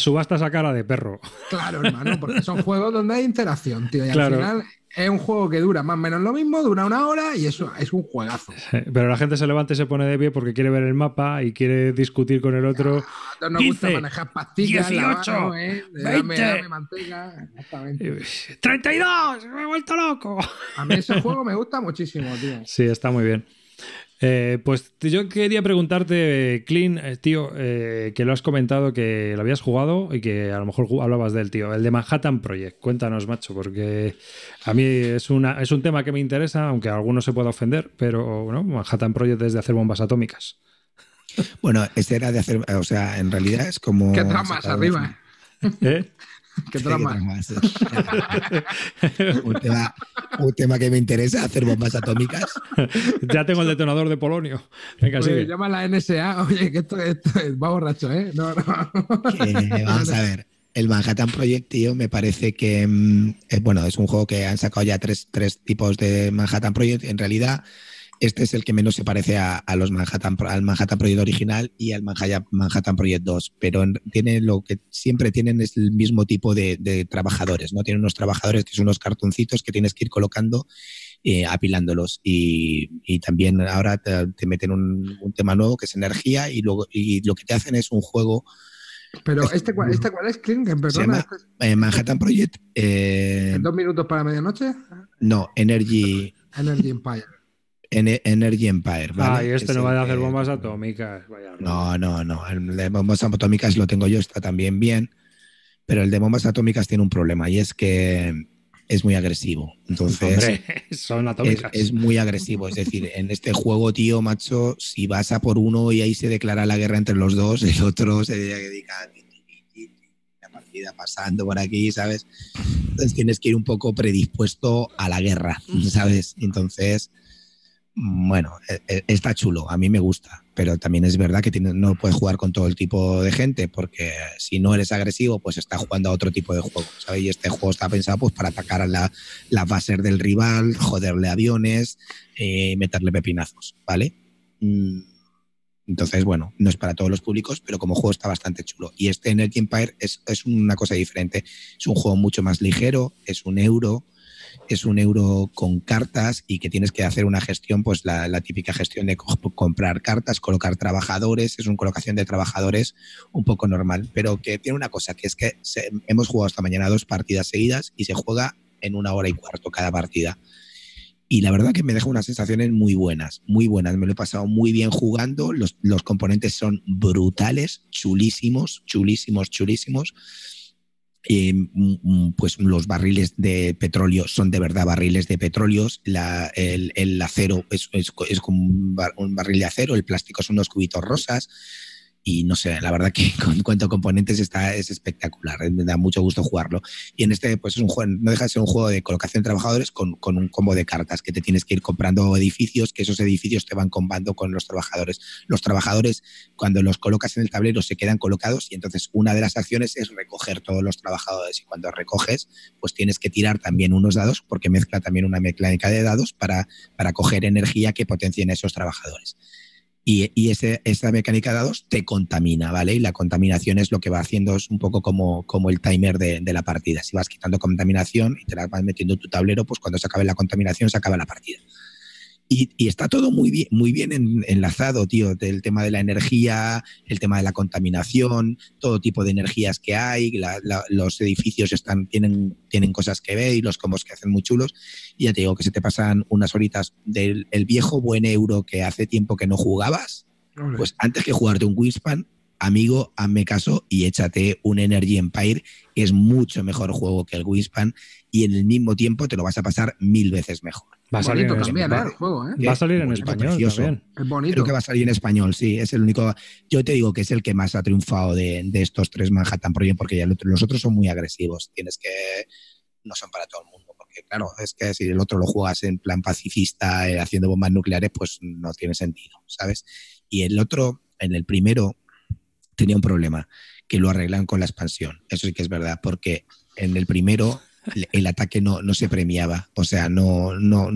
subasta cara de perro. Claro, hermano, porque son juegos donde hay interacción, tío, y al final es un juego que dura más o menos lo mismo, dura una hora y eso es un juegazo. Pero la gente se levanta y se pone de pie porque quiere ver el mapa y quiere discutir con el otro. 18, 20, 32, me he vuelto loco. A mí ese juego me gusta muchísimo, tío. Sí, está muy bien. Eh, pues yo quería preguntarte, Clean, eh, tío, eh, que lo has comentado que lo habías jugado y que a lo mejor hablabas del tío, el de Manhattan Project. Cuéntanos, macho, porque a mí es, una, es un tema que me interesa, aunque a algunos se pueda ofender, pero bueno, Manhattan Project es de hacer bombas atómicas. Bueno, este era de hacer, o sea, en realidad es como. ¿Qué tramas arriba? ¿Eh? ¿Qué un, tema, un, tema, que me interesa, hacer bombas atómicas. ya tengo el detonador de polonio. Llama la NSA, oye, que esto, va borracho, ¿eh? No, no. Eh, vamos a ver. El Manhattan Project, tío, me parece que mm, es bueno, es un juego que han sacado ya tres tipos de Manhattan Project. En realidad, este es el que menos se parece a, los Manhattan, al Manhattan Project original y al Manhattan Project 2, pero tiene lo que siempre tienen es el mismo tipo de, trabajadores, ¿no? Tienen unos trabajadores que son unos cartoncitos que tienes que ir colocando eh, apilándolos. Y, también ahora te, meten un, tema nuevo que es energía y, luego, y lo que te hacen es un juego. Pero este, cual, este es Clinken, perdona. Llama, este eh, Manhattan Project. Eh, ¿En ¿Dos minutos para medianoche? No, Energy. Energy Empire. E- Energy Empire. Ah, y este no va a hacer bombas atómicas. no, no, no. El de bombas atómicas lo tengo yo, está también bien. Pero el de bombas atómicas tiene un problema y es que es muy agresivo. Entonces, son atómicas. Es, es, muy agresivo. Es decir, en este juego, tío, macho, si vas a por uno y ahí se declara la guerra entre los dos, el otro se dedica a la partida pasando por aquí, ¿sabes? Entonces tienes que ir un poco predispuesto a la guerra, ¿sabes? Entonces bueno, e, e, está chulo, a mí me gusta, pero también es verdad que no puedes jugar con todo el tipo de gente, porque si no eres agresivo, pues estás jugando a otro tipo de juego, ¿sabes? Y este juego está pensado pues, para atacar a la, las bases del rival, joderle aviones, eh, meterle pepinazos, ¿vale? Mm, entonces, bueno, no es para todos los públicos, pero como juego está bastante chulo. Y este Energy Empire es, es una cosa diferente, es un juego mucho más ligero, es un euro, es un euro con cartas y que tienes que hacer una gestión, pues la, típica gestión de comprar cartas, colocar trabajadores, es una colocación de trabajadores un poco normal, pero que tiene una cosa, que es que hemos jugado esta mañana dos partidas seguidas y se juega en una hora y cuarto cada partida. Y la verdad que me deja unas sensaciones muy buenas, muy buenas. Me lo he pasado muy bien jugando. Los, los componentes son brutales, chulísimos, chulísimos, chulísimos eh, pues los barriles de petróleo son de verdad barriles de petróleo, el, acero es, como un, un barril de acero, el plástico son unos cubitos rosas y no sé, la verdad que con cuanto a componentes está, es espectacular, eh, me da mucho gusto jugarlo. Y en este, pues es un juego, no deja de ser un juego de colocación de trabajadores con, un combo de cartas, que te tienes que ir comprando edificios, que esos edificios te van combando con los trabajadores. Los trabajadores, cuando los colocas en el tablero, se quedan colocados y entonces una de las acciones es recoger todos los trabajadores. Y cuando recoges, pues tienes que tirar también unos dados, porque mezcla también una mecánica de dados para, para coger energía que potencien a esos trabajadores y, esa mecánica de dados te contamina, ¿vale? Y la contaminación es lo que va haciendo, es un poco como, como el timer de, de, la partida. Si vas quitando contaminación y te la vas metiendo en tu tablero, pues cuando se acabe la contaminación se acaba la partida. Y, está todo muy bien, muy bien enlazado, tío. del tema de la energía, el tema de la contaminación, todo tipo de energías que hay, los edificios están, tienen, tienen cosas que ver y los combos que hacen muy chulos. Y ya te digo que se te pasan unas horitas del viejo buen euro que hace tiempo que no jugabas. Pues antes que jugarte un Wispan, amigo, hazme caso y échate un Energy Empire, que es mucho mejor juego que el Wispan y en el mismo tiempo te lo vas a pasar mil veces mejor. ¿eh? ¿eh? Va a salir en pues español. El Va a salir en español Es bonito. Creo que va a salir en español, sí. Es el único. Yo te digo que es el que más ha triunfado de, estos tres Manhattan Project, porque ya los otros son muy agresivos. Tienes que. No son para todo el mundo, porque claro, es que si el otro lo juegas en plan pacifista, eh, haciendo bombas nucleares, pues no tiene sentido, ¿sabes? Y el otro, en el primero, tenía un problema, que lo arreglan con la expansión. Eso sí que es verdad, porque en el primero el ataque no, se premiaba, o sea, no, no,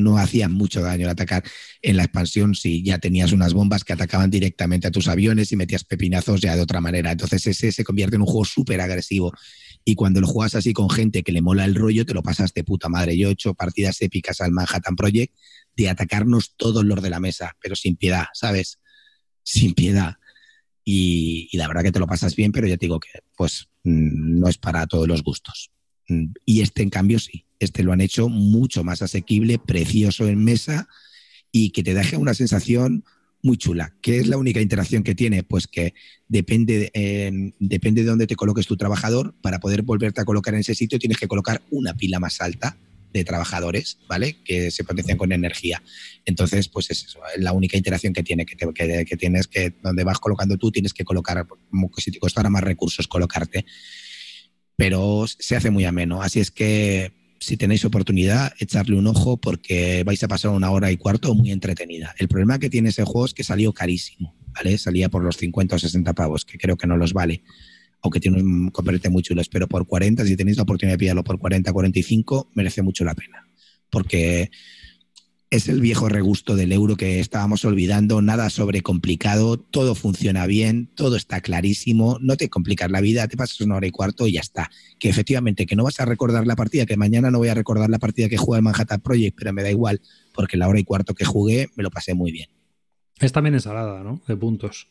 mucho daño el atacar. En la expansión si ya tenías unas bombas que atacaban directamente a tus aviones y metías pepinazos ya de otra manera. Entonces ese se convierte en un juego súper agresivo y cuando lo juegas así con gente que le mola el rollo, te lo pasas de puta madre. Yo he hecho partidas épicas al Manhattan Project de atacarnos todos los de la mesa, pero sin piedad, ¿sabes? Sin piedad. Y, y la verdad que te lo pasas bien, pero ya te digo que pues mm, no es para todos los gustos. Mm, y este, en cambio, sí. Este lo han hecho mucho más asequible, precioso en mesa y que te deja una sensación muy chula. ¿Qué es la única interacción que tiene? Pues que depende, em, depende de dónde te coloques tu trabajador. Para poder volverte a colocar en ese sitio tienes que colocar una pila más alta de trabajadores, ¿vale? Que se potencian con energía. Entonces, pues es la única interacción que tiene, que, que, tienes que, donde vas colocando tú, tienes que colocar, como que si te costara más recursos colocarte pero se hace muy ameno. Así es que si tenéis oportunidad, echarle un ojo porque vais a pasar una hora y cuarto muy entretenida. El problema que tiene ese juego es que salió carísimo, ¿vale? Salía por los 50 o 60 pavos, que creo que no los vale, aunque tiene un mucho muy chulo. pero por 40, si tenéis la oportunidad de pillarlo por 40, 45, merece mucho la pena, porque es el viejo regusto del euro que estábamos olvidando, nada sobre complicado todo funciona bien, todo está clarísimo, no te complicas la vida, te pasas una hora y cuarto y ya está. Que efectivamente, que no vas a recordar la partida, que mañana no voy a recordar la partida que juega el Manhattan Project, pero me da igual, porque la hora y cuarto que jugué me lo pasé muy bien. Es también ensalada, ¿no? De puntos.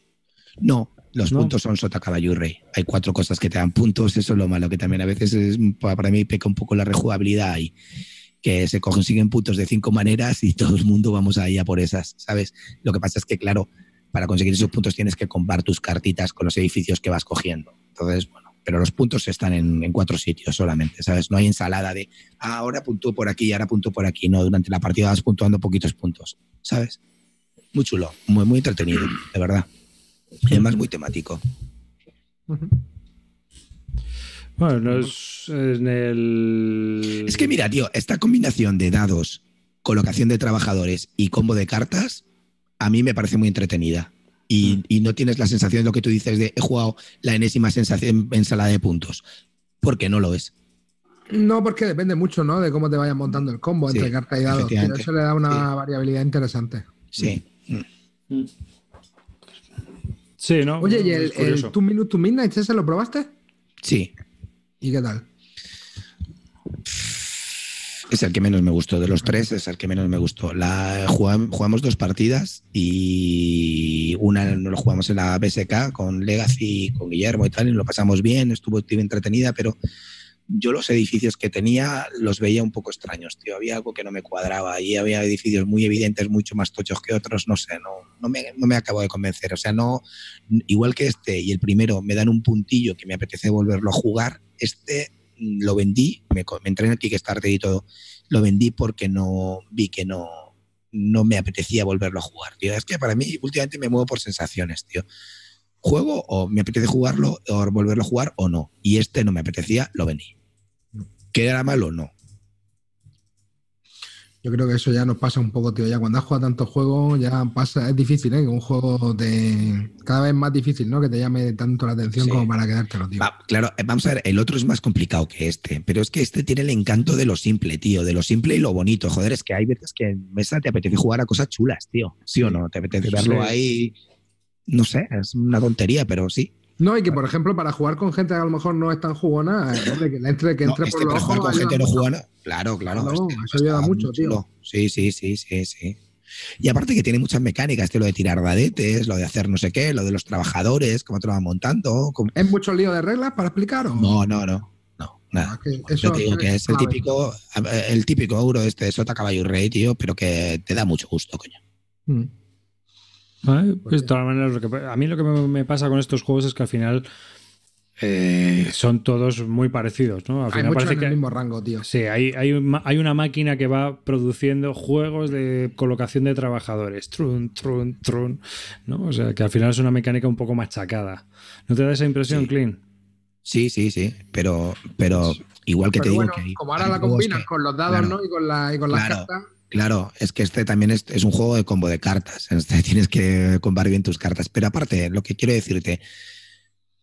No, los puntos son sota, caballo y rey. Hay cuatro cosas que te dan puntos, eso es lo malo, que también a veces para mí peca un poco la rejugabilidad ahí. Y que se consiguen puntos de cinco maneras y todo el mundo vamos ir a por esas, ¿sabes? Lo que pasa es que, claro, para conseguir esos puntos tienes que comprar tus cartitas con los edificios que vas cogiendo. Entonces, bueno, pero los puntos están en, cuatro sitios solamente, ¿sabes? No hay ensalada de ah, ahora punto por aquí, y ahora punto por aquí. No, durante la partida vas puntuando poquitos puntos, ¿sabes? Muy chulo, muy, muy entretenido, de verdad. Y además muy temático es eh, Es que mira, tío, esta combinación de dados, colocación de trabajadores y combo de cartas, a mí me parece muy entretenida. Y, mm. no tienes la sensación de lo que tú dices de he jugado la enésima sensación en sala de puntos. Porque no lo es. No, porque depende mucho, ¿no? De cómo te vayan montando el combo entre cartas y dados. Pero eso le da una variabilidad interesante. Sí. Mm. Mm. Sí, ¿no? Oye, ¿y el, Two Minute to Midnight ese lo probaste? Sí. ¿Y qué tal? Es el que menos me gustó de los tres, es el que menos me gustó. jugamos, dos partidas y una lo jugamos en la BSK con Legacy, con Guillermo y tal, y lo pasamos bien, estuvo entretenida, pero yo los edificios que tenía los veía un poco extraños, tío. Había algo que no me cuadraba y había edificios muy evidentes, mucho más tochos que otros, no sé, no, me, no me acabo de convencer. O sea, no, igual que este y el primero me dan un puntillo que me apetece volverlo a jugar, este lo vendí, me, me entré en el Kickstarter y todo, lo vendí porque no vi que no, no me apetecía volverlo a jugar, Es que para mí últimamente me muevo por sensaciones, tío. Juego o me apetece jugarlo o volverlo a jugar o no. Y este no me apetecía, lo vendí. ¿Que era malo? No. Yo creo que eso ya nos pasa un poco, tío. Ya cuando has jugado tantos juegos, ya pasa, es difícil, ¿eh? Que un juego te. Cada vez más difícil, ¿no? Que te llame tanto la atención como para quedártelo, tío. claro, eh, vamos a ver, el otro es más complicado que este, pero es que este tiene el encanto de lo simple, tío, de lo simple y lo bonito. Joder, es que hay veces que en mesa te apetece jugar a cosas chulas, tío. ¿Sí o no? Te apetece Darlo ahí. No sé, es una tontería, pero sí. No, y que por ejemplo, para jugar con gente que a lo mejor no es tan jugona, eh, entre, que entre por los para jugar con gente no claro, claro. ayuda mucho, tío. Sí, sí, sí, sí, sí. Y aparte que tiene muchas mecánicas, este, lo de tirar dadetes, lo de hacer no sé qué, lo de los trabajadores, cómo te lo van montando. ¿Es mucho lío de reglas para explicar? ¿o? No, no, no. No, ah, es el típico, el típico euro este de Sota Caballo Rey, tío, pero que te da mucho gusto, coño. Mm. Pues pues de todas a mí lo que me pasa con estos juegos es que al final eh, son todos muy parecidos, ¿no? Al final hay en el mismo rango, tío. Sí, hay, una máquina que va produciendo juegos de colocación de trabajadores. Trun, trun, trun. O sea, que al final es una mecánica un poco machacada. ¿No te da esa impresión, Clean? Sí, sí, sí. Pero, pero pues, igual que te digo Como ahora la combinas con los dados, Y con, la, y Claro, es que este también es, un juego de combo de cartas. Este tienes que combar bien tus cartas. Pero aparte, lo que quiero decirte,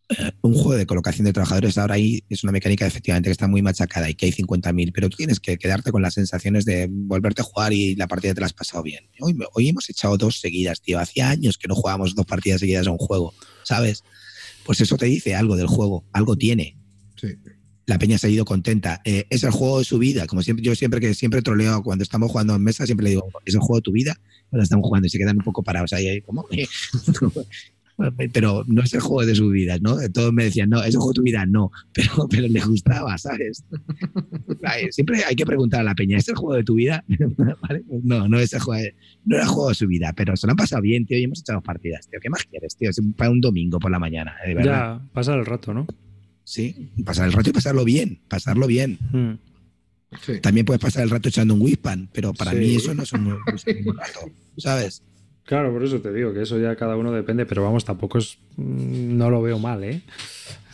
eh, un juego de colocación de trabajadores ahora ahí es una mecánica efectivamente que está muy machacada y que hay 50.000, pero tú tienes que quedarte con las sensaciones de volverte a jugar y la partida te la has pasado bien. Hoy, hemos echado dos seguidas, tío. Hacía años que no jugábamos dos partidas seguidas a un juego, ¿sabes? Pues eso te dice algo del juego, algo tiene. Sí la peña se ha ido contenta. Eh, es el juego de su vida, como siempre, yo siempre que siempre troleo cuando estamos jugando en mesa, siempre le digo, es el juego de tu vida, cuando estamos jugando y se quedan un poco parados ahí, como... pero no es el juego de su vida ¿no? Todos me decían, no, es el juego de tu vida, no, pero, pero le gustaba, ¿sabes? Siempre hay que preguntar a la peña, ¿es el juego de tu vida? No, no es el juego, de, no era el juego de su vida, pero se lo han pasado bien, tío, y hemos echado partidas, tío, ¿qué más quieres, tío? para un domingo por la mañana, de verdad. Ya, pasa el rato, ¿no? ¿sí? Pasar el rato y pasarlo bien, pasarlo bien. Hmm. También puedes pasar el rato echando un whispan, pero para mí eso no es un, rato, ¿sabes? Claro, por eso te digo que eso ya cada uno depende, pero vamos, tampoco es. Mm, no lo veo mal, ¿eh?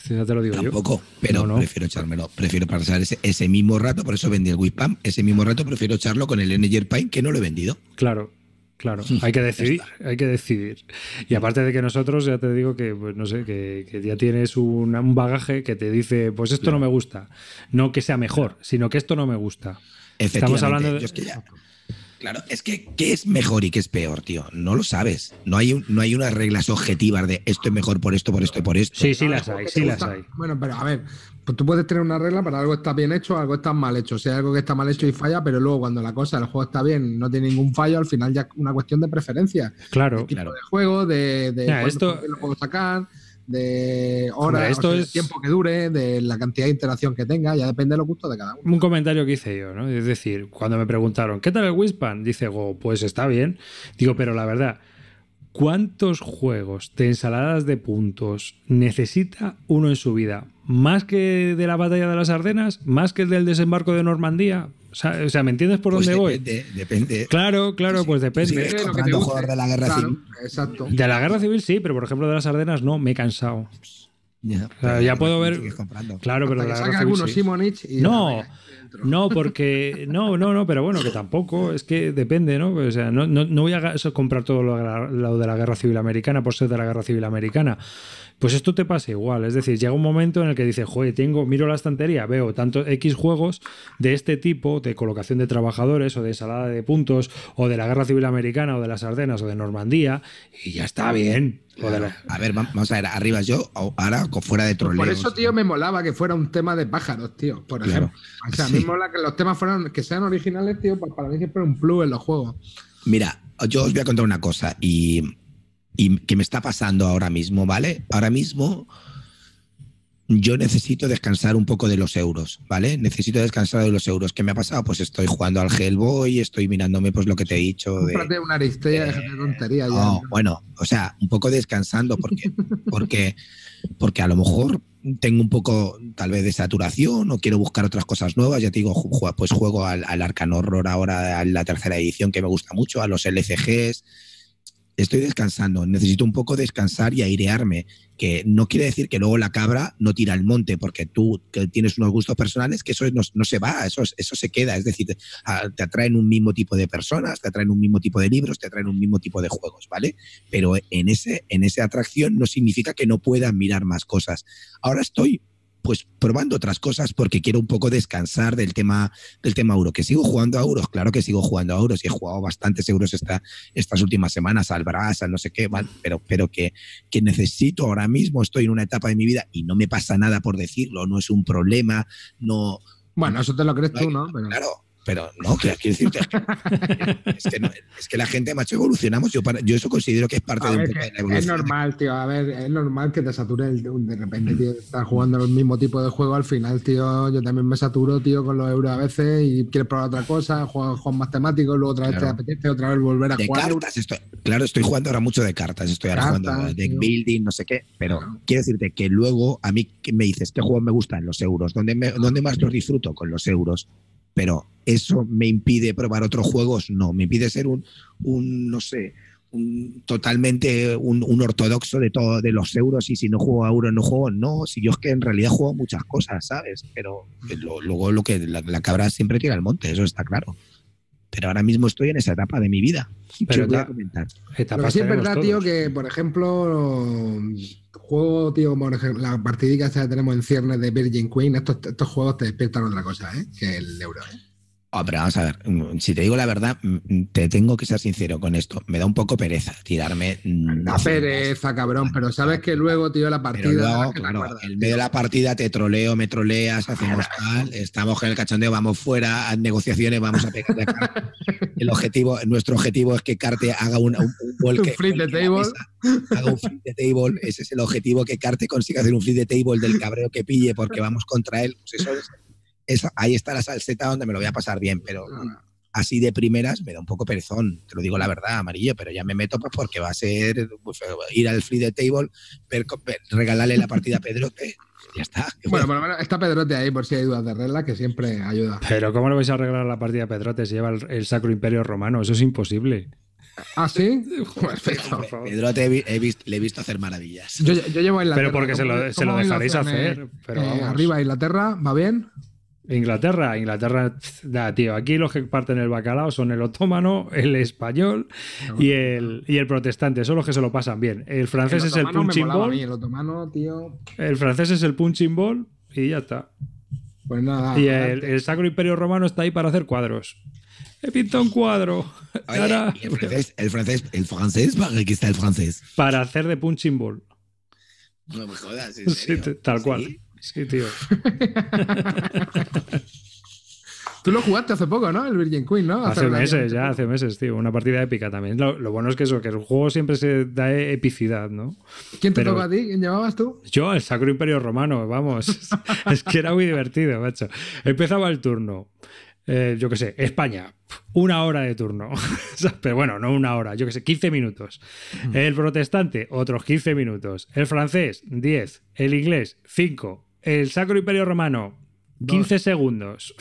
te lo digo tampoco, pero no, prefiero echármelo. Prefiero pasar ese, ese, mismo rato, por eso vendí el Whispam, ese mismo rato prefiero echarlo con el Energy Pine que no lo he vendido. Claro, Claro, hay que decidir, hay que decidir. Y aparte de que nosotros, ya te digo que, pues, no sé, que, ya tienes un, bagaje que te dice, pues esto no me gusta. No que sea mejor, sino que esto no me gusta. Estamos hablando de... claro, es que qué es mejor y qué es peor, tío. No lo sabes. No hay, no hay unas reglas objetivas de esto es mejor por esto, por esto y por esto. Sí, sí las hay, sí las hay. Bueno, pero a ver, pues tú puedes tener una regla para algo está bien hecho, algo está mal hecho. Si hay algo que está mal hecho y falla, pero luego cuando la cosa, el juego está bien, no tiene ningún fallo, al final ya es una cuestión de preferencia. Claro, de claro. De juego, de, de lo puedo sacar, de horas, de tiempo que dure, de la cantidad de interacción que tenga, ya depende de los gustos de cada uno. Un comentario que hice yo, ¿no? Es decir, cuando me preguntaron, ¿qué tal el Wispan? Dice, oh, pues está bien. Digo, pero la verdad, ¿cuántos juegos de ensaladas de puntos necesita uno en su vida más que de la batalla de las Ardenas, más que del desembarco de Normandía. O sea, ¿me entiendes por pues dónde voy? Depende. Claro, claro, pues depende. de la guerra civil. Exacto. De la guerra civil sí, pero por ejemplo de las Ardenas no, me he cansado. Ya, puedo ver. Claro, pero la guerra civil, no, no, porque no, no, no, pero bueno, que tampoco es que depende, ¿no? O sea, no, no, voy a comprar todo lo de la guerra civil americana por ser de la guerra civil americana. Pues esto te pasa igual, es decir, llega un momento en el que dices, joder, tengo, miro la estantería, veo tantos X juegos de este tipo, de colocación de trabajadores o de ensalada de puntos o de la Guerra Civil Americana o de las Ardenas o de Normandía y ya está bien. A ver, vamos a ver, arriba yo, ahora fuera de troleo. Pues por eso, tío, me molaba que fuera un tema de pájaros, tío, por ejemplo. O sea, me mola que los temas fueran, que sean originales, tío, para mí siempre un plus en los juegos. Mira, yo os voy a contar una cosa y y que me está pasando ahora mismo, ¿vale? Ahora mismo yo necesito descansar un poco de los euros, ¿vale? Necesito descansar de los euros. ¿Qué me ha pasado? Pues estoy jugando al Hellboy, estoy mirándome pues lo que te he dicho. De, una aristea, eh, de tonterías. bueno, o sea, un poco descansando porque, porque, porque a lo mejor tengo un poco tal vez de saturación o quiero buscar otras cosas nuevas. Ya te digo, pues juego al, al Arcan Horror ahora, a la tercera edición que me gusta mucho, a los LCGs estoy descansando, necesito un poco descansar y airearme, que no quiere decir que luego la cabra no tira el monte, porque tú tienes unos gustos personales, que eso no, se va, eso, eso se queda, es decir, ah, te atraen un mismo tipo de personas, te atraen un mismo tipo de libros, te atraen un mismo tipo de juegos, ¿vale? Pero en, ese, en esa atracción no significa que no puedas mirar más cosas. Ahora estoy pues probando otras cosas porque quiero un poco descansar del tema, del tema euro. Que sigo jugando a euros, claro que sigo jugando a euros y he jugado bastantes euros esta, estas últimas semanas, al Brasa, no sé qué, pero, que, que necesito ahora mismo, estoy en una etapa de mi vida y no me pasa nada por decirlo, no es un problema, no... Bueno, eso te lo crees tú, ¿no? Claro, pero no, quiero decirte, es que, es que la gente, macho, evolucionamos. Yo, yo eso considero que es parte de, la evolución. Es normal, tío. A ver, es normal que te sature el, de repente, tío, estar jugando el mismo tipo de juego. Al final, tío, yo también me saturo, tío, con los euros a veces y quieres probar otra cosa, juegas juegos más temáticos, luego otra vez te apetece, otra vez volver a jugar. claro, estoy jugando ahora mucho de cartas, estoy ahora jugando de deck building, no sé qué, pero quiero decirte que luego a mí me dices qué este juegos me gustan los euros, dónde más los disfruto con los euros? pero eso me impide probar otros juegos, no, me impide ser un, un no sé, un, totalmente un, ortodoxo de todo, de los euros y si no juego a euros no juego, no, si yo es que en realidad juego muchas cosas, ¿sabes? Pero luego lo que la, cabra siempre tira al monte, eso está claro pero ahora mismo estoy en esa etapa de mi vida. Pero te voy a comentar. es verdad, tío, que por ejemplo, juego, tío, como la partidica que tenemos en ciernes de Virgin Queen, estos, estos juegos te despiertan otra cosa, ¿eh? Que el euro, ¿eh? pero vamos a ver, mm, si te digo la verdad, mm, mm, te tengo que ser sincero con esto. Me da un poco pereza tirarme. La pereza, cabrón, pero sabes que luego, tío, la partida. Pero claro, en medio de la partida te troleo, me troleas, hacemos tal, estamos en el cachondeo, vamos fuera, a negociaciones, vamos a pegar El objetivo, nuestro objetivo es que Carte haga un, un, un de table. haga un free de table. Ese es el objetivo, que Carte consiga hacer un free de table del cabreo que pille porque vamos contra él. Pues eso es ahí está la salseta donde me lo voy a pasar bien, pero ah. así de primeras me da un poco perezón, te lo digo la verdad, amarillo, pero ya me meto pues, porque va a ser pues, ir al free the table, regalarle la partida a Pedrote. Ya está. Bueno, bueno, está Pedrote ahí por si hay dudas de regla, que siempre ayuda. Pero ¿cómo le vais a regalar la partida a Pedrote si lleva el, Sacro Imperio Romano? Eso es imposible. ¿Ah, sí? Perfecto. Pedrote he, visto, le he visto hacer maravillas. Yo, llevo a Inglaterra. Pero porque se lo, dejaréis hacer. Eh, pero eh, Arriba Inglaterra, ¿va bien? Inglaterra, Inglaterra, tío, aquí los que parten el bacalao son el otomano, el español y, el, y el, protestante, son los que se lo pasan bien. El francés es el punching ball. el, otomano, tío. el francés es el punching ball y ya está. Pues nada. Y el, Sacro Imperio Romano está ahí para hacer cuadros. He pintado un cuadro. el, francés, el francés, el está el francés? Para hacer de punching ball. No me jodas, Sí, tal cual. Sí, tío. Tú lo jugaste hace poco, ¿no? El Virgin Queen, ¿no? Hace, meses, ya, hace meses, tío. Una partida épica también. Lo, bueno es que eso, que el juego siempre se da e, epicidad, ¿no? ¿Quién te toca a ti? ¿Quién llamabas tú? Yo, el Sacro Imperio Romano, vamos. es que era muy divertido, macho. Empezaba el turno. Eh, yo qué sé, España, una hora de turno. Pero bueno, no una hora, yo qué sé, 15 minutos. Mm. El protestante, otros 15 minutos. El francés, 10. El inglés, 5 el Sacro Imperio Romano, 15 segundos.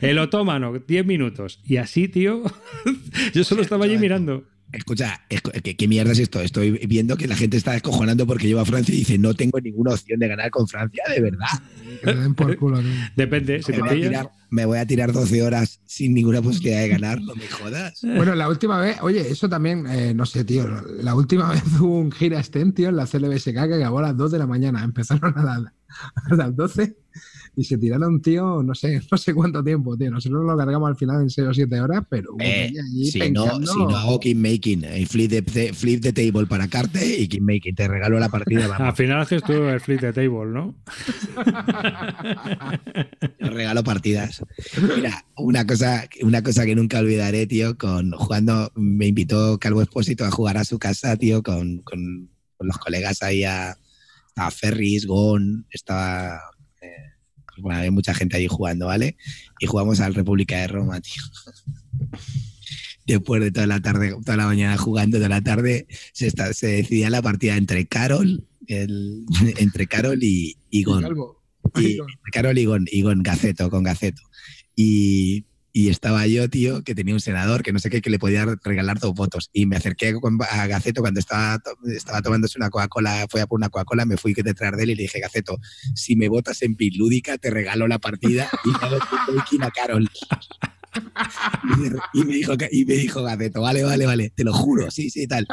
El otomano, 10 minutos. Y así, tío, yo solo estaba allí mirando. Escucha, ¿qué, mierda es esto? Estoy viendo que la gente está descojonando porque lleva a Francia y dice, no tengo ninguna opción de ganar con Francia, de verdad. por culo, Depende, si me, te voy a tirar, me voy a tirar 12 horas sin ninguna posibilidad de ganar, no me jodas. Bueno, la última vez, oye, eso también, eh, no sé, tío, la última vez hubo un gira Stem, tío, en la CLBSK que acabó a las 2 de la mañana. Empezaron a, dar. a las 12 y se tiraron, tío, no sé, no sé cuánto tiempo, tío. Nosotros lo cargamos al final en 6 o 7 horas, pero eh, allí si, pensando... no, si no hago King Making, eh, flip flip the table para Carte y King Making, te regalo la partida. al final haces tú el flip the table, ¿no? regalo partidas. Mira, una cosa, una cosa que nunca olvidaré, tío, con jugando, me invitó Calvo Espósito a jugar a su casa, tío, con, con, con los colegas ahí a estaba Ferris, Gon, estaba... Eh, bueno, había mucha gente allí jugando, ¿vale? Y jugamos al República de Roma, tío. Después de toda la tarde, toda la mañana jugando, toda la tarde, se, se decidía la partida entre Carol, el, entre Carol y, y Gon. Y, Carol y Gon, y Gon, Gaceto, con Gaceto. Y, y estaba yo, tío, que tenía un senador que no sé qué, que le podía regalar dos votos. Y me acerqué a Gaceto cuando estaba, estaba tomándose una Coca-Cola, fue a por una Coca-Cola, me fui detrás de él y le dije, Gaceto, si me votas en Pilúdica, te regalo la partida y Carol. Y me dijo, y me dijo Gaceto, vale, vale, vale, te lo juro, sí, sí, tal.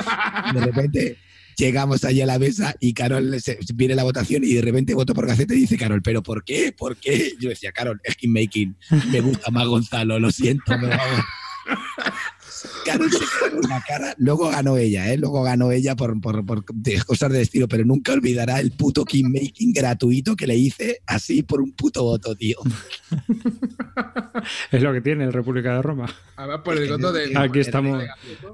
de repente Llegamos allí a la mesa y Carol viene la votación y de repente voto por Gaceta y dice Carol, ¿pero por qué? ¿Por qué? Yo decía, Carol, es making, me gusta más Gonzalo, lo siento, pero vamos cara. Luego ganó ella, ¿eh? Luego ganó ella por, cosas de estilo, pero nunca olvidará el puto king making gratuito que le hice así por un puto voto, tío. es lo que tiene el República de Roma. Ah, por el voto de. Aquí estamos,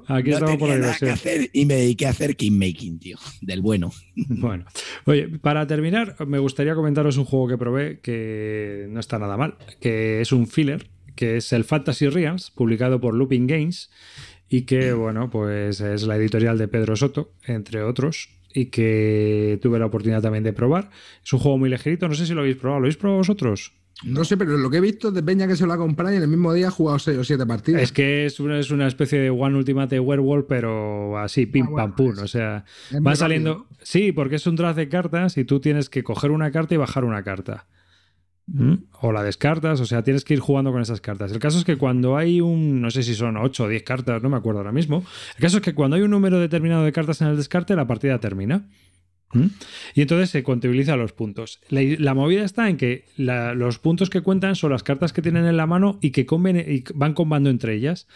aquí estamos por la hacer y me dediqué a hacer king making, tío, del bueno. bueno, oye, para terminar, me gustaría comentaros un juego que probé que no está nada mal, que es un filler que es el Fantasy Realms, publicado por Looping Games, y que, mm. bueno, pues es la editorial de Pedro Soto, entre otros, y que tuve la oportunidad también de probar. Es un juego muy ligerito, no sé si lo habéis probado, ¿lo habéis probado vosotros? No sé, pero lo que he visto es de Peña que se lo ha comprado y en el mismo día ha jugado 6 o 7 partidas. Es que es una, es una, especie de One Ultimate Werewolf, pero así, pim, ah, pam, pum. O sea, va saliendo. Sí, porque es un draft de cartas y tú tienes que coger una carta y bajar una carta. Mm. O la descartas, o sea, tienes que ir jugando con esas cartas. El caso es que cuando hay un, no sé si son 8 o 10 cartas, no me acuerdo ahora mismo. El caso es que cuando hay un número determinado de cartas en el descarte, la partida termina. Mm. Y entonces se contabilizan los puntos. La, movida está en que los puntos que cuentan son las cartas que tienen en la mano y que van combando entre ellas.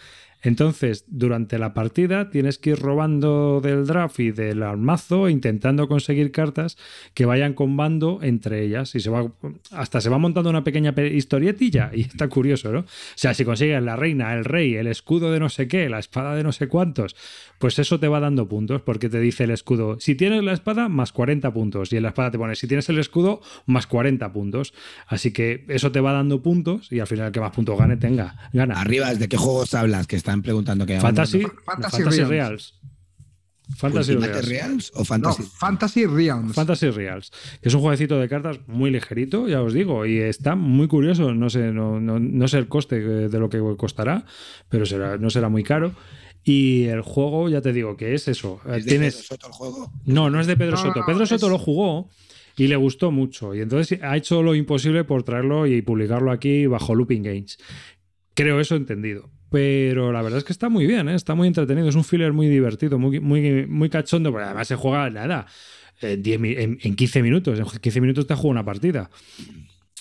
Entonces, durante la partida tienes que ir robando del draft y del armazo, intentando conseguir cartas que vayan combando entre ellas. Y se va, hasta se va montando una pequeña historietilla y está curioso, ¿no? O sea, si consigues la reina, el rey, el escudo de no sé qué, la espada de no sé cuántos, pues eso te va dando puntos porque te dice el escudo, si tienes la espada, más 40 puntos. Y en la espada te pone, si tienes el escudo, más 40 puntos. Así que eso te va dando puntos y al final el que más puntos gane tenga, gana. ¿Arriba ¿de qué juegos hablas? Que están preguntando que Fantasy, Fantasy, Reals. Fantasy Reals. o Fantasy? Fantasy Reals, que es un jueguecito de cartas muy ligerito, ya os digo, y está muy curioso. No sé, no, no, sé el coste eh, de lo que costará, pero será, no será muy caro. Y el juego, ya te digo, que es eso. Tienes... el juego? No, no es de Pedro Soto. Pedro Soto lo jugó y le gustó mucho. Y entonces ha hecho lo imposible por traerlo y publicarlo aquí bajo Looping Games. Creo eso entendido. Pero la verdad es que está muy bien, ¿eh? está muy entretenido. Es un filler muy divertido, muy, muy, muy cachondo, porque además se juega nada. Eh, en, en 15 minutos. En 15 minutos te juega una partida.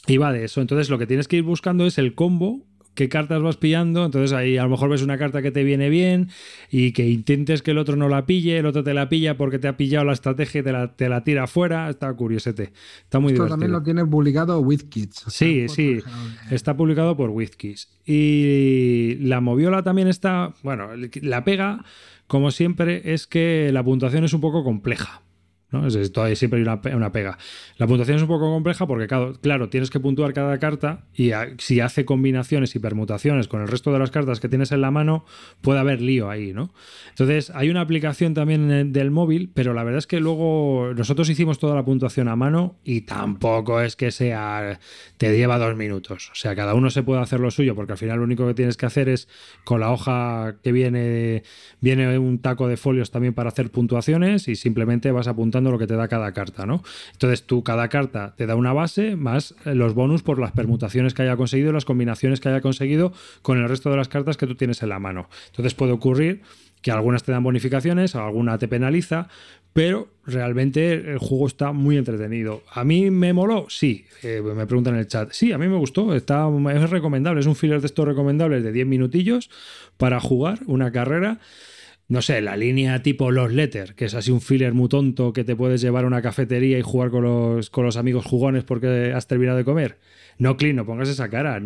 Y va de eso. Entonces lo que tienes que ir buscando es el combo qué cartas vas pillando. Entonces ahí a lo mejor ves una carta que te viene bien y que intentes que el otro no la pille, el otro te la pilla porque te ha pillado la estrategia y te la, te la tira afuera. Está curiosete. Está muy Esto también lo tiene publicado WizKids. Sí, sí. Eh. Está publicado por WizKids. Y la moviola también está, bueno, la pega, como siempre, es que la puntuación es un poco compleja. ¿no? Es, todavía siempre hay una, pega. La puntuación es un poco compleja porque, claro, tienes que puntuar cada carta y si hace combinaciones y permutaciones con el resto de las cartas que tienes en la mano, puede haber lío ahí, ¿no? Entonces, hay una aplicación también del móvil, pero la verdad es que luego nosotros hicimos toda la puntuación a mano y tampoco es que sea, te lleva dos minutos. O sea, cada uno se puede hacer lo suyo porque al final lo único que tienes que hacer es con la hoja que viene, viene un taco de folios también para hacer puntuaciones y simplemente vas apuntando lo que te da cada carta, ¿no? Entonces tú cada carta te da una base más eh, los bonus por las permutaciones que haya conseguido, las combinaciones que haya conseguido con el resto de las cartas que tú tienes en la mano. Entonces puede ocurrir que algunas te dan bonificaciones, alguna te penaliza, pero realmente el juego está muy entretenido. ¿A mí me moló? Sí, eh, me preguntan en el chat. Sí, a mí me gustó, está, es recomendable, es un filler de estos recomendables de 10 minutillos para jugar una carrera no sé, la línea tipo Los Letter, que es así un filler muy tonto que te puedes llevar a una cafetería y jugar con los, con los amigos jugones porque has terminado de comer. No, Clean, no pongas esa cara.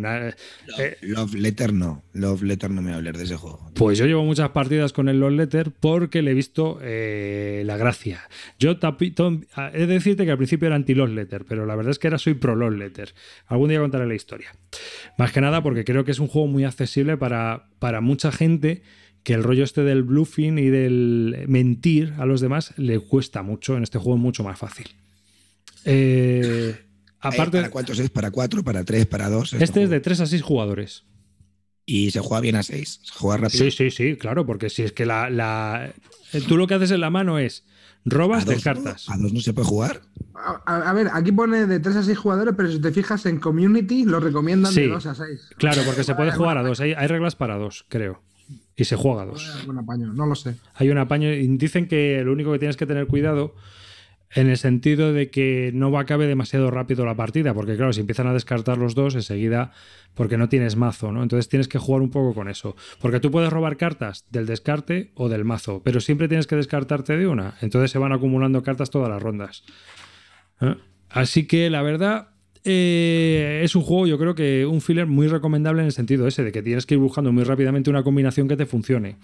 Eh, Love, Letter no. Love Letter no me va a hablar de ese juego. Pues yo llevo muchas partidas con el los Letter porque le he visto eh, la gracia. Yo tapito, ah, he de decirte que al principio era anti lost Letter, pero la verdad es que ahora soy pro los Letter. Algún día contaré la historia. Más que nada porque creo que es un juego muy accesible para, para mucha gente que el rollo este del bluffing y del mentir a los demás le cuesta mucho. En este juego es mucho más fácil. Eh, eh, aparte, ¿Para cuántos es? ¿Para cuatro? ¿Para tres? ¿Para dos? Este, este es de tres a seis jugadores. Y se juega bien a seis. Se juega rápido. Sí, sí, sí, claro, porque si es que la, eh, tú lo que haces en la mano es robas, de cartas a dos no se puede jugar. A, ver, aquí pone de tres a seis jugadores, pero si te fijas en community, lo recomiendan de dos a 6. Claro, porque se puede jugar a dos. hay reglas para dos, creo y se juega dos. no lo sé. Hay un apaño. Y dicen que lo único que tienes que tener cuidado en el sentido de que no va acabe demasiado rápido la partida, porque claro, si empiezan a descartar los dos enseguida, porque no tienes mazo, ¿no? Entonces tienes que jugar un poco con eso, porque tú puedes robar cartas del descarte o del mazo, pero siempre tienes que descartarte de una, entonces se van acumulando cartas todas las rondas. ¿Eh? Así que la verdad, eh, es un juego, yo creo que un filler muy recomendable en el sentido ese, de que tienes que ir buscando muy rápidamente una combinación que te funcione.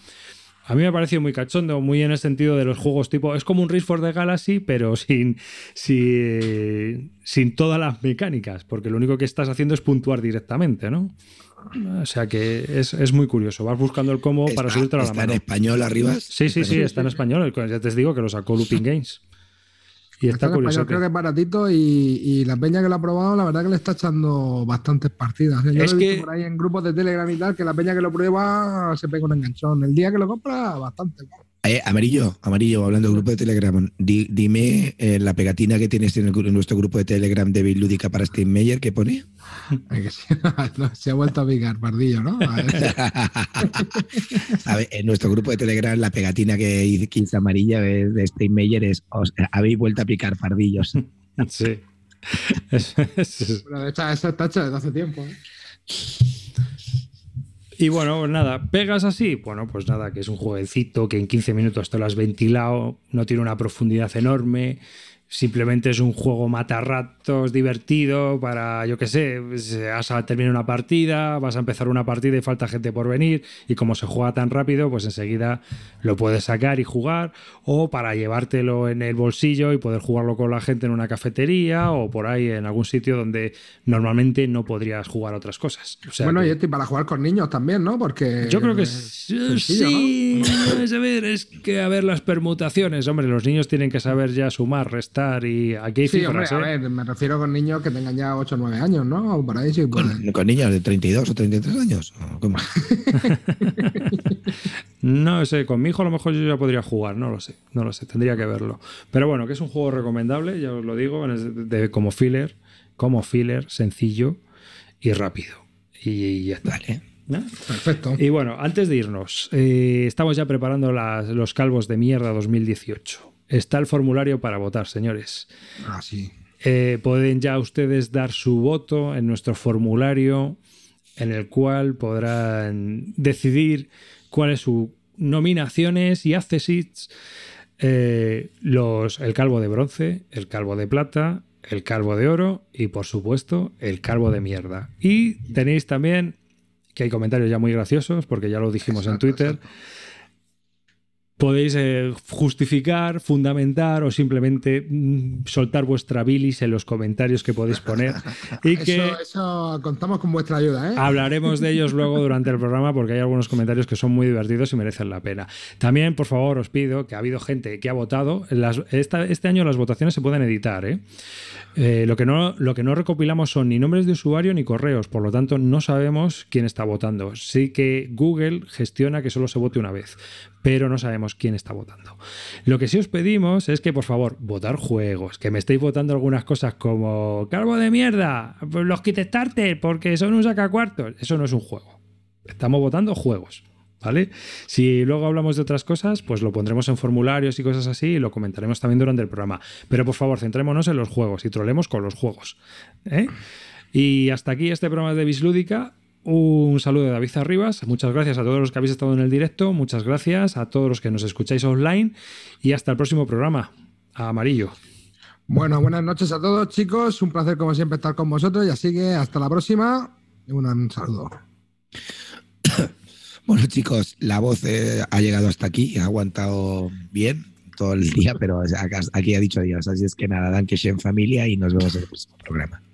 A mí me parece muy cachondo, muy en el sentido de los juegos tipo. Es como un Race for the Galaxy, pero sin, sin, sin todas las mecánicas, porque lo único que estás haciendo es puntuar directamente, ¿no? O sea que es, muy curioso. Vas buscando el combo para subirte a la mano. ¿Está en español arriba? Sí, sí, sí, está en español. Ya te digo que lo sacó Looping Games. Y está creo que es baratito y, la peña que lo ha probado, la verdad que le está echando bastantes partidas. yo es he visto por ahí en grupos de Telegram y tal, que la peña que lo prueba se pega un enganchón. El día que lo compra, bastante. Eh, amarillo, amarillo, hablando del grupo de Telegram. dime eh, la pegatina que tienes en, nuestro grupo de Telegram de Lúdica para Steve Mayer ¿qué pone? Se ha vuelto a picar pardillo, ¿no? en nuestro grupo de Telegram la pegatina que dice hice amarilla de, de Steve es habéis vuelto a picar, pardillos. sí. Esa tacha desde hace tiempo. ¿eh? Y bueno, nada, pegas así. Bueno, pues nada, que es un jueguecito que en 15 minutos te lo has ventilado, no tiene una profundidad enorme, simplemente es un juego matarratos divertido para, yo qué sé, vas a terminar una partida, vas a empezar una partida y falta gente por venir, y como se juega tan rápido, pues enseguida lo puedes sacar y jugar, o para llevártelo en el bolsillo y poder jugarlo con la gente en una cafetería o por ahí en algún sitio donde normalmente no podrías jugar otras cosas. bueno, y para jugar con niños también, ¿no? Porque... Yo creo que sí, es, a ver, es que a ver las permutaciones, hombre, los niños tienen que saber ya sumar, y aquí sí, hombre, a ¿eh? ver, me refiero con niños que tengan ya 8 o 9 años, ¿no? por ¿Con, niños de 32 o 33 años? no sé, con mi hijo a lo mejor yo ya podría jugar, no lo sé, no lo sé, tendría que verlo. Pero bueno, que es un juego recomendable, ya os lo digo, como filler, como filler, sencillo y rápido. Y, ya está. Perfecto. Y bueno, antes de irnos, eh, estamos ya preparando las, los calvos de mierda 2018. Está el formulario para votar, señores. Ah, sí. Eh, pueden ya ustedes dar su voto en nuestro formulario, en el cual podrán decidir cuáles sus nominaciones y accesits. Eh, los, el calvo de bronce, el calvo de plata, el calvo de oro y por supuesto el calvo de mierda. Y tenéis también, que hay comentarios ya muy graciosos, porque ya lo dijimos en Twitter, Podéis eh, justificar, fundamentar o simplemente mm, soltar vuestra bilis en los comentarios que podéis poner. Y que eso, contamos con vuestra ayuda. ¿eh? Hablaremos de ellos luego durante el programa porque hay algunos comentarios que son muy divertidos y merecen la pena. También, por favor, os pido que ha habido gente que ha votado. este año las votaciones se pueden editar. ¿eh? ¿eh? lo, que no, lo que no recopilamos son ni nombres de usuario ni correos, por lo tanto no sabemos quién está votando. Sí que Google gestiona que solo se vote una vez, pero no sabemos quién está votando. Lo que sí os pedimos es que, por favor, votar juegos, que me estéis votando algunas cosas como cargo de mierda, los starter porque son un sacacuartos. Eso no es un juego. Estamos votando juegos. ¿Vale? Si luego hablamos de otras cosas, pues lo pondremos en formularios y cosas así y lo comentaremos también durante el programa. Pero por favor, centrémonos en los juegos y trolemos con los juegos. ¿eh? Y hasta aquí este programa de Bislúdica. Un saludo de David Arribas. Muchas gracias a todos los que habéis estado en el directo. Muchas gracias a todos los que nos escucháis online. Y hasta el próximo programa. amarillo. Bueno, buenas noches a todos, chicos. Un placer, como siempre, estar con vosotros. Y así que hasta la próxima. Un saludo. Bueno, chicos, la voz eh, ha llegado hasta aquí, ha aguantado bien todo el día, pero aquí ha dicho Dios. Así es que nada, dan en familia y nos vemos en el próximo programa.